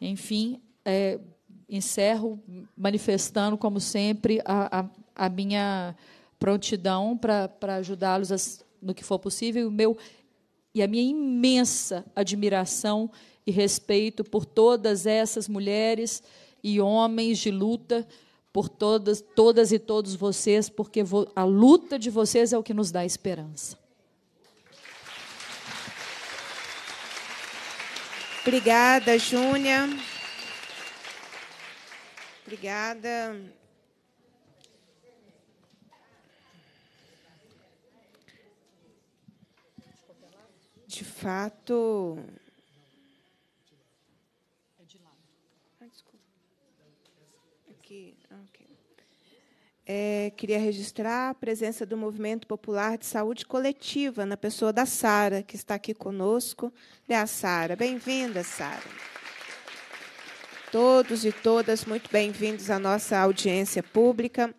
Enfim, é, encerro manifestando, como sempre, a, a a minha prontidão para ajudá-los no que for possível, o meu e a minha imensa admiração e respeito por todas essas mulheres e homens de luta, por todas, todas e todos vocês, porque a luta de vocês é o que nos dá esperança. Obrigada, Júnia. Obrigada. de fato. É de lado. Ah, desculpa. Aqui, ah, É, queria registrar a presença do Movimento Popular de Saúde Coletiva na pessoa da Sara, que está aqui conosco. É a Sara. Bem-vinda, Sara. Todos e todas muito bem-vindos à nossa audiência pública.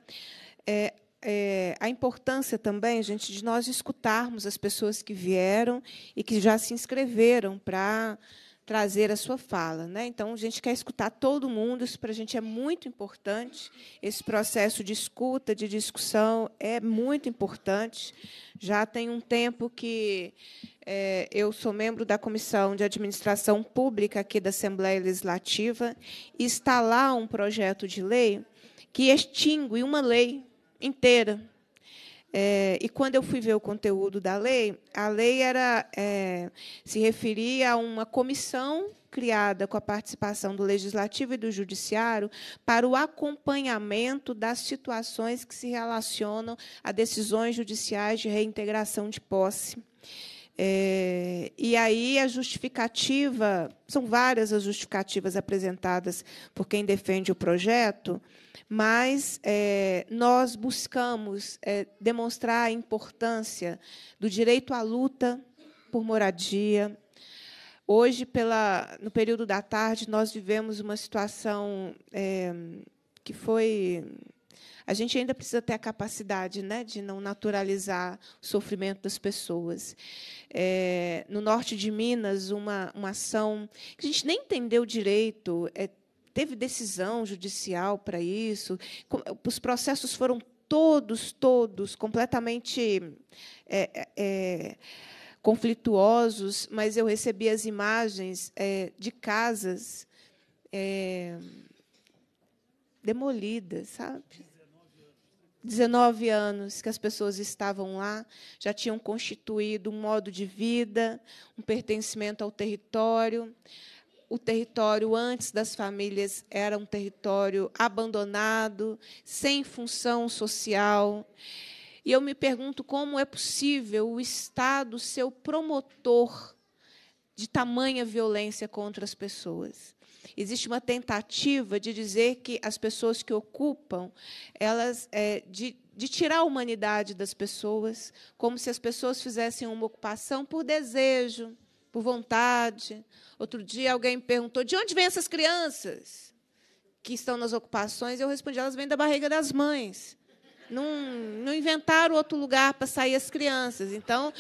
É, é, a importância também, gente, de nós escutarmos as pessoas que vieram e que já se inscreveram para trazer a sua fala. Né? Então, a gente quer escutar todo mundo, isso para a gente é muito importante. Esse processo de escuta, de discussão, é muito importante. Já tem um tempo que é, eu sou membro da Comissão de Administração Pública aqui da Assembleia Legislativa, e está lá um projeto de lei que extingue uma lei inteira. É, e quando eu fui ver o conteúdo da lei, a lei era é, se referia a uma comissão criada com a participação do legislativo e do judiciário para o acompanhamento das situações que se relacionam a decisões judiciais de reintegração de posse. É, e aí a justificativa, são várias as justificativas apresentadas por quem defende o projeto, mas é, nós buscamos é, demonstrar a importância do direito à luta por moradia. Hoje, pela, no período da tarde, nós vivemos uma situação é, que foi a gente ainda precisa ter a capacidade né, de não naturalizar o sofrimento das pessoas. É, no norte de Minas, uma, uma ação que a gente nem entendeu direito, é, teve decisão judicial para isso, os processos foram todos, todos completamente é, é, é, conflituosos, mas eu recebi as imagens é, de casas é, demolidas, sabe? 19 anos que as pessoas estavam lá, já tinham constituído um modo de vida, um pertencimento ao território. O território antes das famílias era um território abandonado, sem função social. E eu me pergunto como é possível o Estado ser o promotor de tamanha violência contra as pessoas existe uma tentativa de dizer que as pessoas que ocupam, elas é, de, de tirar a humanidade das pessoas, como se as pessoas fizessem uma ocupação por desejo, por vontade. Outro dia alguém perguntou: de onde vêm essas crianças que estão nas ocupações? Eu respondi: elas vêm da barriga das mães. Não, não inventaram outro lugar para sair as crianças. Então,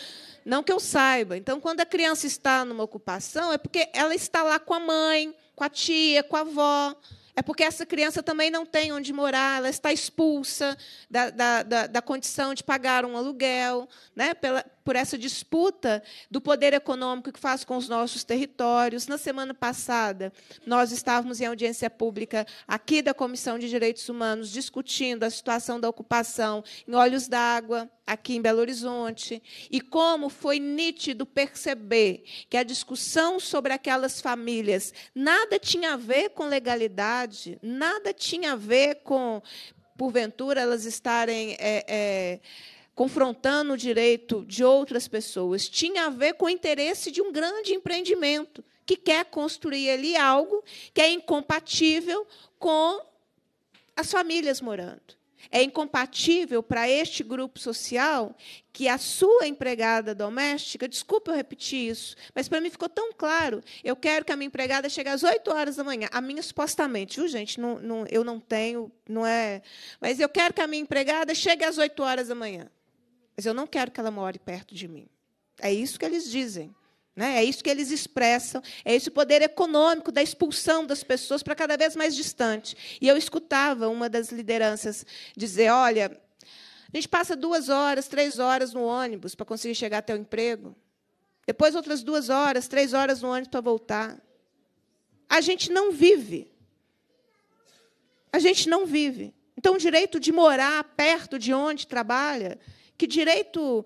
não que eu saiba. Então, quando a criança está numa ocupação, é porque ela está lá com a mãe, com a tia, com a avó. É porque essa criança também não tem onde morar, ela está expulsa da, da, da, da condição de pagar um aluguel, né? Pela, por essa disputa do poder econômico que faz com os nossos territórios. Na semana passada, nós estávamos em audiência pública aqui da Comissão de Direitos Humanos discutindo a situação da ocupação em Olhos d'Água aqui em Belo Horizonte, e como foi nítido perceber que a discussão sobre aquelas famílias nada tinha a ver com legalidade, nada tinha a ver com, porventura, elas estarem. É, é, confrontando o direito de outras pessoas, tinha a ver com o interesse de um grande empreendimento que quer construir ali algo que é incompatível com as famílias morando é incompatível para este grupo social que a sua empregada doméstica, desculpe eu repetir isso, mas para mim ficou tão claro, eu quero que a minha empregada chegue às 8 horas da manhã, a minha supostamente, viu, gente? Não, não, eu não tenho, não é. Mas eu quero que a minha empregada chegue às 8 horas da manhã. Mas eu não quero que ela more perto de mim. É isso que eles dizem. Né? É isso que eles expressam, é esse poder econômico da expulsão das pessoas para cada vez mais distante. E eu escutava uma das lideranças dizer: olha, a gente passa duas horas, três horas no ônibus para conseguir chegar até o emprego, depois outras duas horas, três horas no ônibus para voltar. A gente não vive. A gente não vive. Então, o direito de morar perto de onde trabalha, que direito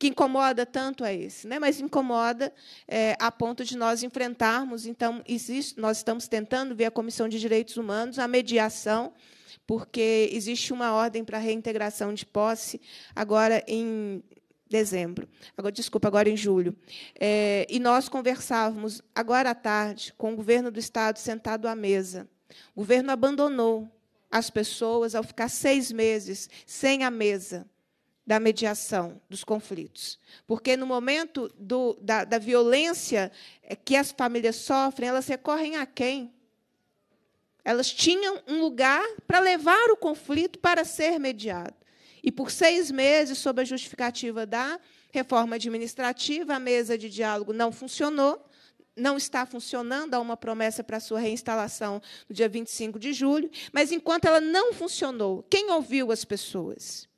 que incomoda tanto é esse, né? mas incomoda é, a ponto de nós enfrentarmos. Então, existe, nós estamos tentando ver a Comissão de Direitos Humanos, a mediação, porque existe uma ordem para reintegração de posse agora em dezembro, agora desculpa, agora em julho, é, e nós conversávamos agora à tarde com o governo do estado sentado à mesa. O governo abandonou as pessoas ao ficar seis meses sem a mesa da mediação dos conflitos. Porque no momento do, da, da, violência é que as famílias sofrem, elas recorrem a quem? Elas tinham um lugar para levar o conflito para ser mediado. E por seis meses, sob a justificativa da reforma administrativa, a mesa de diálogo não funcionou, não está funcionando, há uma promessa para sua reinstalação no dia 25 de julho, mas enquanto ela não funcionou, quem ouviu as pessoas?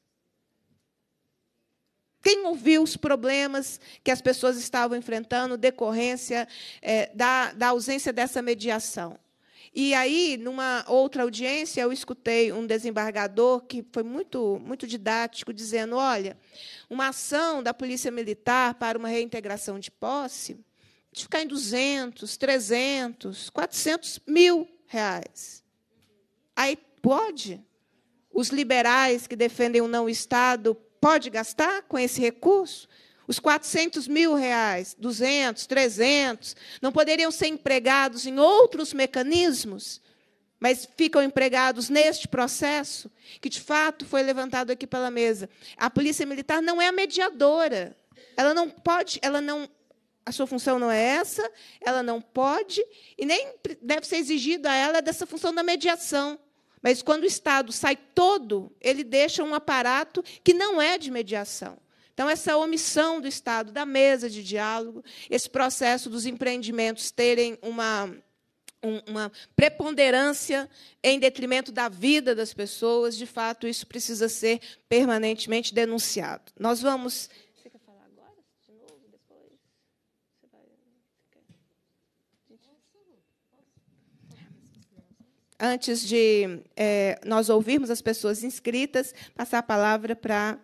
quem ouviu os problemas que as pessoas estavam enfrentando decorrência é, da, da ausência dessa mediação. E aí, numa outra audiência, eu escutei um desembargador que foi muito, muito didático, dizendo: olha, uma ação da Polícia Militar para uma reintegração de posse de ficar em 200, 300, 400 mil reais. Aí pode? Os liberais que defendem o não-Estado pode gastar com esse recurso? Os 400 mil reais, 200, 300, não poderiam ser empregados em outros mecanismos, mas ficam empregados neste processo, que de fato foi levantado aqui pela mesa. A Polícia Militar não é a mediadora. Ela não pode, ela não a sua função não é essa, ela não pode e nem deve ser exigido a ela dessa função da mediação. Mas quando o Estado sai todo, ele deixa um aparato que não é de mediação. Então, essa omissão do Estado, da mesa de diálogo, esse processo dos empreendimentos terem uma, uma preponderância em detrimento da vida das pessoas, de fato, isso precisa ser permanentemente denunciado. Nós vamos antes de é, nós ouvirmos as pessoas inscritas, passar a palavra para a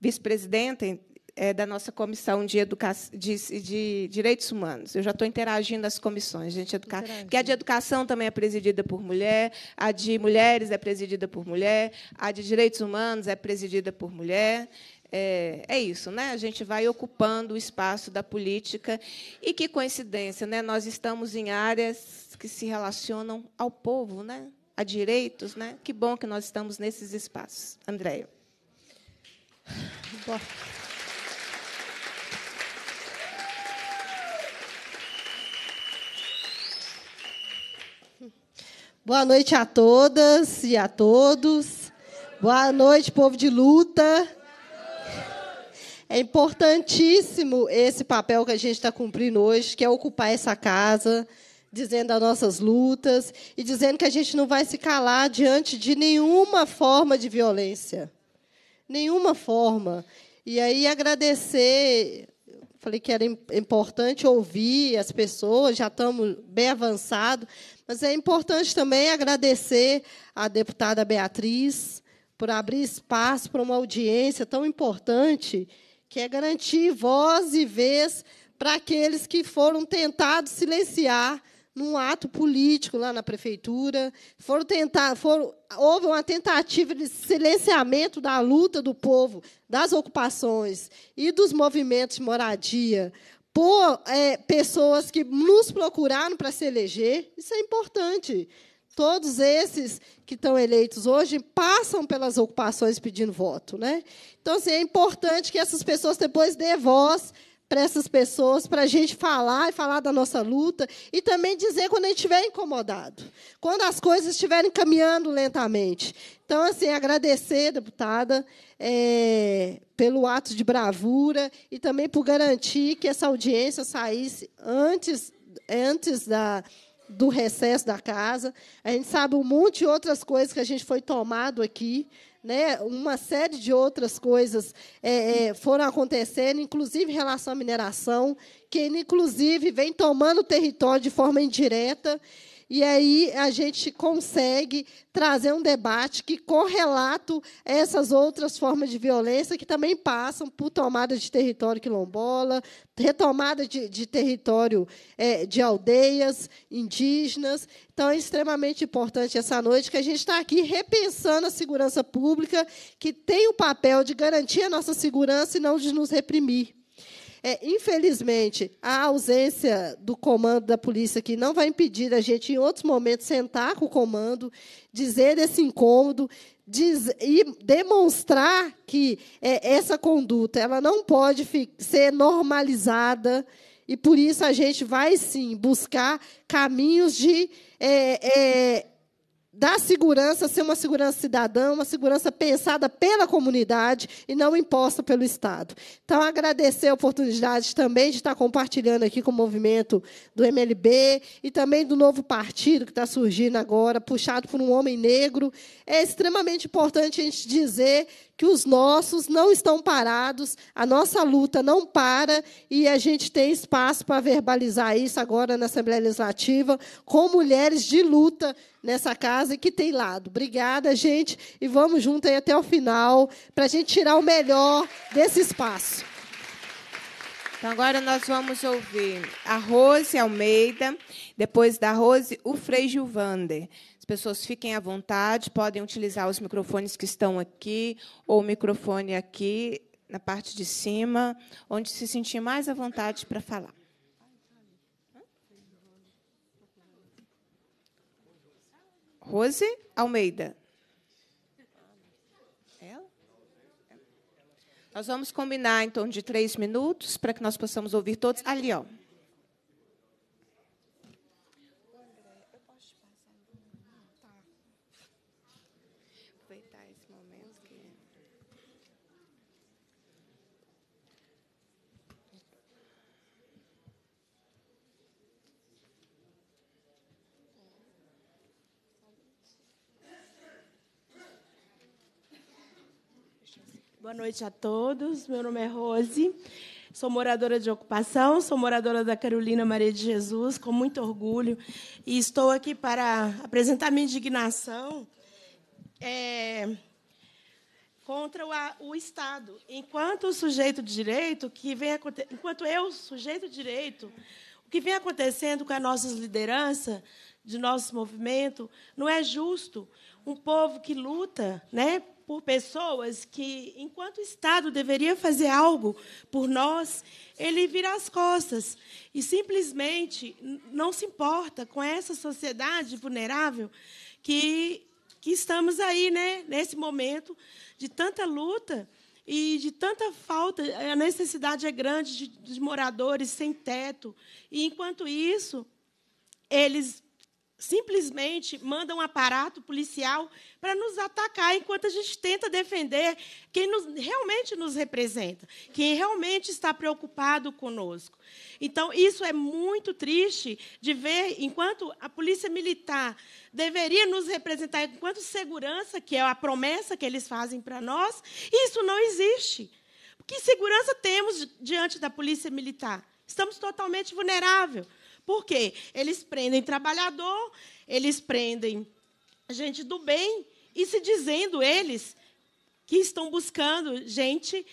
vice-presidenta é, da nossa comissão de, educa... de, de, direitos humanos. Eu já estou interagindo as comissões, gente, educar. porque a de educação também é presidida por mulher, a de mulheres é presidida por mulher, a de direitos humanos é presidida por mulher é, é, isso, né? A gente vai ocupando o espaço da política e que coincidência, né? Nós estamos em áreas que se relacionam ao povo, né? A direitos, né? Que bom que nós estamos nesses espaços, Andréia. Boa. Boa noite a todas e a todos. Boa noite, povo de luta. É importantíssimo esse papel que a gente está cumprindo hoje, que é ocupar essa casa, dizendo as nossas lutas e dizendo que a gente não vai se calar diante de nenhuma forma de violência. Nenhuma forma. E aí agradecer, falei que era importante ouvir as pessoas, já estamos bem avançados, mas é importante também agradecer à deputada Beatriz por abrir espaço para uma audiência tão importante que é garantir voz e vez para aqueles que foram tentados silenciar num ato político lá na prefeitura, foram tentar, foram, houve uma tentativa de silenciamento da luta do povo, das ocupações e dos movimentos de moradia por é, pessoas que nos procuraram para se eleger. Isso é importante todos esses que estão eleitos hoje passam pelas ocupações pedindo voto. Né? Então, assim, é importante que essas pessoas depois dê voz para essas pessoas, para a gente falar e falar da nossa luta e também dizer quando a gente estiver incomodado, quando as coisas estiverem caminhando lentamente. Então, assim, agradecer, deputada, é, pelo ato de bravura e também por garantir que essa audiência saísse antes, antes da, do recesso da casa. A gente sabe um monte de outras coisas que a gente foi tomado aqui. Né? Uma série de outras coisas é, é, foram acontecendo, inclusive em relação à mineração, que, inclusive, vem tomando território de forma indireta. E aí a gente consegue trazer um debate que correlata essas outras formas de violência que também passam por tomada de território quilombola, retomada de, de território é, de aldeias indígenas. Então, é extremamente importante essa noite que a gente está aqui repensando a segurança pública, que tem o papel de garantir a nossa segurança e não de nos reprimir. É, infelizmente, a ausência do comando da polícia aqui não vai impedir a gente, em outros momentos, sentar com o comando, dizer esse incômodo, diz, e demonstrar que é, essa conduta ela não pode ser normalizada. E por isso a gente vai sim buscar caminhos de é, é da segurança ser uma segurança cidadã, uma segurança pensada pela comunidade e não imposta pelo Estado. Então, agradecer a oportunidade também de estar compartilhando aqui com o movimento do MLB e também do novo partido que está surgindo agora, puxado por um homem negro. É extremamente importante a gente dizer que os nossos não estão parados, a nossa luta não para e a gente tem espaço para verbalizar isso agora na Assembleia Legislativa com mulheres de luta nessa casa e que tem lado. Obrigada, gente, e vamos junto aí até o final para a gente tirar o melhor desse espaço. Então, agora nós vamos ouvir a Rose Almeida, depois da Rose, o Frei Gilvander. As pessoas fiquem à vontade, podem utilizar os microfones que estão aqui, ou o microfone aqui, na parte de cima, onde se sentir mais à vontade para falar. Rose Almeida. Nós vamos combinar em torno de três minutos para que nós possamos ouvir todos. Ali, ó. Boa noite a todos. Meu nome é Rose. Sou moradora de ocupação, sou moradora da Carolina Maria de Jesus, com muito orgulho, e estou aqui para apresentar minha indignação é, contra o, o, Estado. Enquanto sujeito de direito, que vem enquanto eu, sujeito de direito, o que vem acontecendo com a nossa liderança, de nosso movimento, não é justo. Um povo que luta né, por pessoas que, enquanto o Estado deveria fazer algo por nós, ele vira as costas e simplesmente não se importa com essa sociedade vulnerável que, que estamos aí, né, nesse momento de tanta luta e de tanta falta. A necessidade é grande de, de moradores sem teto. E, enquanto isso, eles simplesmente manda um aparato policial para nos atacar enquanto a gente tenta defender quem nos, realmente nos representa, quem realmente está preocupado conosco. Então, isso é muito triste de ver, enquanto a polícia militar deveria nos representar enquanto segurança, que é a promessa que eles fazem para nós, isso não existe. Que segurança temos diante da polícia militar? Estamos totalmente vulneráveis. Por quê? Eles prendem trabalhador, eles prendem gente do bem e se dizendo eles que estão buscando gente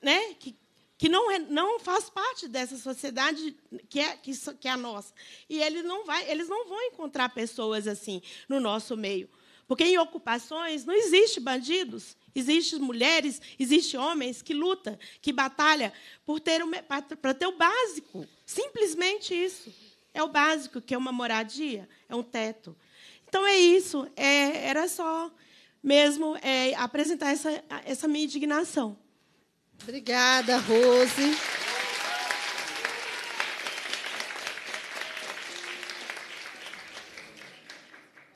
né, que, que não, é, não faz parte dessa sociedade que é, que, que é a nossa. E eles não vai, eles não vão encontrar pessoas assim no nosso meio. Porque em ocupações não existe bandidos, existem mulheres, existem homens que lutam, que batalham por ter, para ter o básico. Simplesmente isso. É o básico, que é uma moradia, é um teto. Então é isso. É, era só mesmo é, apresentar essa, essa minha indignação. Obrigada, Rose.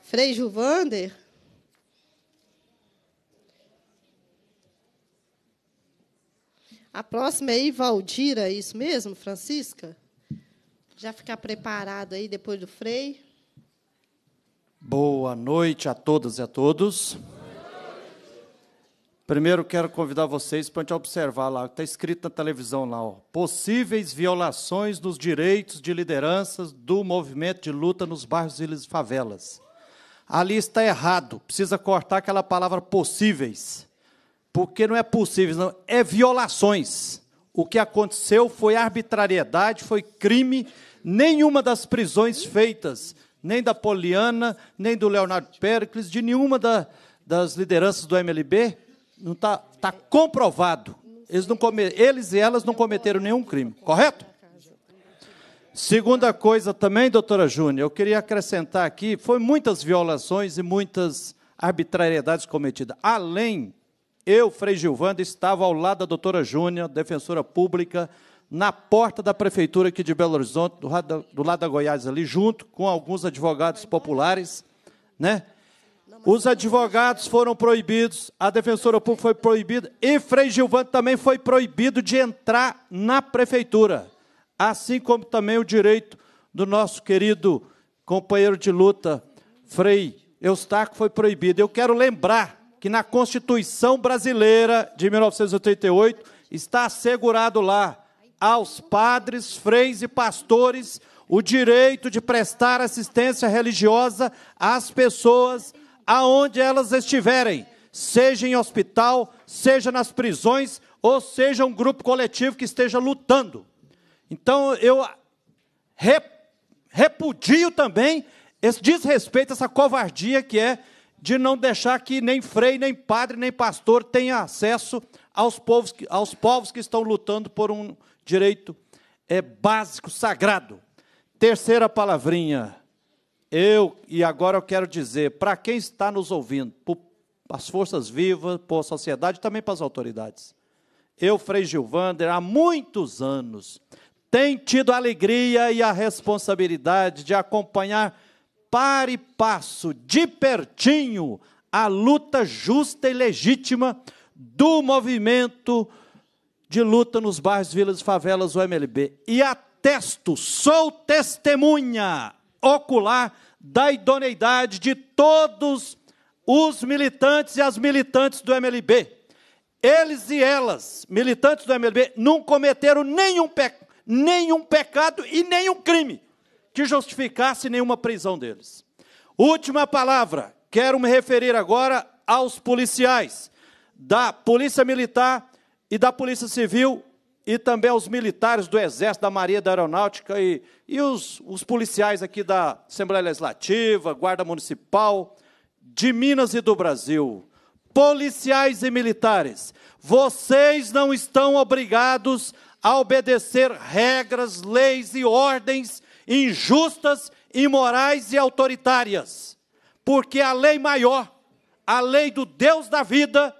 Frei Juvander. A próxima é Ivaldira, é isso mesmo, Francisca? Já ficar preparado aí depois do freio. Boa noite a todas e a todos. Primeiro quero convidar vocês para a gente observar lá, está escrito na televisão lá, ó, possíveis violações dos direitos de lideranças do movimento de luta nos bairros e favelas. Ali está é errado, precisa cortar aquela palavra possíveis, porque não é possível, não, é violações. O que aconteceu foi arbitrariedade, foi crime nenhuma das prisões feitas, nem da Poliana, nem do Leonardo Pericles, de nenhuma da, das lideranças do MLB, não está tá comprovado. Eles, não come, eles e elas não cometeram nenhum crime, correto? Segunda coisa também, doutora Júnior, eu queria acrescentar aqui, foi muitas violações e muitas arbitrariedades cometidas. Além, eu, Frei Gilvando, estava ao lado da doutora Júnior, defensora pública, na porta da prefeitura aqui de Belo Horizonte, do lado da, do lado da Goiás ali, junto com alguns advogados populares, né? Os advogados foram proibidos, a defensora pública foi proibida e Frei Gilvante também foi proibido de entrar na prefeitura, assim como também o direito do nosso querido companheiro de luta, Frei Eustáquio, foi proibido. Eu quero lembrar que na Constituição Brasileira de 1988 está assegurado lá aos padres, freis e pastores o direito de prestar assistência religiosa às pessoas aonde elas estiverem, seja em hospital, seja nas prisões ou seja um grupo coletivo que esteja lutando. Então eu repudio também esse desrespeito, essa covardia que é de não deixar que nem frei, nem padre, nem pastor tenha acesso aos povos que, aos povos que estão lutando por um, direito é básico, sagrado. Terceira palavrinha, eu, e agora eu quero dizer, para quem está nos ouvindo, para as forças vivas, para a sociedade, também para as autoridades. Eu, Frei Gilvander, há muitos anos, tenho tido a alegria e a responsabilidade de acompanhar para e passo, de pertinho, a luta justa e legítima do movimento de luta nos bairros, vilas e favelas do MLB. E atesto, sou testemunha ocular da idoneidade de todos os militantes e as militantes do MLB. Eles e elas, militantes do MLB, não cometeram nenhum, pe nenhum pecado e nenhum crime que justificasse nenhuma prisão deles. Última palavra, quero me referir agora aos policiais da Polícia Militar e da Polícia Civil e também aos militares do Exército, da Marinha, da Aeronáutica e, e os, os policiais aqui da Assembleia Legislativa, Guarda Municipal, de Minas e do Brasil. Policiais e militares, vocês não estão obrigados a obedecer regras, leis e ordens injustas, imorais e autoritárias, porque a lei maior, a lei do Deus da vida,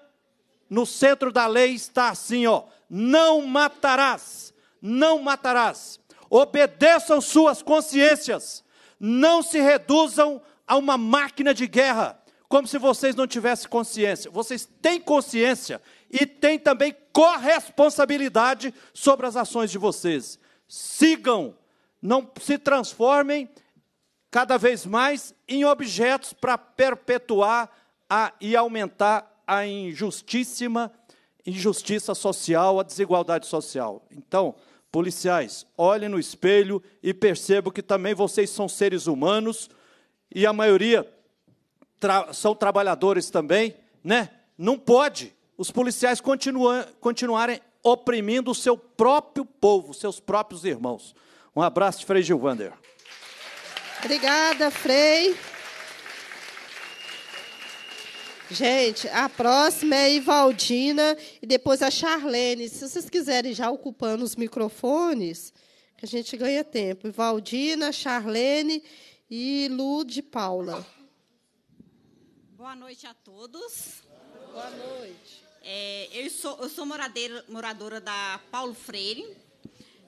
no centro da lei está assim, ó: não matarás, não matarás. Obedeçam suas consciências, não se reduzam a uma máquina de guerra, como se vocês não tivessem consciência. Vocês têm consciência e têm também corresponsabilidade sobre as ações de vocês. Sigam, não se transformem cada vez mais em objetos para perpetuar a, e aumentar a injustíssima injustiça social, a desigualdade social. Então, policiais, olhem no espelho e percebam que também vocês são seres humanos e a maioria tra são trabalhadores também, né? Não pode os policiais continua continuarem oprimindo o seu próprio povo, seus próprios irmãos. Um abraço de Frei Gilvander. Obrigada, Frei. Gente, a próxima é a Ivaldina e depois a Charlene. Se vocês quiserem já ocupando os microfones, a gente ganha tempo. Ivaldina, Charlene e Lu de Paula. Boa noite a todos. Boa noite. É, eu sou, eu sou moradeira, moradora da Paulo Freire.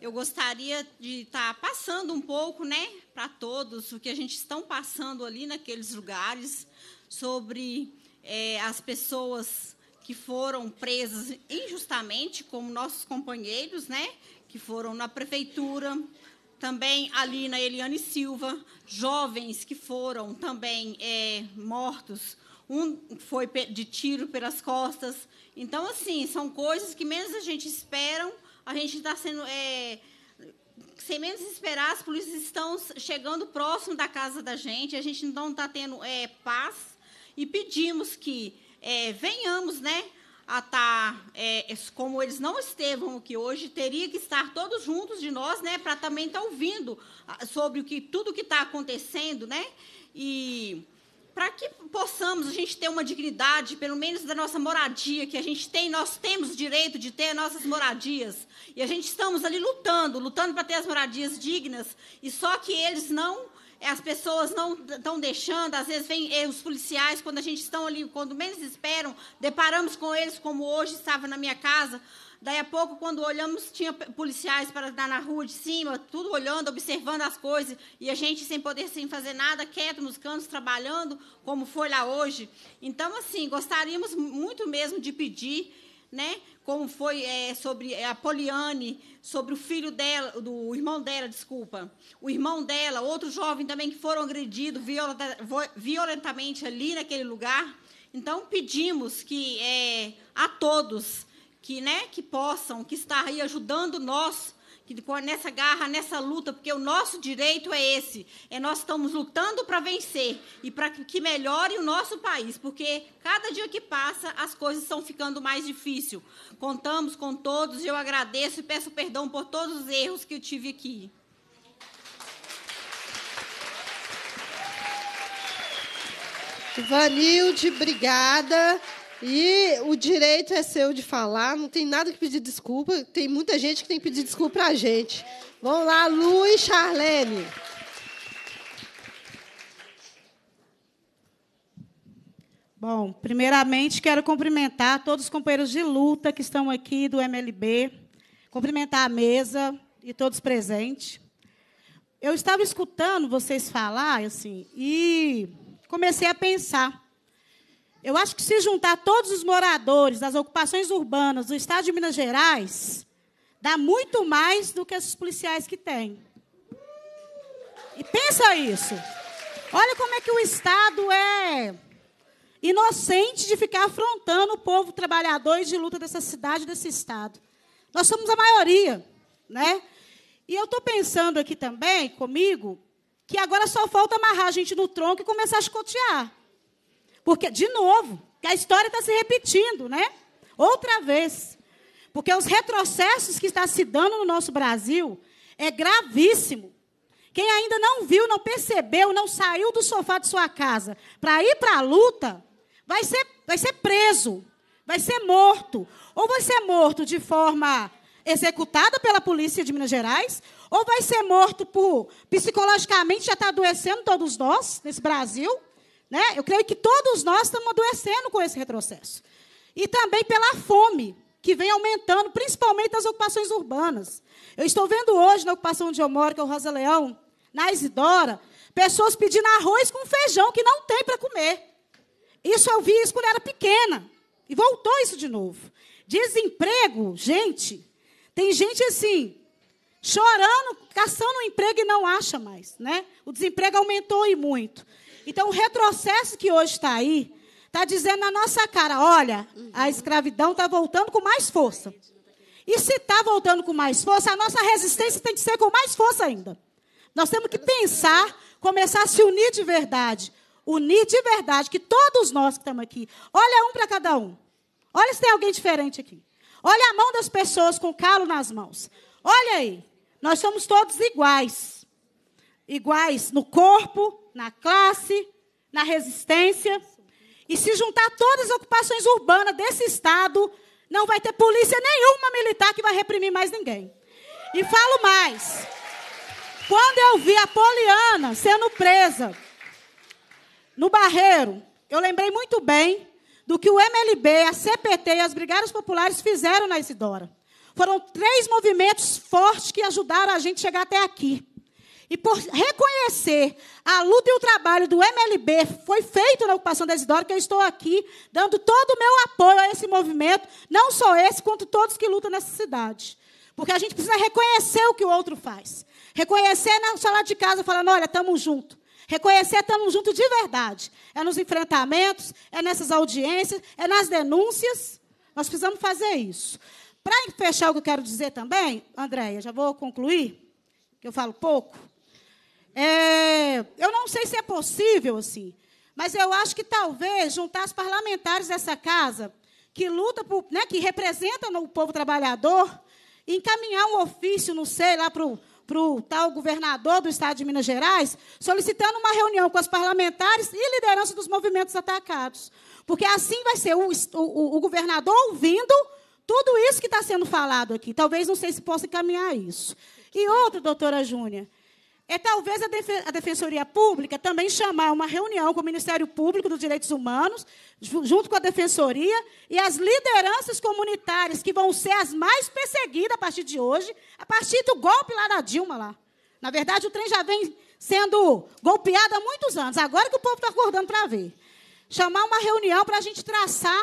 Eu gostaria de estar tá passando um pouco, né, para todos o que a gente está passando ali naqueles lugares sobre é, as pessoas que foram presas injustamente, como nossos companheiros, né, que foram na prefeitura, também ali na Eliane Silva, jovens que foram também é, mortos, um foi de tiro pelas costas. Então, assim, são coisas que menos a gente espera, a gente está sendo. É, sem menos esperar, as polícias estão chegando próximo da casa da gente, a gente não está tendo é, paz e pedimos que é, venhamos, né? A estar, é, como eles não estevam aqui hoje, teria que estar todos juntos de nós, né? Para também estar tá ouvindo ah, sobre o que, tudo que está acontecendo, né? E para que possamos a gente ter uma dignidade, pelo menos da nossa moradia, que a gente tem, nós temos direito de ter nossas moradias. E a gente estamos ali lutando, lutando para ter as moradias dignas, e só que eles não é, as pessoas não estão deixando, às vezes vem é, os policiais, quando a gente está ali, quando menos esperam, deparamos com eles, como hoje estava na minha casa. Daí a pouco, quando olhamos, tinha policiais para dar na rua de cima, tudo olhando, observando as coisas, e a gente sem poder, sem fazer nada, quieto nos cantos, trabalhando, como foi lá hoje. Então, assim, gostaríamos muito mesmo de pedir né, como foi é, sobre é, a Poliane, sobre o filho dela, do irmão dela, desculpa, o irmão dela, outro jovem também que foram agredidos violenta, violentamente ali naquele lugar. Então pedimos que é, a todos que, né, que possam, que estar aí ajudando nós que nessa garra, nessa luta, porque o nosso direito é esse. É nós estamos lutando para vencer e para que melhore o nosso país, porque cada dia que passa as coisas estão ficando mais difíceis. Contamos com todos e eu agradeço e peço perdão por todos os erros que eu tive aqui. Vanilde, obrigada. E o direito é seu de falar, não tem nada que pedir desculpa. Tem muita gente que tem que pedir desculpa pra gente. Vamos lá, Lu e Charlene. Bom, primeiramente quero cumprimentar todos os companheiros de luta que estão aqui do MLB, cumprimentar a mesa e todos presentes. Eu estava escutando vocês falar assim e comecei a pensar eu acho que se juntar todos os moradores das ocupações urbanas do estado de Minas Gerais, dá muito mais do que esses policiais que tem. E pensa isso. Olha como é que o Estado é inocente de ficar afrontando o povo trabalhador e de luta dessa cidade, desse Estado. Nós somos a maioria. Né? E eu estou pensando aqui também, comigo, que agora só falta amarrar a gente no tronco e começar a escotear. Porque, de novo, a história está se repetindo, né? Outra vez. Porque os retrocessos que está se dando no nosso Brasil é gravíssimo. Quem ainda não viu, não percebeu, não saiu do sofá de sua casa para ir para a luta, vai ser, vai ser preso, vai ser morto. Ou vai ser morto de forma executada pela polícia de Minas Gerais, ou vai ser morto por psicologicamente já está adoecendo todos nós nesse Brasil. Né? Eu creio que todos nós estamos adoecendo com esse retrocesso. E também pela fome, que vem aumentando, principalmente nas ocupações urbanas. Eu estou vendo hoje, na ocupação onde eu moro, que é o Rosa Leão, na Isidora, pessoas pedindo arroz com feijão que não tem para comer. Isso eu vi isso quando era pequena. E voltou isso de novo. Desemprego, gente. Tem gente assim, chorando, caçando um emprego e não acha mais. Né? O desemprego aumentou e muito. Então, o retrocesso que hoje está aí, está dizendo na nossa cara: olha, a escravidão está voltando com mais força. E se está voltando com mais força, a nossa resistência tem que ser com mais força ainda. Nós temos que pensar, começar a se unir de verdade. Unir de verdade, que todos nós que estamos aqui, olha um para cada um. Olha se tem alguém diferente aqui. Olha a mão das pessoas com calo nas mãos. Olha aí. Nós somos todos iguais. Iguais no corpo, na classe, na resistência. E se juntar todas as ocupações urbanas desse estado, não vai ter polícia nenhuma militar que vai reprimir mais ninguém. E falo mais. Quando eu vi a Poliana sendo presa no Barreiro, eu lembrei muito bem do que o MLB, a CPT e as Brigadas Populares fizeram na Isidora. Foram três movimentos fortes que ajudaram a gente a chegar até aqui. E por reconhecer a luta e o trabalho do MLB foi feito na ocupação da Isidoro, que eu estou aqui dando todo o meu apoio a esse movimento, não só esse, quanto todos que lutam nessa cidade. Porque a gente precisa reconhecer o que o outro faz. Reconhecer na sala de casa, falando, olha, estamos juntos. Reconhecer estamos juntos de verdade. É nos enfrentamentos, é nessas audiências, é nas denúncias. Nós precisamos fazer isso. Para fechar o que eu quero dizer também, Andréia, já vou concluir, que eu falo pouco. É, eu não sei se é possível assim, mas eu acho que talvez juntar os parlamentares dessa casa, que luta por, né, que representam o povo trabalhador, e encaminhar um ofício, não sei, lá para o tal governador do estado de Minas Gerais, solicitando uma reunião com os parlamentares e liderança dos movimentos atacados. Porque assim vai ser o, o, o governador ouvindo tudo isso que está sendo falado aqui. Talvez não sei se possa encaminhar isso. E outro, doutora Júnia, é talvez a, a, Defensoria Pública também chamar uma reunião com o Ministério Público dos Direitos Humanos, ju junto com a Defensoria, e as lideranças comunitárias, que vão ser as mais perseguidas a partir de hoje, a partir do golpe lá da Dilma. lá. Na verdade, o trem já vem sendo golpeado há muitos anos, agora que o povo está acordando para ver. Chamar uma reunião para a gente traçar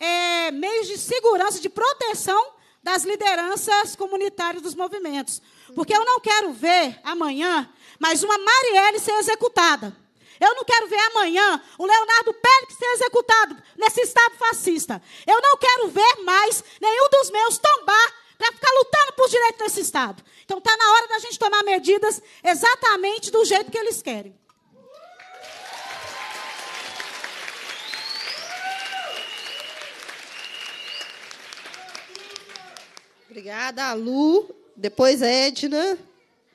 é, meios de segurança, de proteção das lideranças comunitárias dos movimentos. Porque eu não quero ver amanhã mais uma Marielle ser executada. Eu não quero ver amanhã o Leonardo Pérez ser executado nesse Estado fascista. Eu não quero ver mais nenhum dos meus tombar para ficar lutando por direitos nesse Estado. Então está na hora da gente tomar medidas exatamente do jeito que eles querem. Obrigada, Lu. Depois Edna,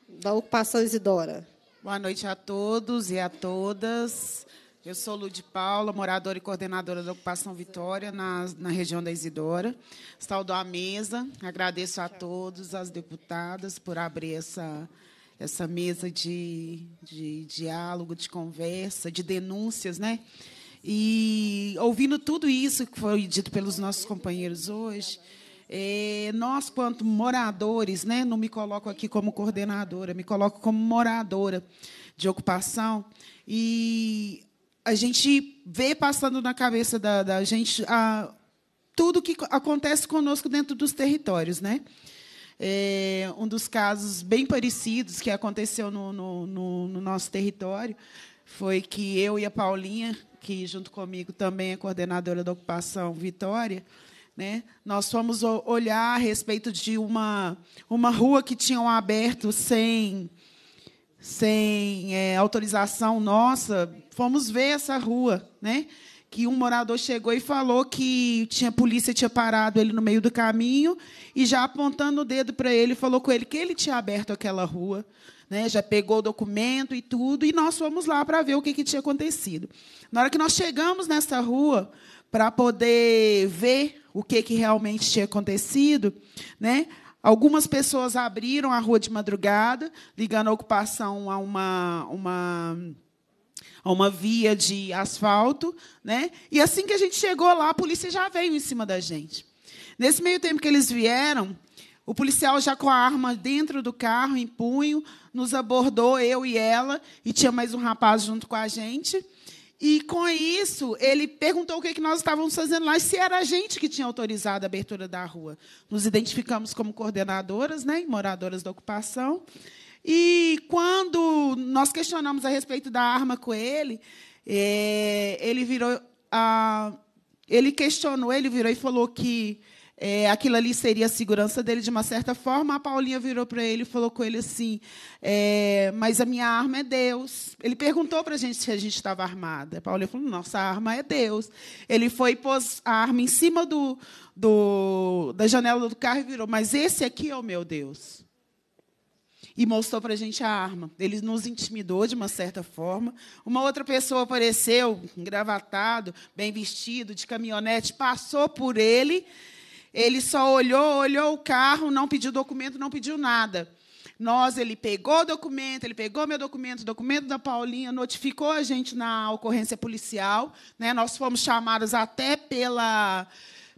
da Ocupação Isidora. Boa noite a todos e a todas. Eu sou Lude Paula, moradora e coordenadora da Ocupação Vitória, na, na região da Isidora. Saúdo à mesa, agradeço a todos, as deputadas, por abrir essa, essa mesa de, de diálogo, de conversa, de denúncias, né? E ouvindo tudo isso que foi dito pelos nossos companheiros hoje, é, nós, quanto moradores, né, não me coloco aqui como coordenadora, me coloco como moradora de ocupação, e a gente vê passando na cabeça da, da gente a, tudo que acontece conosco dentro dos territórios. Né? É, um dos casos bem parecidos que aconteceu no, no, no, no nosso território foi que eu e a Paulinha, que junto comigo também é coordenadora da ocupação Vitória, né? Nós fomos olhar a respeito de uma, uma rua que tinham aberto sem, sem é, autorização nossa. Fomos ver essa rua, né? que um morador chegou e falou que tinha a polícia tinha parado ele no meio do caminho e já apontando o dedo para ele falou com ele que ele tinha aberto aquela rua, né? Já pegou o documento e tudo e nós fomos lá para ver o que, que tinha acontecido. Na hora que nós chegamos nessa rua, para poder ver o que, que realmente tinha acontecido, né? Algumas pessoas abriram a rua de madrugada, ligando a ocupação a uma, uma, a uma via de asfalto. Né? E assim que a gente chegou lá, a polícia já veio em cima da gente. Nesse meio tempo que eles vieram, o policial, já com a arma dentro do carro, em punho, nos abordou, eu e ela, e tinha mais um rapaz junto com a gente. E com isso, ele perguntou o que, que nós estávamos fazendo lá e se era a gente que tinha autorizado a abertura da rua. Nos identificamos como coordenadoras né, moradoras da ocupação. E quando nós questionamos a respeito da arma com ele, é, ele virou. ele questionou, ele virou e falou que é, aquilo ali seria a segurança dele de uma certa forma. A Paulinha virou para ele e falou com ele assim: é, Mas a minha arma é Deus. Ele perguntou para a gente se a gente estava armada. A Paulinha falou: Nossa arma é Deus. Ele foi e pôs a arma em cima do, do, da janela do carro e virou: Mas esse aqui é o meu Deus. E mostrou para a gente a arma. Ele nos intimidou de uma certa forma. Uma outra pessoa apareceu, engravatado, bem vestido, de caminhonete, passou por ele ele só olhou, olhou o carro, não pediu documento, não pediu nada. Nós, ele pegou o documento, ele pegou meu documento, documento da Paulinha, notificou a gente na ocorrência policial. Né? Nós fomos chamados até pela,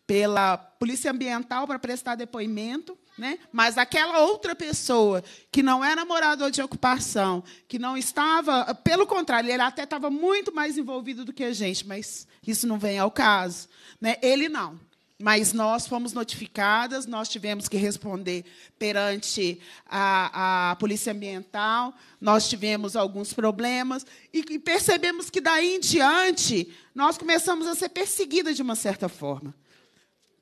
pela Polícia Ambiental para prestar depoimento. Né? Mas aquela outra pessoa que não era morador de ocupação, que não estava, pelo contrário, ele até estava muito mais envolvido do que a gente, mas isso não vem ao caso, né? Ele não. Mas nós fomos notificadas, nós tivemos que responder perante a, a Polícia Ambiental, nós tivemos alguns problemas e, e percebemos que daí em diante nós começamos a ser perseguidas de uma certa forma.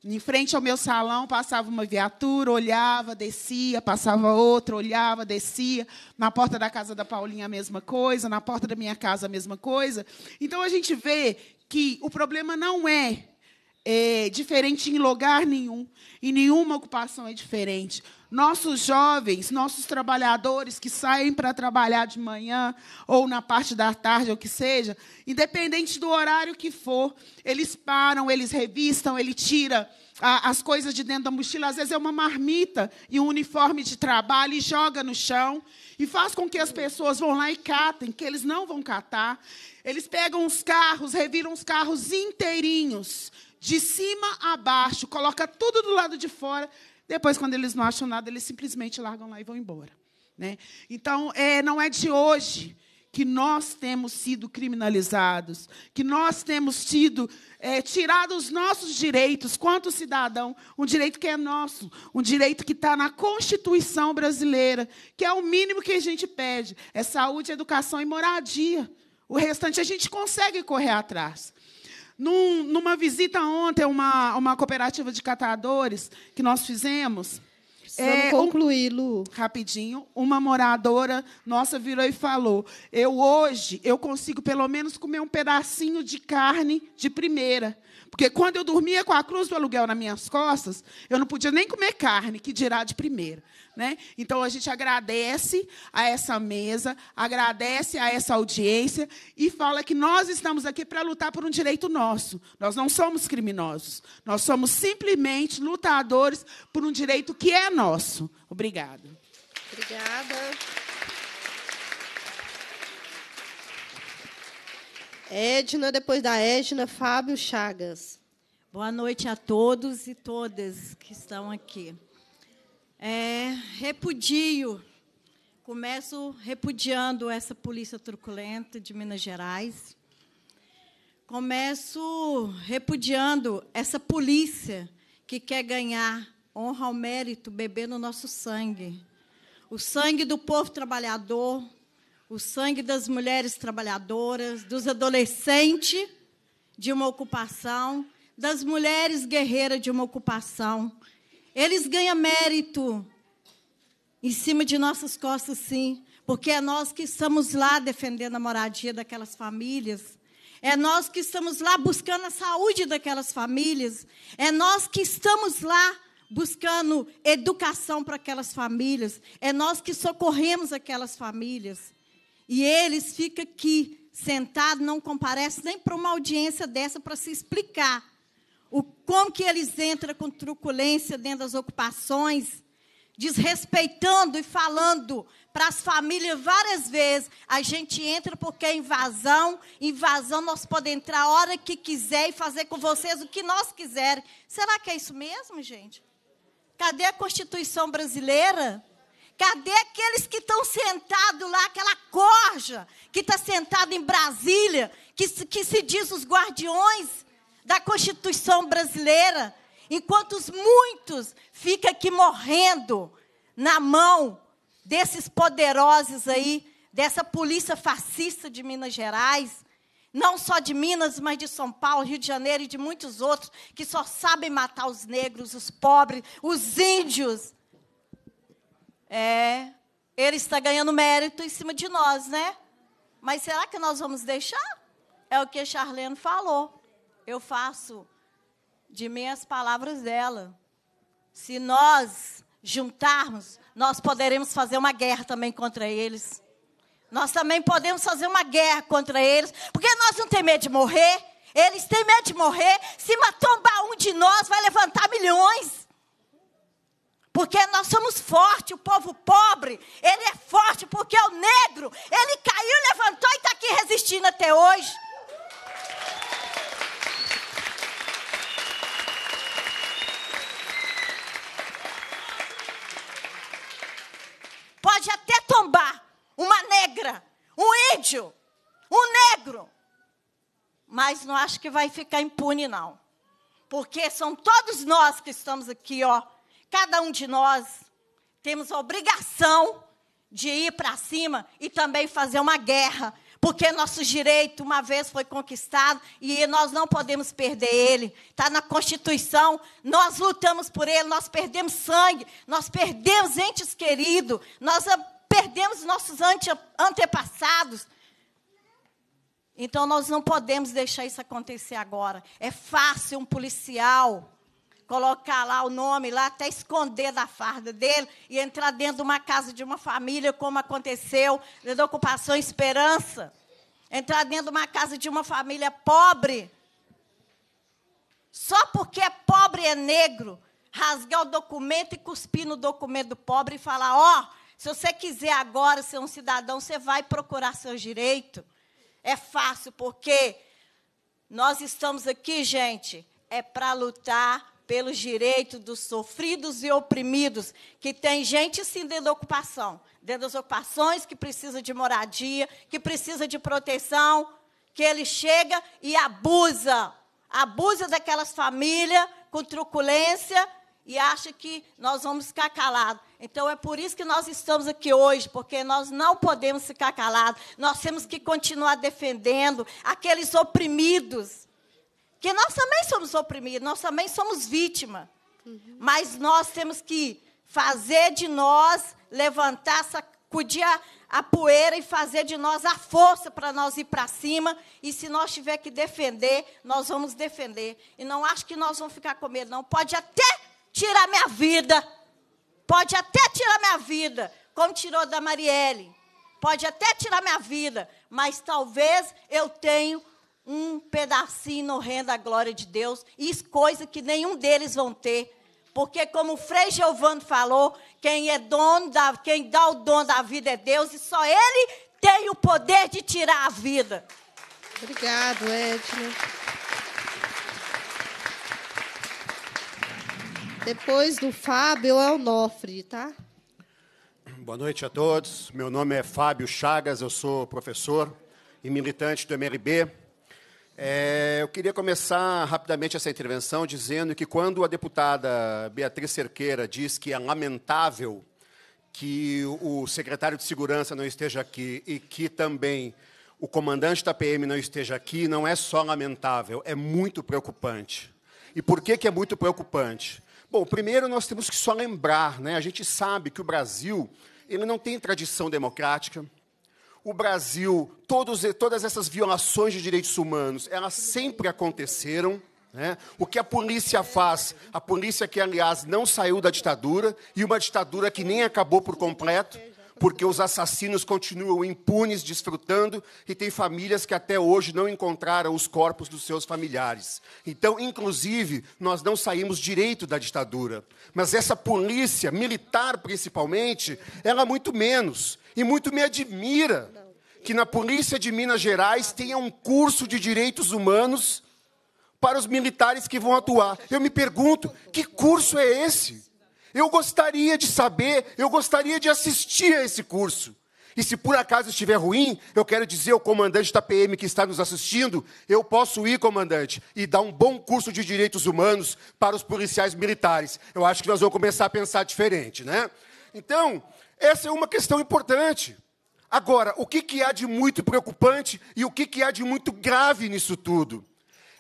Em frente ao meu salão passava uma viatura, olhava, descia, passava outra, olhava, descia. Na porta da casa da Paulinha a mesma coisa, na porta da minha casa a mesma coisa. Então a gente vê que o problema não é é, diferente em lugar nenhum, e nenhuma ocupação é diferente. Nossos jovens, nossos trabalhadores que saem para trabalhar de manhã ou na parte da tarde, ou que seja, independente do horário que for, eles param, eles revistam, ele tira a, as coisas de dentro da mochila, às vezes é uma marmita e um uniforme de trabalho e joga no chão e faz com que as pessoas vão lá e catem, que eles não vão catar. Eles pegam os carros, reviram os carros inteirinhos de cima a baixo, coloca tudo do lado de fora. Depois, quando eles não acham nada, eles simplesmente largam lá e vão embora. Né? Então, é, não é de hoje que nós temos sido criminalizados, que nós temos tido é, tirado os nossos direitos, quanto cidadão, um direito que é nosso, um direito que está na Constituição brasileira, que é o mínimo que a gente pede, é saúde, educação e moradia. O restante a gente consegue correr atrás. Num, numa visita ontem a uma, uma cooperativa de catadores que nós fizemos. Precisamos é, concluir, Lu. rapidinho. Uma moradora nossa virou e falou: Eu hoje eu consigo pelo menos comer um pedacinho de carne de primeira. Porque quando eu dormia com a cruz do aluguel nas minhas costas, eu não podia nem comer carne, que dirá de primeira. Né? Então a gente agradece a essa mesa, agradece a essa audiência e fala que nós estamos aqui para lutar por um direito nosso. Nós não somos criminosos, nós somos simplesmente lutadores por um direito que é nosso. Obrigado. Obrigada. Obrigada. Edna, depois da Edna, Fábio Chagas. Boa noite a todos e todas que estão aqui. É, repudio. Começo repudiando essa polícia truculenta de Minas Gerais. Começo repudiando essa polícia que quer ganhar honra ao mérito, bebendo nosso sangue. O sangue do povo trabalhador, o sangue das mulheres trabalhadoras, dos adolescentes de uma ocupação, das mulheres guerreiras de uma ocupação. Eles ganham mérito em cima de nossas costas, sim, porque é nós que estamos lá defendendo a moradia daquelas famílias. É nós que estamos lá buscando a saúde daquelas famílias. É nós que estamos lá buscando educação para aquelas famílias. É nós que socorremos aquelas famílias. E eles ficam aqui, sentados, não comparecem nem para uma audiência dessa para se explicar o como que eles entram com truculência dentro das ocupações, desrespeitando e falando para as famílias várias vezes. A gente entra porque é invasão, invasão nós podemos entrar a hora que quiser e fazer com vocês o que nós quiserem. Será que é isso mesmo, gente? Cadê a Constituição brasileira? Cadê aqueles que estão sentados lá, aquela corja que está sentada em Brasília, que, que se diz os guardiões da Constituição brasileira, enquanto os muitos ficam aqui morrendo na mão desses poderosos aí, dessa polícia fascista de Minas Gerais, não só de Minas, mas de São Paulo, Rio de Janeiro e de muitos outros, que só sabem matar os negros, os pobres, os índios é, ele está ganhando mérito em cima de nós, né? Mas será que nós vamos deixar? É o que a Charlene falou. Eu faço de mim as palavras dela. Se nós juntarmos, nós poderemos fazer uma guerra também contra eles. Nós também podemos fazer uma guerra contra eles, porque nós não temos medo de morrer. Eles têm medo de morrer. Se matar um de nós, vai levantar milhões porque nós somos fortes, o povo pobre, ele é forte porque é o negro, ele caiu, levantou e está aqui resistindo até hoje. Pode até tombar uma negra, um índio, um negro, mas não acho que vai ficar impune, não. Porque são todos nós que estamos aqui, ó, cada um de nós temos a obrigação de ir para cima e também fazer uma guerra, porque nosso direito uma vez foi conquistado e nós não podemos perder ele. Está na Constituição, nós lutamos por ele, nós perdemos sangue, nós perdemos entes queridos, nós perdemos nossos ante, antepassados. Então nós não podemos deixar isso acontecer agora. É fácil um policial colocar lá o nome, lá até esconder da farda dele e entrar dentro de uma casa de uma família, como aconteceu na ocupação Esperança. Entrar dentro de uma casa de uma família pobre. Só porque é pobre é negro, rasgar o documento e cuspir no documento do pobre e falar: ó, oh, se você quiser agora ser um cidadão, você vai procurar seu direito. É fácil, porque nós estamos aqui, gente, é para lutar pelos direitos dos sofridos e oprimidos, que tem gente sim dentro da ocupação, dentro das ocupações que precisa de moradia, que precisa de proteção, que ele chega e abusa, abusa daquelas famílias com truculência e acha que nós vamos ficar calados. Então é por isso que nós estamos aqui hoje, porque nós não podemos ficar calados. Nós temos que continuar defendendo aqueles oprimidos, porque nós também somos oprimidos, nós também somos vítima. Mas nós temos que fazer de nós, levantar, sacudir a, a poeira e fazer de nós a força para nós ir para cima. E se nós tiver que defender, nós vamos defender. E não acho que nós vamos ficar com medo, não. Pode até tirar minha vida. Pode até tirar minha vida, como tirou da Marielle. Pode até tirar minha vida, mas talvez eu tenha um pedacinho renda da glória de Deus, e coisa que nenhum deles vão ter. Porque como o Frei Giovanni falou, quem é dono da, quem dá o dom da vida é Deus e só ele tem o poder de tirar a vida. Obrigado, Edna. Depois do Fábio é o Nofre, tá? Boa noite a todos. Meu nome é Fábio Chagas, eu sou professor e militante do MLB. É, eu queria começar rapidamente essa intervenção dizendo que quando a deputada Beatriz Cerqueira diz que é lamentável que o secretário de Segurança não esteja aqui e que também o comandante da PM não esteja aqui, não é só lamentável, é muito preocupante. E por que, que é muito preocupante? Bom, primeiro nós temos que só lembrar, né? a gente sabe que o Brasil ele não tem tradição democrática, o Brasil, todos, todas essas violações de direitos humanos, elas sempre aconteceram. Né? O que a polícia faz, a polícia que, aliás, não saiu da ditadura, e uma ditadura que nem acabou por completo, porque os assassinos continuam impunes, desfrutando, e tem famílias que até hoje não encontraram os corpos dos seus familiares. Então, inclusive, nós não saímos direito da ditadura. Mas essa polícia, militar principalmente, ela é muito menos. E muito me admira que na polícia de Minas Gerais tenha um curso de direitos humanos para os militares que vão atuar. Eu me pergunto, que curso é esse? Eu gostaria de saber, eu gostaria de assistir a esse curso. E se por acaso estiver ruim, eu quero dizer ao comandante da PM que está nos assistindo, eu posso ir, comandante, e dar um bom curso de direitos humanos para os policiais militares. Eu acho que nós vamos começar a pensar diferente, né? Então, essa é uma questão importante. Agora, o que, que há de muito preocupante e o que, que há de muito grave nisso tudo?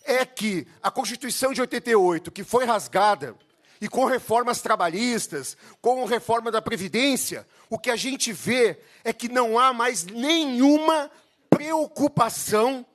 É que a Constituição de 88, que foi rasgada, e com reformas trabalhistas, com reforma da Previdência, o que a gente vê é que não há mais nenhuma preocupação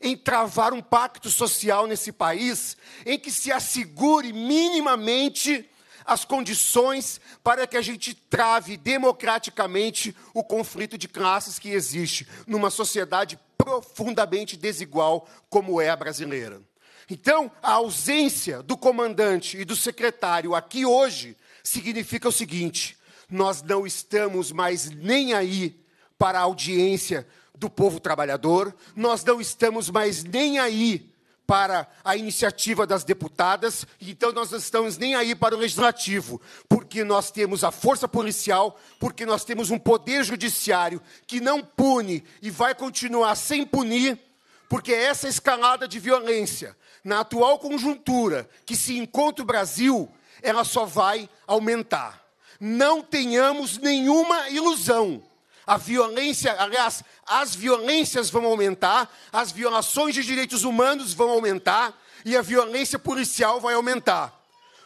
em travar um pacto social nesse país em que se assegure minimamente as condições para que a gente trave democraticamente o conflito de classes que existe numa sociedade profundamente desigual como é a brasileira. Então, a ausência do comandante e do secretário aqui hoje significa o seguinte: nós não estamos mais nem aí para a audiência do povo trabalhador, nós não estamos mais nem aí para a iniciativa das deputadas, então nós não estamos nem aí para o legislativo, porque nós temos a força policial, porque nós temos um poder judiciário que não pune e vai continuar sem punir, porque é essa escalada de violência, na atual conjuntura que se encontra o Brasil, ela só vai aumentar. Não tenhamos nenhuma ilusão a violência, aliás, as violências vão aumentar, as violações de direitos humanos vão aumentar e a violência policial vai aumentar.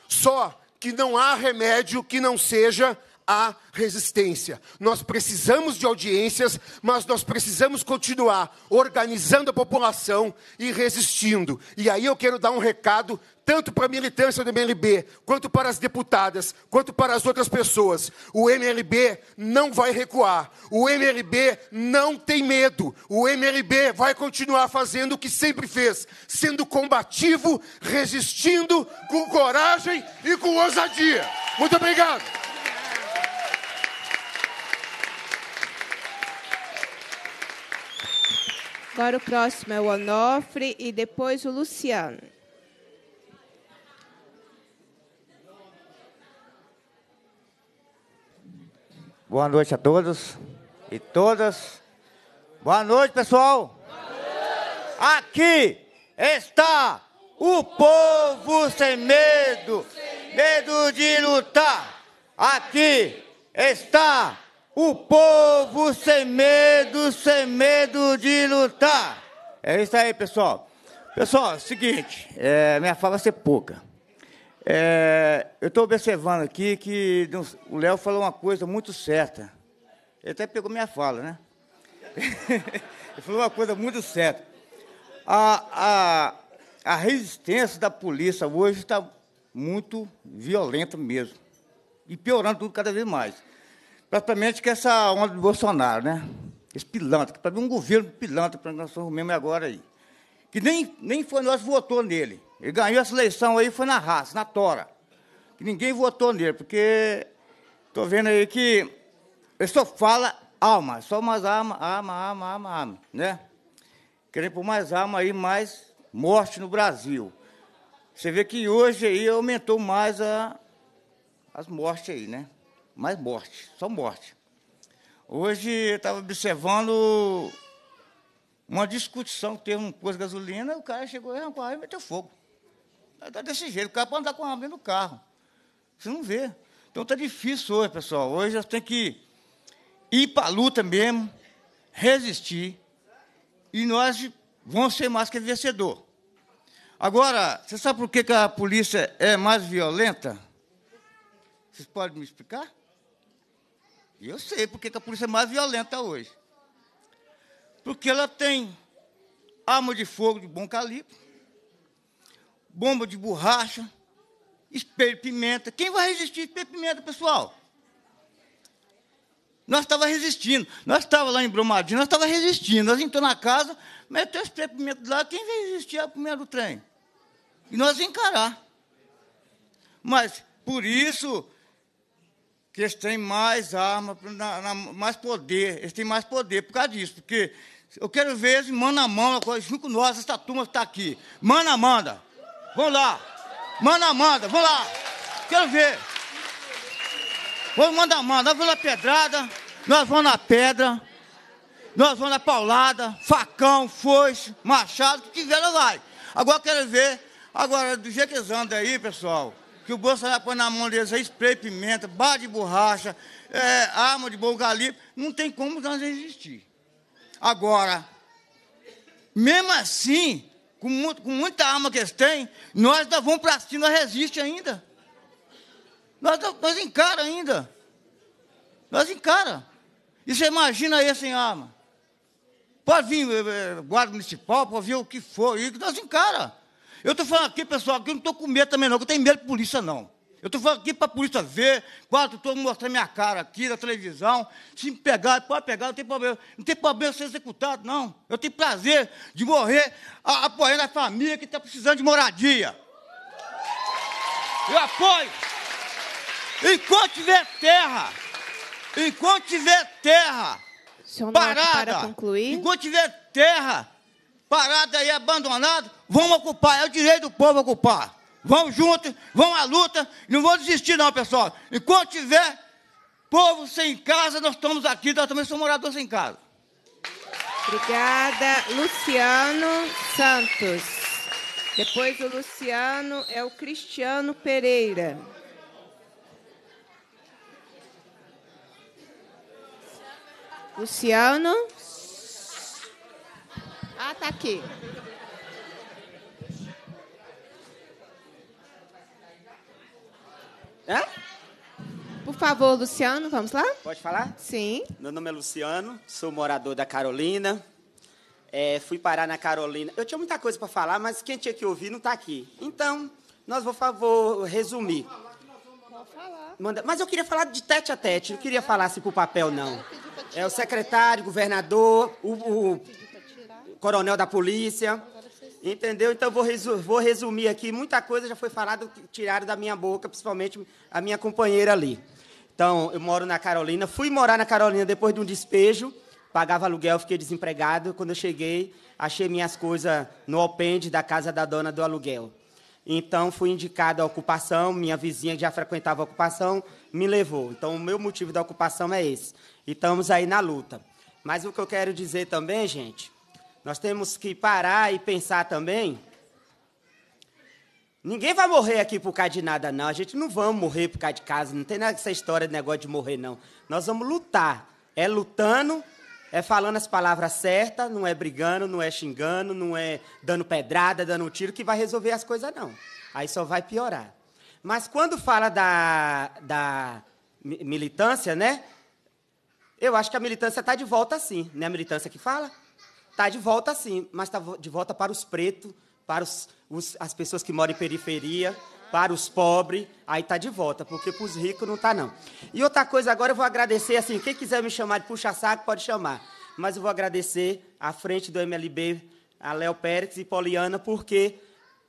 Só que não há remédio que não seja a resistência. Nós precisamos de audiências, mas nós precisamos continuar organizando a população e resistindo. E aí eu quero dar um recado tanto para a militância do MLB, quanto para as deputadas, quanto para as outras pessoas. O MLB não vai recuar. O MLB não tem medo. O MLB vai continuar fazendo o que sempre fez, sendo combativo, resistindo com coragem e com ousadia. Muito obrigado. Agora o próximo é o Onofre e depois o Luciano. Boa noite a todos e todas. Boa noite, pessoal. Boa noite. Aqui está o povo sem medo, medo de lutar. Aqui está o povo sem medo, sem medo de lutar. É isso aí, pessoal. Pessoal, é seguinte, é, minha fala vai ser pouca. É, eu estou observando aqui que o Léo falou uma coisa muito certa. Ele até pegou minha fala, né? Ele falou uma coisa muito certa. A, a, a resistência da polícia hoje está muito violenta mesmo. E piorando tudo cada vez mais praticamente que essa onda do Bolsonaro, né? Esse pilantra, que para mim é um governo pilantra, para nós mesmo agora aí. Que nem, nem foi nós que votou nele. Ele ganhou essa eleição aí, foi na raça, na tora. Que ninguém votou nele, porque estou vendo aí que ele só fala alma, só mais alma, alma, alma, alma, né? Querendo por mais alma aí, mais morte no Brasil. Você vê que hoje aí aumentou mais a, as mortes aí, né? mas morte, só morte. Hoje eu estava observando uma discussão que teve um posto de gasolina, o cara chegou e arrancou e meteu fogo. Está desse jeito, o cara pode andar com a arma no carro. Você não vê. Então está difícil hoje, pessoal. Hoje nós temos que ir para a luta mesmo, resistir, e nós vamos ser mais que vencedor. Agora, você sabe por que a polícia é mais violenta? Vocês podem me explicar? eu sei porque a polícia é mais violenta hoje. Porque ela tem arma de fogo de bom calibre, bomba de borracha, espelho pimenta. Quem vai resistir espelho pimenta, pessoal? Nós estava resistindo. Nós estava lá em Brumadinho, nós estava resistindo. Nós entramos na casa, meteu espelho pimenta lá, quem vai resistir ao primeiro trem? E nós encarar. Mas por isso que eles têm mais arma, na, na, mais poder, eles têm mais poder por causa disso, porque eu quero ver eles mano a mão, junto com nós, essa turma está aqui. Mano a manda. Vamos lá. Mano a manda, vamos lá. Quero ver. Vamos mandar manda, nós vamos na pedrada, nós vamos na pedra, nós vamos na paulada, facão, foice, machado, o que tiver, lá. vai. Agora quero ver, agora do jeito que eles andam aí, pessoal, que o Bolsonaro põe na mão deles spray pimenta, bar de borracha, é, arma de bom calibre, não tem como nós resistir. Agora, mesmo assim, com, muito, com muita arma que eles têm, nós ainda vamos para cima, nós resiste ainda. Nós, nós encara ainda. Nós encara. E você imagina aí sem arma. Pode vir eh, guarda municipal, pode vir o que for, e nós encara. Eu estou falando aqui, pessoal, que eu não estou com medo também, não, que eu tenho medo de polícia, não. Eu estou falando aqui para a polícia ver, quatro, estou mostrando minha cara aqui na televisão. Se me pegar, pode pegar, não tem problema. Não tem problema ser executado, não. Eu tenho prazer de morrer a, apoiando a família que está precisando de moradia. Eu apoio. Enquanto tiver terra, enquanto tiver terra, parada, para concluir? enquanto tiver terra, parada e abandonada, Vamos ocupar, é o direito do povo ocupar. Vamos juntos, vamos à luta. Não vou desistir, não, pessoal. Enquanto tiver povo sem casa, nós estamos aqui, nós também somos moradores sem casa. Obrigada, Luciano Santos. Depois do Luciano é o Cristiano Pereira. Luciano? Ah, tá aqui. Hã? Por favor, Luciano, vamos lá? Pode falar? Sim. Meu nome é Luciano, sou morador da Carolina. É, fui parar na Carolina. Eu tinha muita coisa para falar, mas quem tinha que ouvir não está aqui. Então, nós vou, favor, resumir. Manda... Mas eu queria falar de tete a tete, não queria falar assim o papel, não. É o secretário, governador, o, o coronel da polícia. Entendeu? Então, vou, resu vou resumir aqui. Muita coisa já foi falada, tirada da minha boca, principalmente a minha companheira ali. Então, eu moro na Carolina. Fui morar na Carolina depois de um despejo. Pagava aluguel, fiquei desempregado. Quando eu cheguei, achei minhas coisas no alpende da casa da dona do aluguel. Então, fui indicado à ocupação. Minha vizinha já frequentava a ocupação, me levou. Então, o meu motivo da ocupação é esse. E estamos aí na luta. Mas o que eu quero dizer também, gente, nós temos que parar e pensar também. Ninguém vai morrer aqui por causa de nada, não. A gente não vamos morrer por causa de casa. Não tem essa história de negócio de morrer, não. Nós vamos lutar. É lutando, é falando as palavras certas, não é brigando, não é xingando, não é dando pedrada, dando tiro, que vai resolver as coisas, não. Aí só vai piorar. Mas quando fala da, da militância, né? Eu acho que a militância está de volta, sim. Não é a militância que fala? Está de volta, sim, mas está de volta para os pretos, para os, os, as pessoas que moram em periferia, para os pobres, aí está de volta, porque para os ricos não está, não. E outra coisa, agora eu vou agradecer, assim, quem quiser me chamar de puxa-saco, pode chamar. Mas eu vou agradecer à frente do MLB, a Léo Pérez e Poliana, porque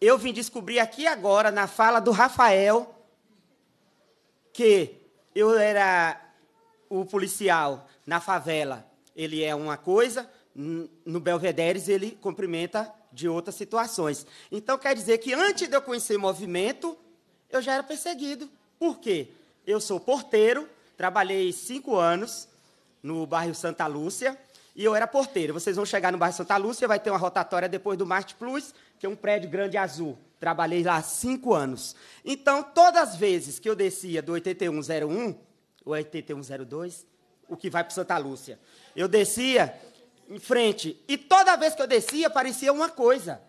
eu vim descobrir aqui agora, na fala do Rafael, que eu era o policial na favela, ele é uma coisa, no Belvederes ele cumprimenta de outras situações. Então quer dizer que antes de eu conhecer movimento, eu já era perseguido. Por quê? Eu sou porteiro, trabalhei cinco anos no bairro Santa Lúcia e eu era porteiro. Vocês vão chegar no bairro Santa Lúcia, vai ter uma rotatória depois do Marte Plus, que é um prédio grande azul. Trabalhei lá cinco anos. Então, todas as vezes que eu descia do 8101, ou 8102, o que vai para Santa Lúcia, eu descia, em frente. E toda vez que eu descia, parecia uma coisa.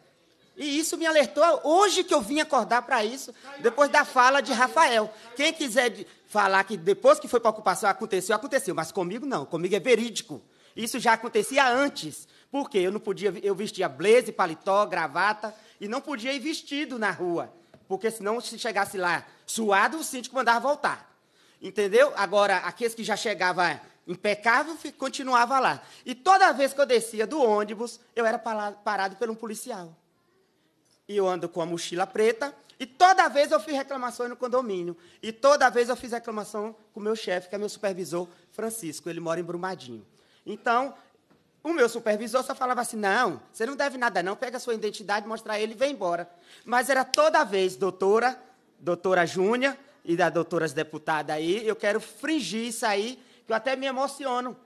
E isso me alertou hoje que eu vim acordar para isso, depois da fala de Rafael. Quem quiser falar que depois que foi para a ocupação aconteceu, aconteceu, mas comigo não, comigo é verídico. Isso já acontecia antes. Porque eu não podia, eu vestia blazer, paletó, gravata e não podia ir vestido na rua, porque senão se chegasse lá suado, o síndico mandava voltar. Entendeu? Agora, aqueles que já chegavam impecável, continuava lá. E toda vez que eu descia do ônibus, eu era parado por um policial. E eu ando com a mochila preta, e toda vez eu fiz reclamações no condomínio. E toda vez eu fiz reclamação com o meu chefe, que é meu supervisor, Francisco. Ele mora em Brumadinho. Então, o meu supervisor só falava assim: não, você não deve nada, não, pega a sua identidade, mostra ele e vem embora. Mas era toda vez, doutora, doutora Júnia e da doutora deputada aí, eu quero fringir isso aí que eu até me emociono.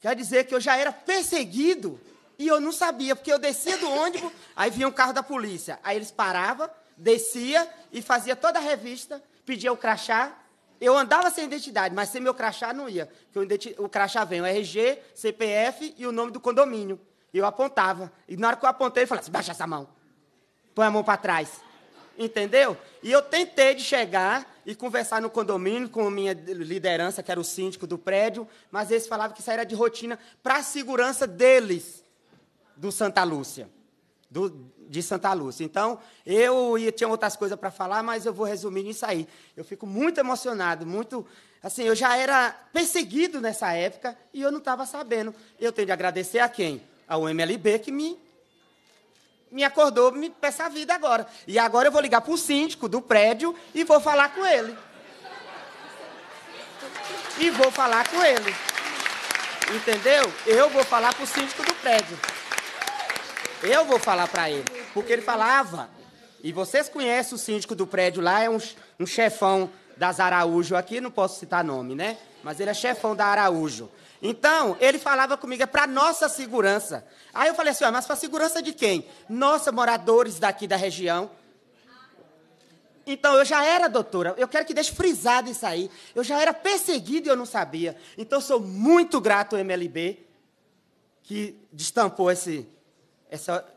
Quer dizer que eu já era perseguido e eu não sabia, porque eu descia do ônibus, aí vinha um carro da polícia. Aí eles paravam, descia e fazia toda a revista, pedia o crachá. Eu andava sem identidade, mas sem meu crachá não ia. Porque o crachá vem o RG, CPF e o nome do condomínio. Eu apontava. E na hora que eu apontei, ele falava assim, baixa essa mão. Põe a mão para trás. Entendeu? E eu tentei de chegar e conversar no condomínio com a minha liderança, que era o síndico do prédio, mas eles falavam que isso era de rotina para a segurança deles, do Santa Lúcia, do, de Santa Lúcia. Então, eu ia, tinha outras coisas para falar, mas eu vou resumir nisso aí. Eu fico muito emocionado, muito. Assim, eu já era perseguido nessa época e eu não estava sabendo. Eu tenho de agradecer a quem? Ao MLB que me me acordou me peça a vida agora. E agora eu vou ligar para o síndico do prédio e vou falar com ele. E vou falar com ele. Entendeu? Eu vou falar para o síndico do prédio. Eu vou falar para ele. Porque ele falava. E vocês conhecem o síndico do prédio lá, é um, um chefão das Araújo aqui, não posso citar nome, né? Mas ele é chefão da Araújo. Então, ele falava comigo, é para nossa segurança. Aí eu falei assim, ah, mas para segurança de quem? Nossa, moradores daqui da região. Então, eu já era doutora, eu quero que deixe frisado isso aí. Eu já era perseguida e eu não sabia. Então, sou muito grato ao MLB, que destampou esse,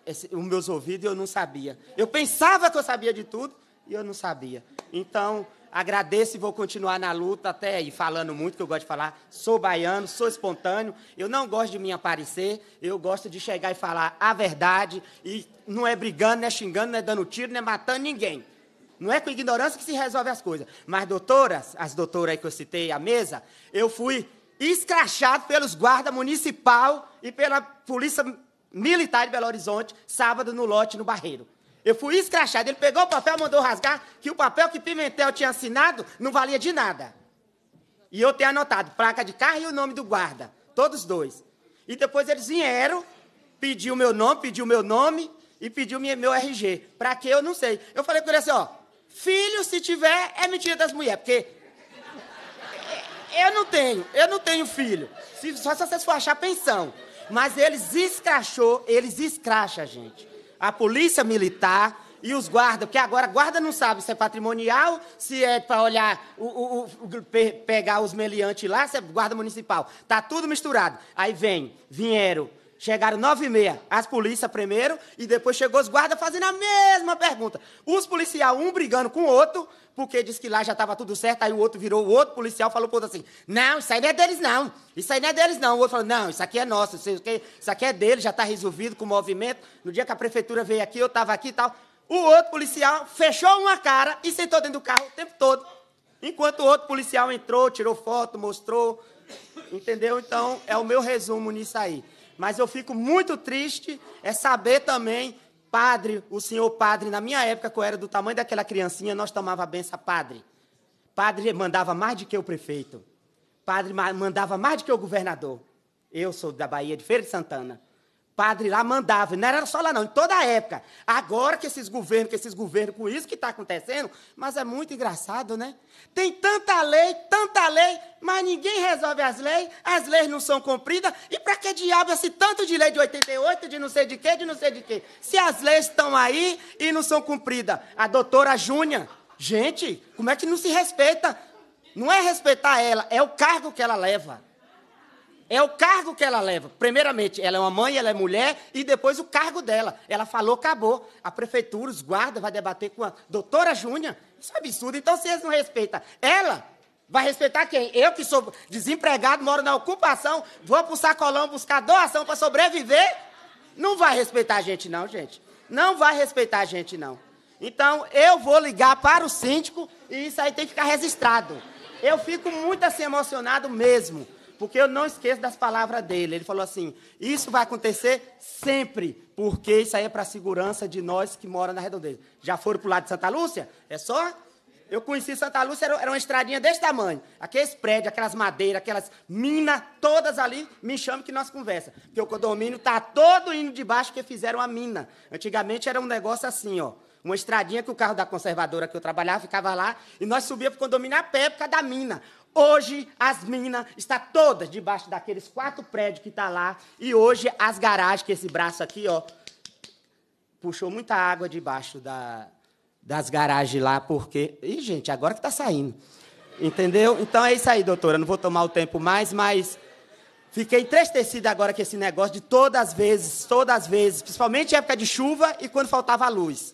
esse, os meus ouvidos e eu não sabia. Eu pensava que eu sabia de tudo e eu não sabia. Então, Agradeço e vou continuar na luta até aí, falando muito, que eu gosto de falar. Sou baiano, sou espontâneo, eu não gosto de me aparecer, eu gosto de chegar e falar a verdade, e não é brigando, não é xingando, não é dando tiro, não é matando ninguém. Não é com ignorância que se resolve as coisas. Mas, doutoras, as doutoras aí que eu citei à mesa, eu fui escrachado pelos guardas municipal e pela polícia militar de Belo Horizonte, sábado no lote no Barreiro. Eu fui escrachado. Ele pegou o papel, mandou rasgar, que o papel que Pimentel tinha assinado não valia de nada. E eu tenho anotado placa de carro e o nome do guarda, todos dois. E depois eles vieram, pediu meu nome, pediu meu nome e pediu meu RG. Para que eu não sei. Eu falei com ele assim, ó, filho, se tiver, é mentira das mulheres, porque eu não tenho, eu não tenho filho. Se, só se vocês for achar pensão. Mas eles escrachou, eles escracham, gente a polícia militar e os guardas, porque agora guarda não sabe se é patrimonial, se é para olhar, o, o, o, pegar os meliantes lá, se é guarda municipal. Está tudo misturado. Aí vem, vieram Chegaram nove e meia, as polícias primeiro, e depois chegou os guardas fazendo a mesma pergunta. Os policiais, um brigando com o outro, porque disse que lá já estava tudo certo, aí o outro virou o outro policial, falou pro outro assim, não, isso aí não é deles não, isso aí não é deles não. O outro falou, não, isso aqui é nosso, isso aqui é dele, já está resolvido com o movimento. No dia que a prefeitura veio aqui, eu estava aqui e tal. O outro policial fechou uma cara e sentou dentro do carro o tempo todo, enquanto o outro policial entrou, tirou foto, mostrou, entendeu? Então, é o meu resumo nisso aí. Mas eu fico muito triste é saber também, padre, o senhor padre, na minha época, que eu era do tamanho daquela criancinha, nós tomava a benção padre. Padre mandava mais do que o prefeito. Padre mandava mais do que o governador. Eu sou da Bahia, de Feira de Santana padre lá mandava, não era só lá não, em toda a época. Agora que esses governos, que esses governos, com isso que está acontecendo, mas é muito engraçado, né? Tem tanta lei, tanta lei, mas ninguém resolve as leis, as leis não são cumpridas, e para que diabo esse tanto de lei de 88, de não sei de quê, de não sei de quê? Se as leis estão aí e não são cumpridas. A doutora Júnior, gente, como é que não se respeita? Não é respeitar ela, é o cargo que ela leva. É o cargo que ela leva. Primeiramente, ela é uma mãe, ela é mulher, e depois o cargo dela. Ela falou, acabou. A prefeitura, os guardas, vai debater com a doutora Júnior. Isso é absurdo. Então, se eles não respeitam ela, vai respeitar quem? Eu que sou desempregado, moro na ocupação, vou para o sacolão buscar doação para sobreviver. Não vai respeitar a gente, não, gente. Não vai respeitar a gente, não. Então, eu vou ligar para o síndico e isso aí tem que ficar registrado. Eu fico muito assim emocionado mesmo porque eu não esqueço das palavras dele. Ele falou assim: Isso vai acontecer sempre, porque isso aí é para a segurança de nós que mora na redondeza. Já foram para o lado de Santa Lúcia? É só. Eu conheci Santa Lúcia, era uma estradinha desse tamanho. Aqueles prédios, aquelas madeiras, aquelas minas, todas ali, me chama que nós conversa. Porque o condomínio está todo indo debaixo porque fizeram a mina. Antigamente era um negócio assim, ó uma estradinha que o carro da conservadora que eu trabalhava ficava lá, e nós subíamos para o condomínio a pé por causa da mina. Hoje as minas está todas debaixo daqueles quatro prédios que está lá e hoje as garagens que esse braço aqui, ó, puxou muita água debaixo da, das garagens lá porque, e gente, agora que está saindo, entendeu? Então é isso aí, doutora. Não vou tomar o tempo mais, mas Fiquei entristecida agora com esse negócio de todas as vezes, todas as vezes, principalmente em época de chuva e quando faltava luz.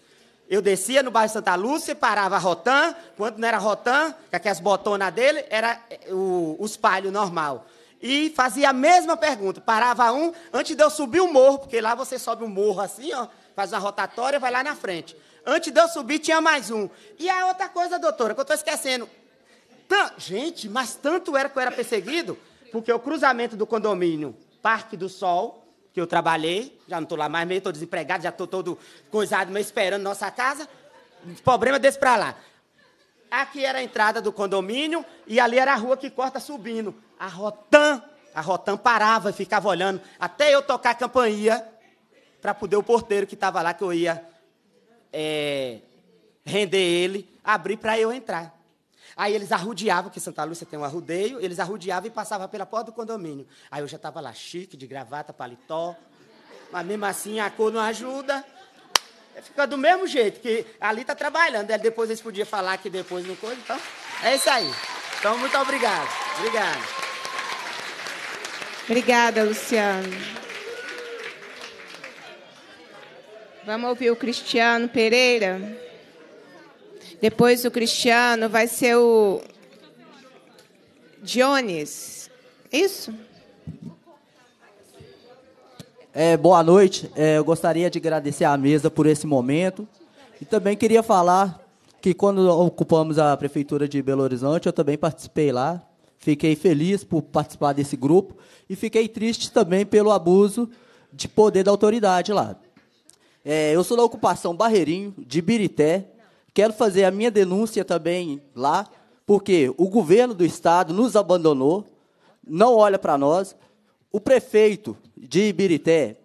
Eu descia no bairro Santa Lúcia, parava a Rotan, quando não era Rotan, que aquelas botonas dele, era eh, o, os palhos normal. E fazia a mesma pergunta, parava um, antes de eu subir o morro, porque lá você sobe o um morro assim, ó, faz uma rotatória, e vai lá na frente. Antes de eu subir, tinha mais um. E a outra coisa, doutora, que eu estou esquecendo. Gente, mas tanto era que eu era perseguido, porque o cruzamento do condomínio Parque do Sol que eu trabalhei, já não estou lá mais meio, estou desempregado, já estou todo coisado, meio esperando nossa casa. Problema desse para lá. Aqui era a entrada do condomínio e ali era a rua que corta subindo. A Rotan, a Rotan parava e ficava olhando até eu tocar a campainha para poder o porteiro que estava lá, que eu ia é, render ele, abrir para eu entrar. Aí eles arrudeavam, que Santa Lúcia tem um arrudeio, eles arrudeavam e passavam pela porta do condomínio. Aí eu já estava lá chique, de gravata, paletó. Mas mesmo assim a cor não ajuda. Fica do mesmo jeito, que ali está trabalhando. Aí depois eles podiam falar que depois não coisa. Então, é isso aí. Então, muito obrigado. Obrigado. Obrigada, Luciano. Vamos ouvir o Cristiano Pereira. Depois o Cristiano vai ser o Jones. Isso? É, boa noite. É, eu gostaria de agradecer à mesa por esse momento. E também queria falar que quando ocupamos a prefeitura de Belo Horizonte, eu também participei lá. Fiquei feliz por participar desse grupo e fiquei triste também pelo abuso de poder da autoridade lá. É, eu sou da ocupação Barreirinho, de Birité, Quero fazer a minha denúncia também lá, porque o governo do estado nos abandonou, não olha para nós. O prefeito de Ibirité,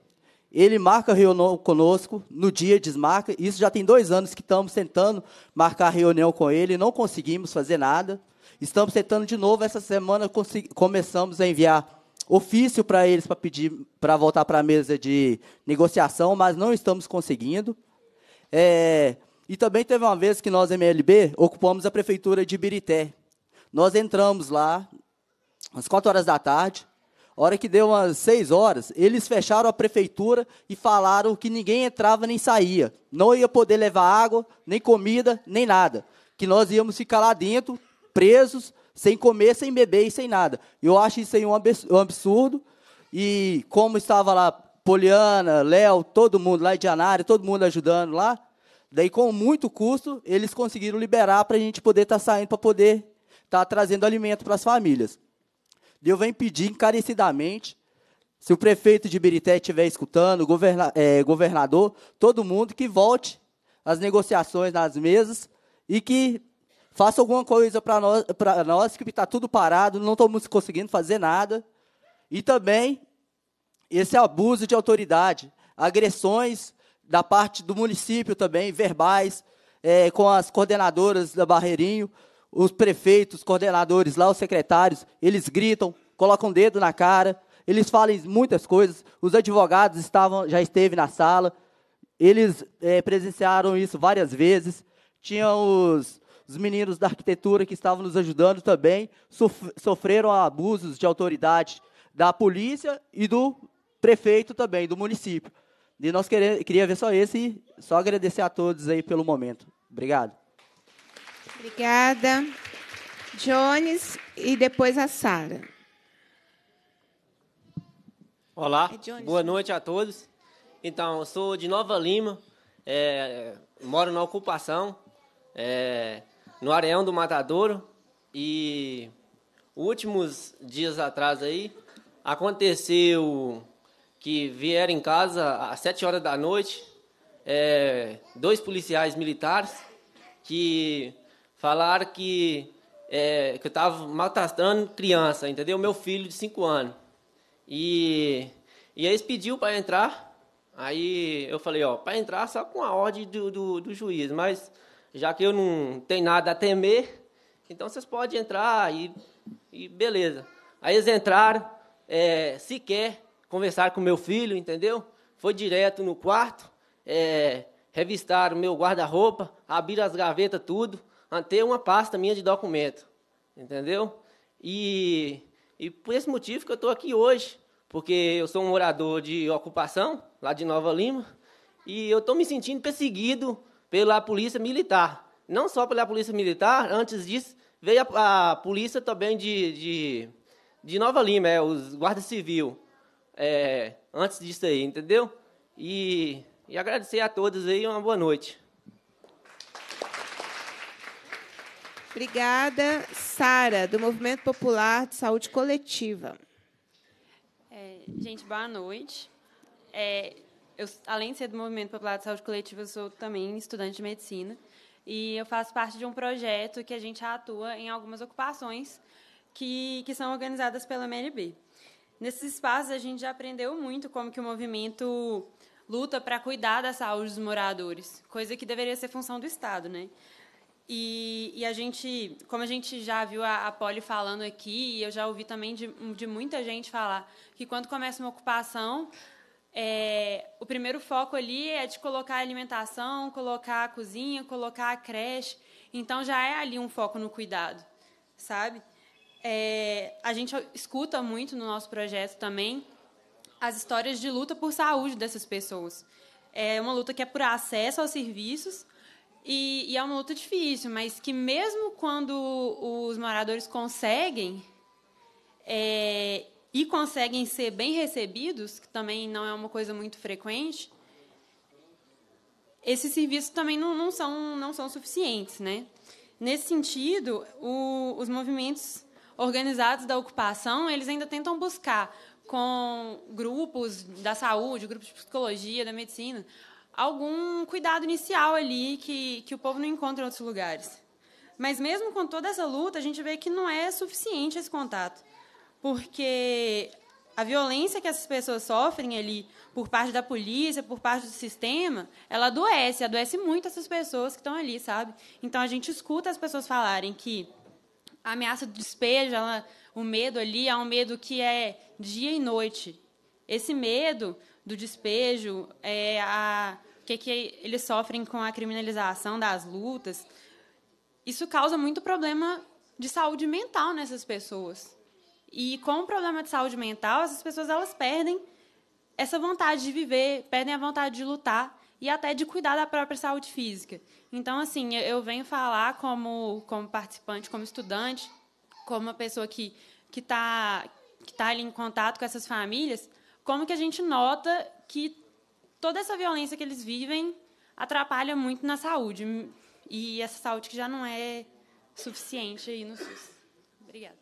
ele marca reunião conosco, no dia desmarca. Isso já tem dois anos que estamos tentando marcar reunião com ele, não conseguimos fazer nada. Estamos tentando de novo. Essa semana começamos a enviar ofício para eles para pedir para voltar para a mesa de negociação, mas não estamos conseguindo. É, e também teve uma vez que nós, MLB, ocupamos a prefeitura de Birité. Nós entramos lá às 4 horas da tarde. A hora que deu umas 6 horas, eles fecharam a prefeitura e falaram que ninguém entrava nem saía. Não ia poder levar água, nem comida, nem nada. Que nós íamos ficar lá dentro, presos, sem comer, sem beber e sem nada. Eu acho isso aí um absurdo. E como estava lá Poliana, Léo, todo mundo lá, Dianário, todo mundo ajudando lá, Daí, com muito custo, eles conseguiram liberar para a gente poder estar tá saindo, para poder estar tá trazendo alimento para as famílias. Eu venho pedir encarecidamente, se o prefeito de Ibirité estiver escutando, governa, é, governador, todo mundo, que volte às negociações nas mesas e que faça alguma coisa para nós, nós, que está tudo parado, não estamos conseguindo fazer nada. E também esse abuso de autoridade, agressões da parte do município também, verbais, é, com as coordenadoras da Barreirinho, os prefeitos, coordenadores lá, os secretários, eles gritam, colocam o um dedo na cara, eles falam muitas coisas, os advogados estavam, já esteve na sala, eles é, presenciaram isso várias vezes, tinham os, os meninos da arquitetura que estavam nos ajudando também, sofreram abusos de autoridade da polícia e do prefeito também, do município. E nós queria, queria ver só esse e só agradecer a todos aí pelo momento. Obrigado. Obrigada. Jones e depois a Sara. Olá, é boa né? noite a todos. Então, sou de Nova Lima, é, moro na ocupação, é, no Areão do Matadouro e últimos dias atrás aí aconteceu que vieram em casa às sete horas da noite, é, dois policiais militares que falaram que, é, que eu estava maltratando criança, entendeu? Meu filho de cinco anos. E, e eles pediu para entrar, aí eu falei, ó, para entrar só com a ordem do, do, do juiz, mas já que eu não tenho nada a temer, então vocês podem entrar e, e beleza. Aí eles entraram, é, sequer conversar com meu filho, entendeu? Foi direto no quarto, é, o meu guarda-roupa, abriram as gavetas, tudo, até uma pasta minha de documento, entendeu? E, e por esse motivo que eu estou aqui hoje, porque eu sou um morador de ocupação, lá de Nova Lima, e eu estou me sentindo perseguido pela polícia militar. Não só pela polícia militar, antes disso, veio a, a polícia também de, de, de Nova Lima, é, os guardas civil é, antes disso aí, entendeu? E, e agradecer a todos aí, uma boa noite. Obrigada, Sara, do Movimento Popular de Saúde Coletiva. É, gente, boa noite. É, eu, além de ser do Movimento Popular de Saúde Coletiva, eu sou também estudante de medicina e eu faço parte de um projeto que a gente atua em algumas ocupações que, que são organizadas pela MLB. Nesses espaços a gente já aprendeu muito como que o movimento luta para cuidar da saúde dos moradores, coisa que deveria ser função do Estado, né? E, e a gente, como a gente já viu a, a Poli falando aqui, e eu já ouvi também de, de muita gente falar que quando começa uma ocupação, é, o primeiro foco ali é de colocar a alimentação, colocar a cozinha, colocar a creche. Então já é ali um foco no cuidado, sabe? É, a gente escuta muito no nosso projeto também as histórias de luta por saúde dessas pessoas. É uma luta que é por acesso aos serviços e, e é uma luta difícil, mas que mesmo quando os moradores conseguem é, e conseguem ser bem recebidos, que também não é uma coisa muito frequente, esses serviços também não, não são, não são suficientes. Né? Nesse sentido, o, os movimentos organizados da ocupação, eles ainda tentam buscar com grupos da saúde, grupos de psicologia, da medicina, algum cuidado inicial ali que, que o povo não encontra em outros lugares. Mas mesmo com toda essa luta, a gente vê que não é suficiente esse contato, porque a violência que essas pessoas sofrem ali por parte da polícia, por parte do sistema, ela adoece, adoece muito essas pessoas que estão ali, sabe? Então a gente escuta as pessoas falarem que a ameaça do despejo, ela, o medo ali é um medo que é dia e noite. Esse medo do despejo é a que, é que eles sofrem com a criminalização das lutas. Isso causa muito problema de saúde mental nessas pessoas. E com o problema de saúde mental, essas pessoas elas perdem essa vontade de viver, perdem a vontade de lutar e até de cuidar da própria saúde física. Então, assim, eu venho falar como, como participante, como estudante, como uma pessoa que que está que tá ali em contato com essas famílias, como que a gente nota que toda essa violência que eles vivem atrapalha muito na saúde e essa saúde que já não é suficiente aí no SUS. Obrigada.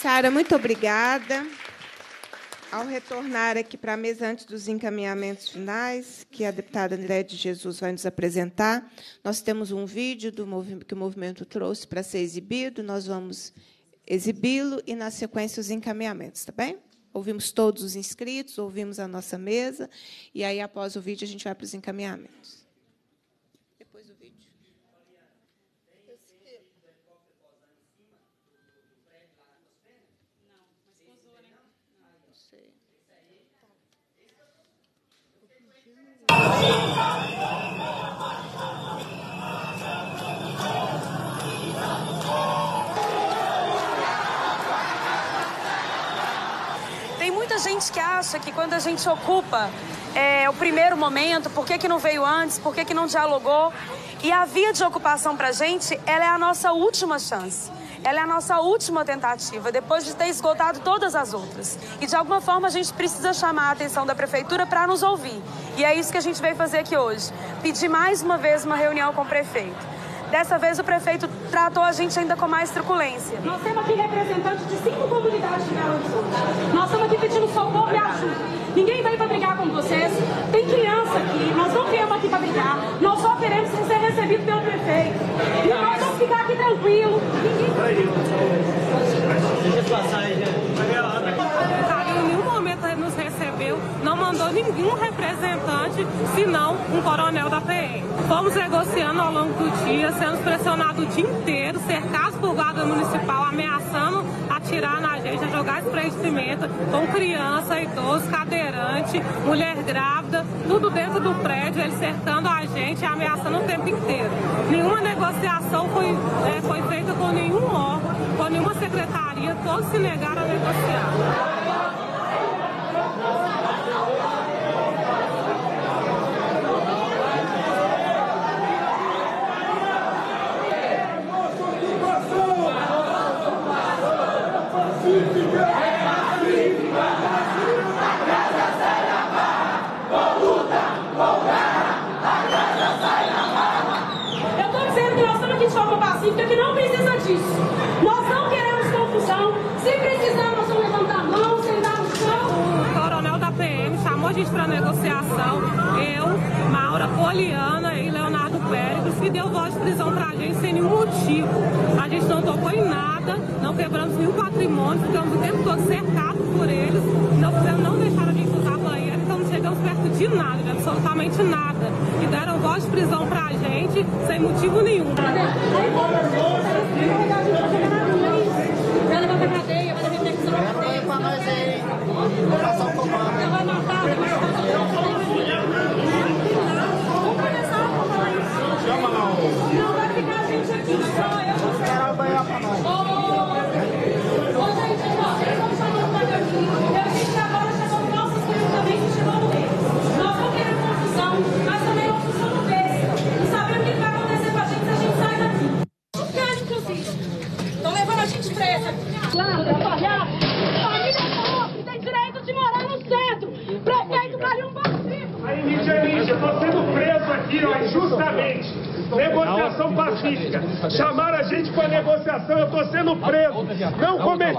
Sara, muito obrigada. Ao retornar aqui para a mesa, antes dos encaminhamentos finais, que a deputada André de Jesus vai nos apresentar, nós temos um vídeo do que o movimento trouxe para ser exibido, nós vamos exibi-lo e, na sequência, os encaminhamentos, está bem? Ouvimos todos os inscritos, ouvimos a nossa mesa, e aí, após o vídeo, a gente vai para os encaminhamentos. Tem muita gente que acha que quando a gente ocupa é, o primeiro momento, por que, que não veio antes, por que, que não dialogou. E a via de ocupação para a gente, ela é a nossa última chance ela é a nossa última tentativa, depois de ter esgotado todas as outras. E de alguma forma a gente precisa chamar a atenção da prefeitura para nos ouvir. E é isso que a gente veio fazer aqui hoje. Pedir mais uma vez uma reunião com o prefeito. Dessa vez o prefeito tratou a gente ainda com mais truculência. Nós temos aqui representantes de cinco comunidades de Belo Horizonte. Nós estamos aqui pedindo socorro e ajuda. Ninguém veio para brigar com vocês. Tem criança aqui. Nós não viemos aqui para brigar. Nós só queremos ser recebidos pelo prefeito. E nós ficar aqui tranquilo. Ninguém... Deixa passar, aí, gente. não mandou nenhum representante, senão um coronel da PM. Fomos negociando ao longo do dia, sendo pressionados o dia inteiro, cercados por guarda municipal, ameaçando atirar na gente, a jogar spray de cimento com criança, idoso, cadeirante, mulher grávida, tudo dentro do prédio, eles cercando a gente, ameaçando o tempo inteiro. Nenhuma negociação foi, é, foi feita com nenhum órgão, com nenhuma secretaria, todos se negaram a negociar. negociação, eu, Maura Poliana e Leonardo Pérez, que deu voz de prisão para a gente sem nenhum motivo. A gente não tocou em nada, não quebramos nenhum patrimônio, ficamos o tempo todo cercados por eles, não, não deixaram a gente usar a banheira, então não chegamos perto de nada, de absolutamente nada. E deram voz de prisão para a gente sem motivo nenhum. Vai levar pra cadeia, vai levar pra prisão pra cadeia passar o comando. Chama lá o.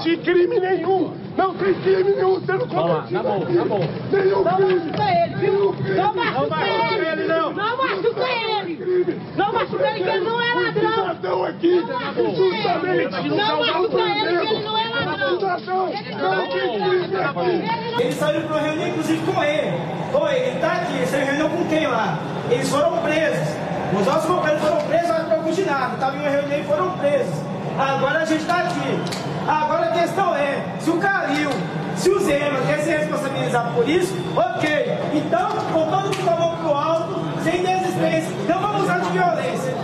cometi crime nenhum. Não tem crime nenhum sendo cometido. Tá bom, tá bom. Nenhum não crime. Não machuca ele, viu? Não machuca ele, não. Não machuca ele. Não machuca ele, que ele não é ladrão. Não aqui, injustamente. Não machuca ele, que ele não é ladrão. Não tem crime aqui. Ele saiu para uma reunião, inclusive, com ele. Com ele, ele tá aqui. Ele saiu reunião com quem lá? Eles foram presos. Os nossos companheiros foram presos, mas não estavam em uma reunião e foram presos. Agora a gente está aqui questão é, se o Calil, se o Zema quer ser responsabilizado por isso, ok. Então, voltando todo mundo com pro alto, sem desistência, não vamos usar de violência.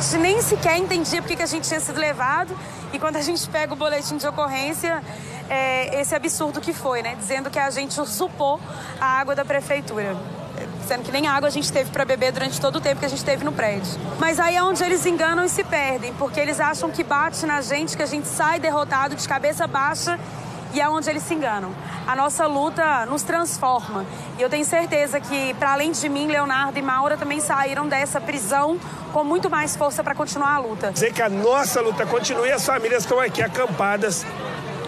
gente nem sequer entendia porque que a gente tinha sido levado. E quando a gente pega o boletim de ocorrência, é esse absurdo que foi, né? Dizendo que a gente usurpou a água da prefeitura. Sendo que nem água a gente teve para beber durante todo o tempo que a gente teve no prédio. Mas aí é onde eles enganam e se perdem, porque eles acham que bate na gente, que a gente sai derrotado de cabeça baixa, e é onde eles se enganam a nossa luta nos transforma. E eu tenho certeza que, para além de mim, Leonardo e Maura também saíram dessa prisão com muito mais força para continuar a luta. Dizer que a nossa luta continua e as famílias estão aqui acampadas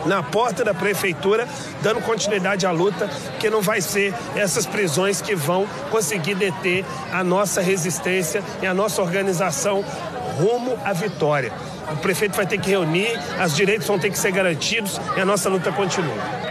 na porta da prefeitura, dando continuidade à luta, que não vai ser essas prisões que vão conseguir deter a nossa resistência e a nossa organização rumo à vitória. O prefeito vai ter que reunir, os direitos vão ter que ser garantidos e a nossa luta continua.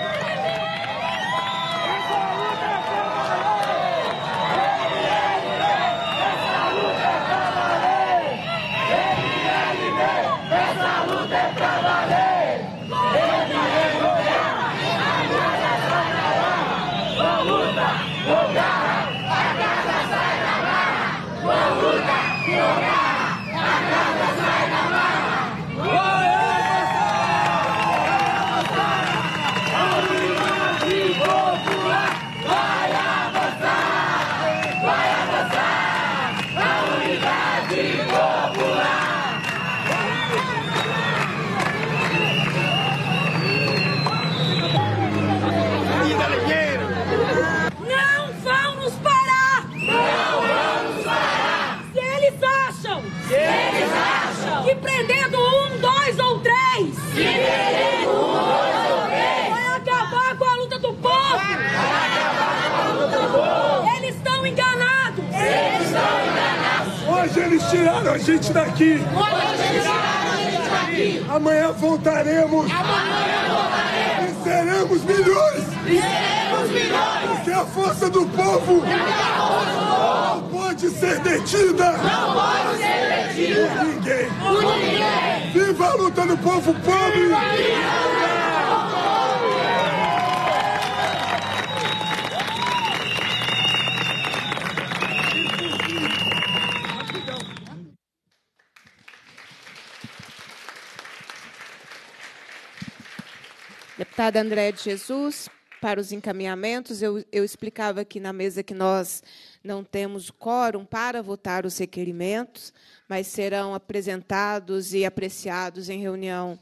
André de Jesus para os encaminhamentos. Eu, eu explicava aqui na mesa que nós não temos quórum para votar os requerimentos, mas serão apresentados e apreciados em reunião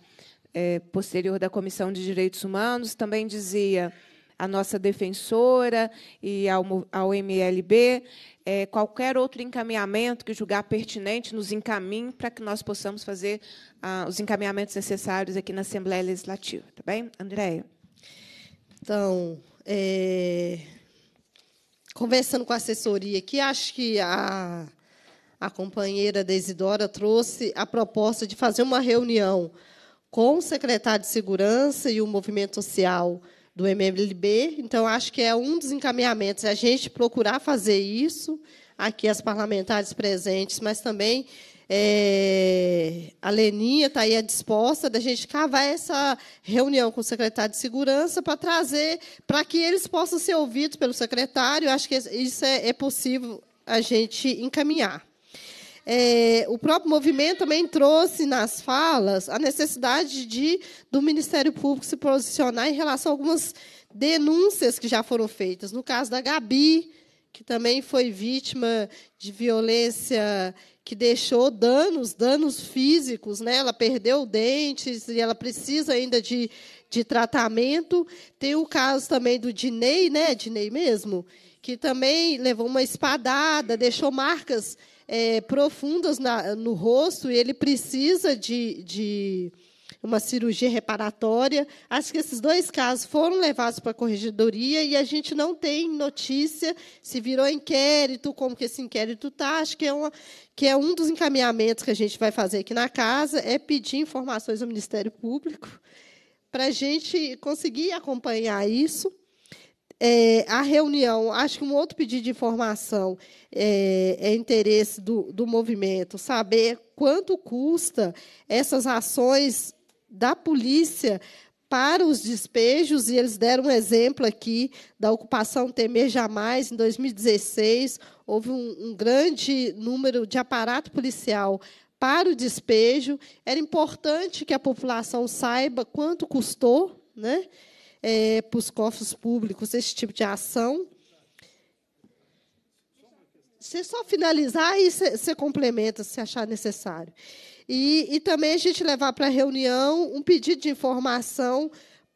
é, posterior da Comissão de Direitos Humanos. Também dizia a nossa defensora e ao, ao MLB, é, qualquer outro encaminhamento que julgar pertinente nos encaminhe para que nós possamos fazer ah, os encaminhamentos necessários aqui na Assembleia Legislativa. Tá bem, Andréia? Então, é, conversando com a assessoria aqui, acho que a, a companheira Desidora trouxe a proposta de fazer uma reunião com o secretário de Segurança e o movimento social do MLB. Então, acho que é um dos encaminhamentos, é a gente procurar fazer isso, aqui as parlamentares presentes, mas também é, a Leninha está aí disposta da gente cavar essa reunião com o secretário de Segurança para trazer, para que eles possam ser ouvidos pelo secretário. acho que isso é, é possível a gente encaminhar. É, o próprio movimento também trouxe nas falas a necessidade de do Ministério Público se posicionar em relação a algumas denúncias que já foram feitas. No caso da Gabi, que também foi vítima de violência que deixou danos, danos físicos, né? Ela perdeu dentes e ela precisa ainda de, de tratamento. Tem o caso também do Dinei, né? Dinei mesmo, que também levou uma espadada, deixou marcas é, profundas na, no rosto e ele precisa de, de uma cirurgia reparatória. Acho que esses dois casos foram levados para a corregedoria e a gente não tem notícia se virou inquérito, como que esse inquérito está. Acho que é, uma, que é um dos encaminhamentos que a gente vai fazer aqui na casa, é pedir informações ao Ministério Público para a gente conseguir acompanhar isso. É, a reunião, acho que um outro pedido de informação é, é interesse do, do movimento, saber quanto custa essas ações da polícia para os despejos, e eles deram um exemplo aqui da ocupação Temer Jamais, em 2016, houve um, um grande número de aparato policial para o despejo. Era importante que a população saiba quanto custou né, é, para os cofres públicos esse tipo de ação. Você só finalizar e você complementa se achar necessário. E, e também a gente levar para a reunião um pedido de informação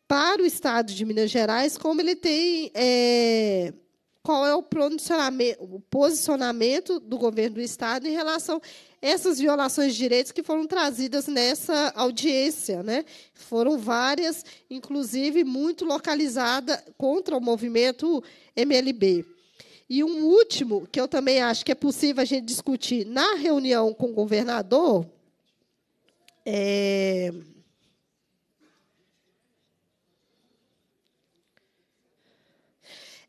para o Estado de Minas Gerais, como ele tem. É, qual é o posicionamento, o posicionamento do governo do Estado em relação a essas violações de direitos que foram trazidas nessa audiência. Né? Foram várias, inclusive muito localizada contra o movimento MLB. E um último, que eu também acho que é possível a gente discutir na reunião com o governador, é...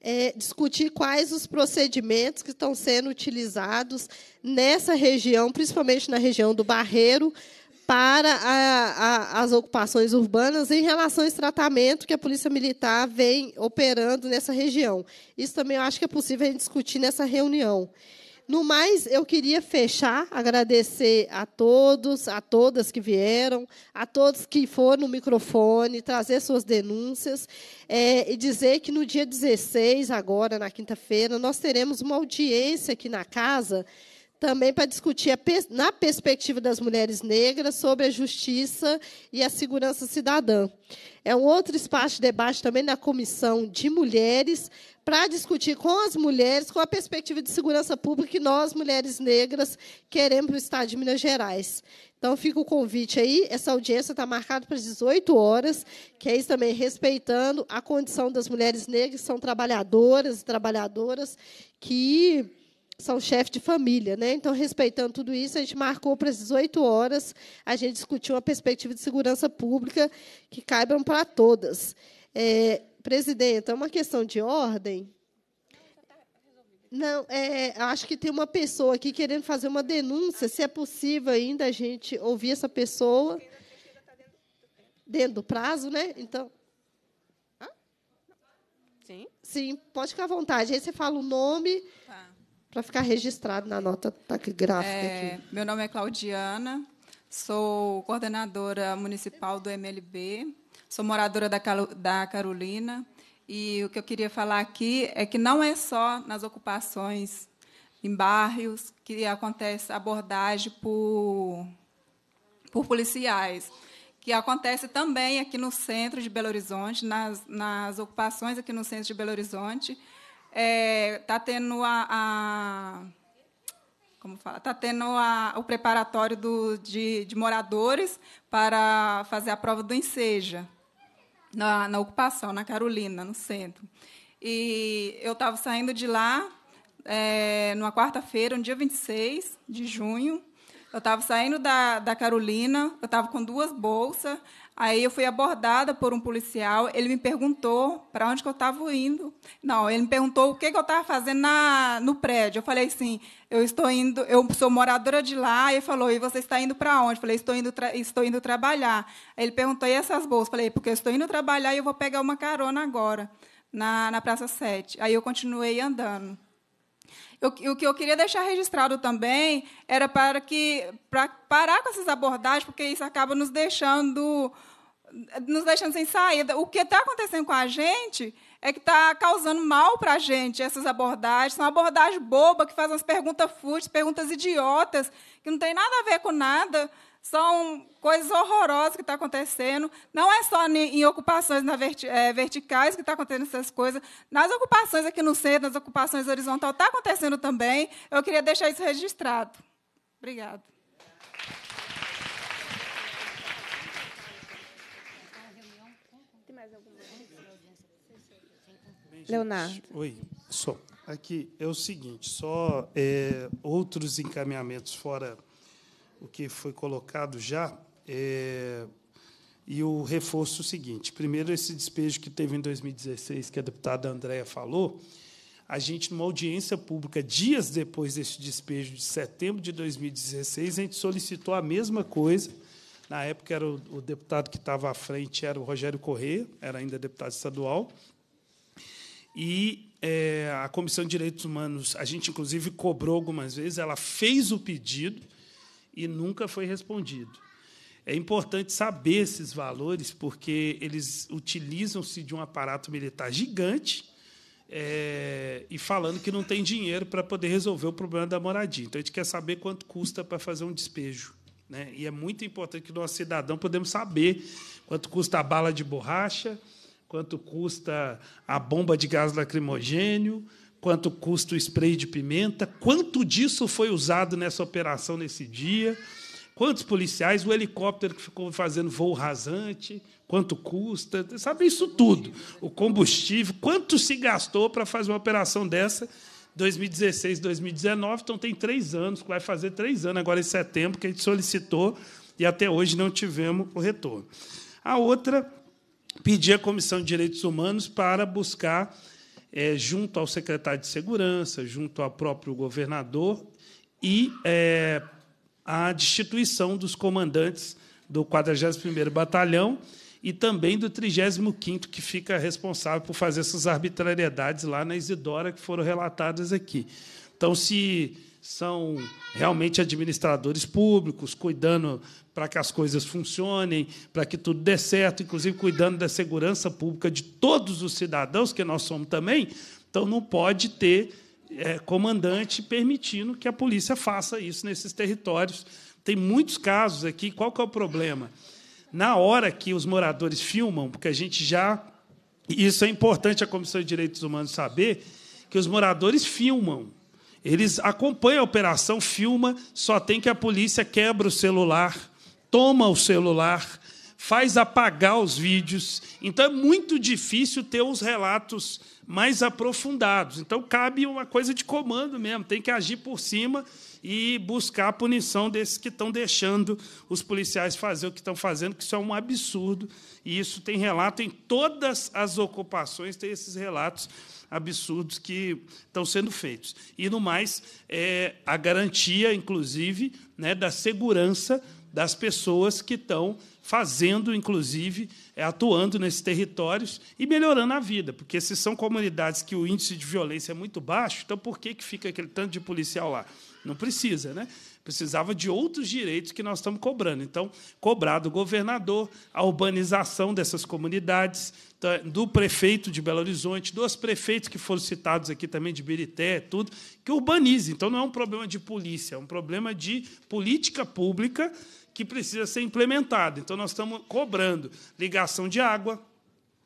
É, discutir quais os procedimentos que estão sendo utilizados nessa região, principalmente na região do Barreiro, para a, a, as ocupações urbanas em relação a esse tratamento que a Polícia Militar vem operando nessa região. Isso também eu acho que é possível a gente discutir nessa reunião. No mais, eu queria fechar, agradecer a todos, a todas que vieram, a todos que foram no microfone, trazer suas denúncias, é, e dizer que no dia 16, agora, na quinta-feira, nós teremos uma audiência aqui na casa, também para discutir, na perspectiva das mulheres negras, sobre a justiça e a segurança cidadã. É um outro espaço de debate também na Comissão de Mulheres, para discutir com as mulheres, com a perspectiva de segurança pública que nós, mulheres negras, queremos para o Estado de Minas Gerais. Então, fica o convite aí. Essa audiência está marcada para as 18 horas, que é isso também, respeitando a condição das mulheres negras, que são trabalhadoras e trabalhadoras que são chefe de família. Né? Então, respeitando tudo isso, a gente marcou para as 18 horas, a gente discutiu uma perspectiva de segurança pública que caibam para todas. É, Presidenta, é uma questão de ordem. Não, é, acho que tem uma pessoa aqui querendo fazer uma denúncia, se é possível ainda a gente ouvir essa pessoa. Dentro do prazo, né? Então. Sim? Sim, pode ficar à vontade. Aí você fala o nome tá. para ficar registrado na nota taquigráfica. Tá é, aqui. Meu nome é Claudiana, sou coordenadora municipal do MLB sou moradora da, da Carolina. E o que eu queria falar aqui é que não é só nas ocupações em bairros que acontece abordagem por, por policiais, que acontece também aqui no centro de Belo Horizonte, nas, nas ocupações aqui no centro de Belo Horizonte. Está é, tá tendo a, a. como fala? Está tendo a, o preparatório do, de, de moradores para fazer a prova do Enseja na, na ocupação, na Carolina, no centro. E eu estava saindo de lá é, numa quarta-feira, no dia 26 de junho. Eu estava saindo da, da Carolina, eu estava com duas bolsas. Aí eu fui abordada por um policial, ele me perguntou para onde eu estava indo. Não, ele me perguntou o que, que eu estava fazendo na, no prédio. Eu falei assim, eu estou indo, eu sou moradora de lá. Ele falou, e você está indo para onde? Eu falei, estou indo, estou indo trabalhar. Aí ele perguntou, e essas bolsas? Eu falei, é porque eu estou indo trabalhar e eu vou pegar uma carona agora na, na Praça 7. Aí eu continuei andando. o que eu queria deixar registrado também era para que para parar com essas abordagens, porque isso acaba nos deixando nos deixando sem saída. O que está acontecendo com a gente é que está causando mal para a gente essas abordagens. São abordagens bobas que fazem umas perguntas fúteis, perguntas idiotas, que não tem nada a ver com nada. São coisas horrorosas que estão tá acontecendo. Não é só em ocupações verti é, verticais que está acontecendo essas coisas. Nas ocupações aqui no centro, nas ocupações horizontal, está acontecendo também. Eu queria deixar isso registrado. Obrigada. Leonardo. Oi, só. Aqui é o seguinte, só é, outros encaminhamentos fora o que foi colocado já, é, e o reforço é seguinte. Primeiro, esse despejo que teve em 2016, que a deputada Andréa falou, a gente, numa audiência pública, dias depois desse despejo de setembro de 2016, a gente solicitou a mesma coisa. Na época, era o, o deputado que estava à frente era o Rogério Corrêa, era ainda deputado estadual, e é, a Comissão de Direitos Humanos, a gente inclusive cobrou algumas vezes, ela fez o pedido e nunca foi respondido. É importante saber esses valores, porque eles utilizam-se de um aparato militar gigante é, e falando que não tem dinheiro para poder resolver o problema da moradia. Então, a gente quer saber quanto custa para fazer um despejo. Né? E é muito importante que nós, cidadão, podemos saber quanto custa a bala de borracha, quanto custa a bomba de gás lacrimogênio, quanto custa o spray de pimenta, quanto disso foi usado nessa operação nesse dia, quantos policiais, o helicóptero que ficou fazendo voo rasante, quanto custa, sabe isso tudo, o combustível, quanto se gastou para fazer uma operação dessa. 2016, 2019, então tem três anos, vai fazer três anos agora em setembro, que a gente solicitou e até hoje não tivemos o retorno. A outra pedi à Comissão de Direitos Humanos para buscar, é, junto ao secretário de Segurança, junto ao próprio governador, e é, a destituição dos comandantes do 41º Batalhão e também do 35º, que fica responsável por fazer essas arbitrariedades lá na Isidora, que foram relatadas aqui. Então, se são realmente administradores públicos, cuidando para que as coisas funcionem, para que tudo dê certo, inclusive cuidando da segurança pública de todos os cidadãos, que nós somos também. Então, não pode ter é, comandante permitindo que a polícia faça isso nesses territórios. Tem muitos casos aqui. Qual que é o problema? Na hora que os moradores filmam, porque a gente já. Isso é importante a Comissão de Direitos Humanos saber, que os moradores filmam eles acompanham a operação, filma, só tem que a polícia quebra o celular, toma o celular, faz apagar os vídeos. Então é muito difícil ter os relatos mais aprofundados. Então cabe uma coisa de comando mesmo, tem que agir por cima e buscar a punição desses que estão deixando os policiais fazer o que estão fazendo, que isso é um absurdo. E isso tem relato em todas as ocupações, tem esses relatos absurdos que estão sendo feitos. E, no mais, é a garantia, inclusive, né, da segurança das pessoas que estão fazendo, inclusive, é, atuando nesses territórios e melhorando a vida. Porque se são comunidades que o índice de violência é muito baixo, então por que, que fica aquele tanto de policial lá? Não precisa, né? precisava de outros direitos que nós estamos cobrando. Então, cobrar do governador a urbanização dessas comunidades, tá, do prefeito de Belo Horizonte, dos prefeitos que foram citados aqui também, de Birité, tudo, que urbanize. Então, não é um problema de polícia, é um problema de política pública que precisa ser implementada. Então, nós estamos cobrando ligação de água,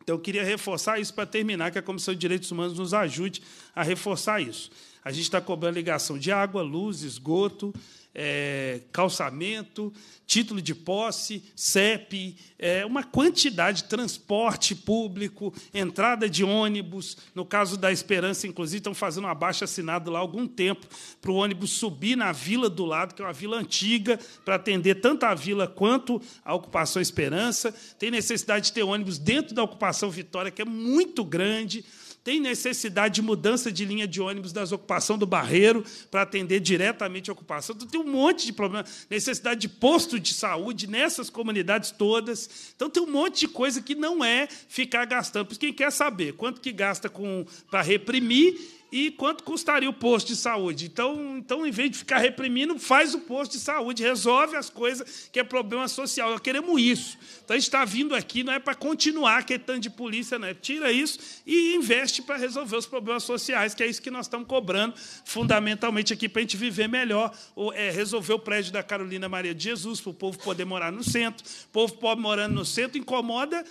então, eu queria reforçar isso para terminar, que a Comissão de Direitos Humanos nos ajude a reforçar isso. A gente está cobrando ligação de água, luz, esgoto, é, calçamento, título de posse, CEP, é, uma quantidade, de transporte público, entrada de ônibus. No caso da Esperança, inclusive, estão fazendo uma baixa assinado lá há algum tempo para o ônibus subir na vila do lado, que é uma vila antiga, para atender tanto a vila quanto a ocupação Esperança. Tem necessidade de ter ônibus dentro da ocupação Vitória, que é muito grande. Tem necessidade de mudança de linha de ônibus das ocupação do Barreiro para atender diretamente a ocupação. Então, tem um monte de problema. Necessidade de posto de saúde nessas comunidades todas. Então, tem um monte de coisa que não é ficar gastando. Porque quem quer saber quanto que gasta com para reprimir e quanto custaria o posto de saúde. Então, então, em vez de ficar reprimindo, faz o posto de saúde, resolve as coisas que é problema social. Nós queremos isso. Então, a gente está vindo aqui, não é para continuar quetando de polícia, não é? Tira isso e investe para resolver os problemas sociais, que é isso que nós estamos cobrando fundamentalmente aqui para a gente viver melhor. É, resolver o prédio da Carolina Maria de Jesus, para o povo poder morar no centro. O povo pobre morando no centro incomoda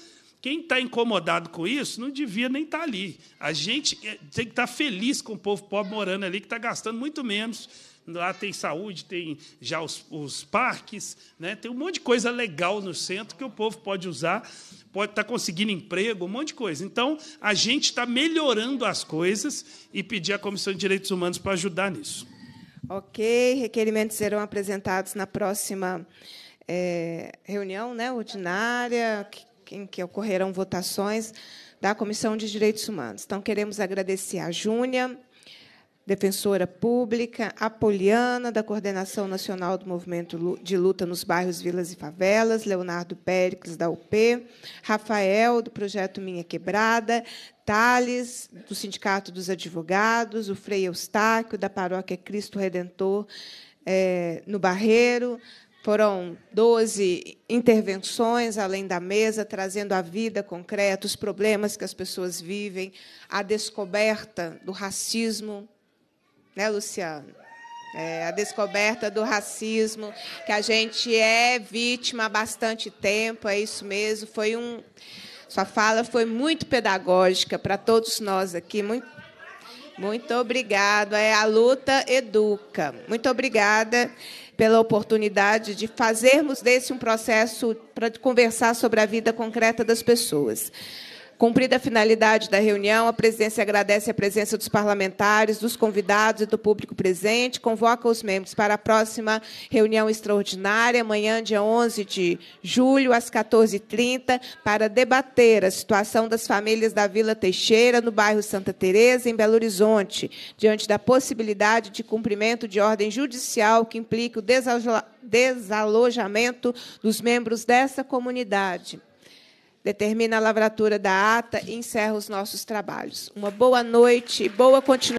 quem está incomodado com isso não devia nem estar tá ali. A gente eh, tem que estar tá feliz com o povo pobre morando ali, que está gastando muito menos. Lá tem saúde, tem já os, os parques, né? tem um monte de coisa legal no centro que o povo pode usar, pode estar tá conseguindo emprego, um monte de coisa. Então, a gente está melhorando as coisas e pedir à Comissão de Direitos Humanos para ajudar nisso. Ok, requerimentos serão apresentados na próxima é, reunião né, ordinária, em que ocorrerão votações da Comissão de Direitos Humanos. Então, queremos agradecer a Júnia, defensora pública, a Poliana, da Coordenação Nacional do Movimento de Luta nos Bairros, Vilas e Favelas, Leonardo Péricles, da UP, Rafael, do Projeto Minha Quebrada, Tales, do Sindicato dos Advogados, o Frei Eustáquio, da Paróquia Cristo Redentor, é, no Barreiro, foram 12 intervenções além da mesa, trazendo a vida concreta os problemas que as pessoas vivem, a descoberta do racismo, né, Luciano? É, a descoberta do racismo, que a gente é vítima há bastante tempo, é isso mesmo. Foi um. Sua fala foi muito pedagógica para todos nós aqui. Muito, muito obrigado. É a luta educa. Muito obrigada pela oportunidade de fazermos desse um processo para conversar sobre a vida concreta das pessoas. Cumprida a finalidade da reunião, a presidência agradece a presença dos parlamentares, dos convidados e do público presente, convoca os membros para a próxima reunião extraordinária, amanhã, dia 11 de julho, às 14h30, para debater a situação das famílias da Vila Teixeira, no bairro Santa Teresa, em Belo Horizonte, diante da possibilidade de cumprimento de ordem judicial que implica o desalojamento dos membros dessa comunidade determina a lavratura da ata e encerra os nossos trabalhos. Uma boa noite, boa continuação.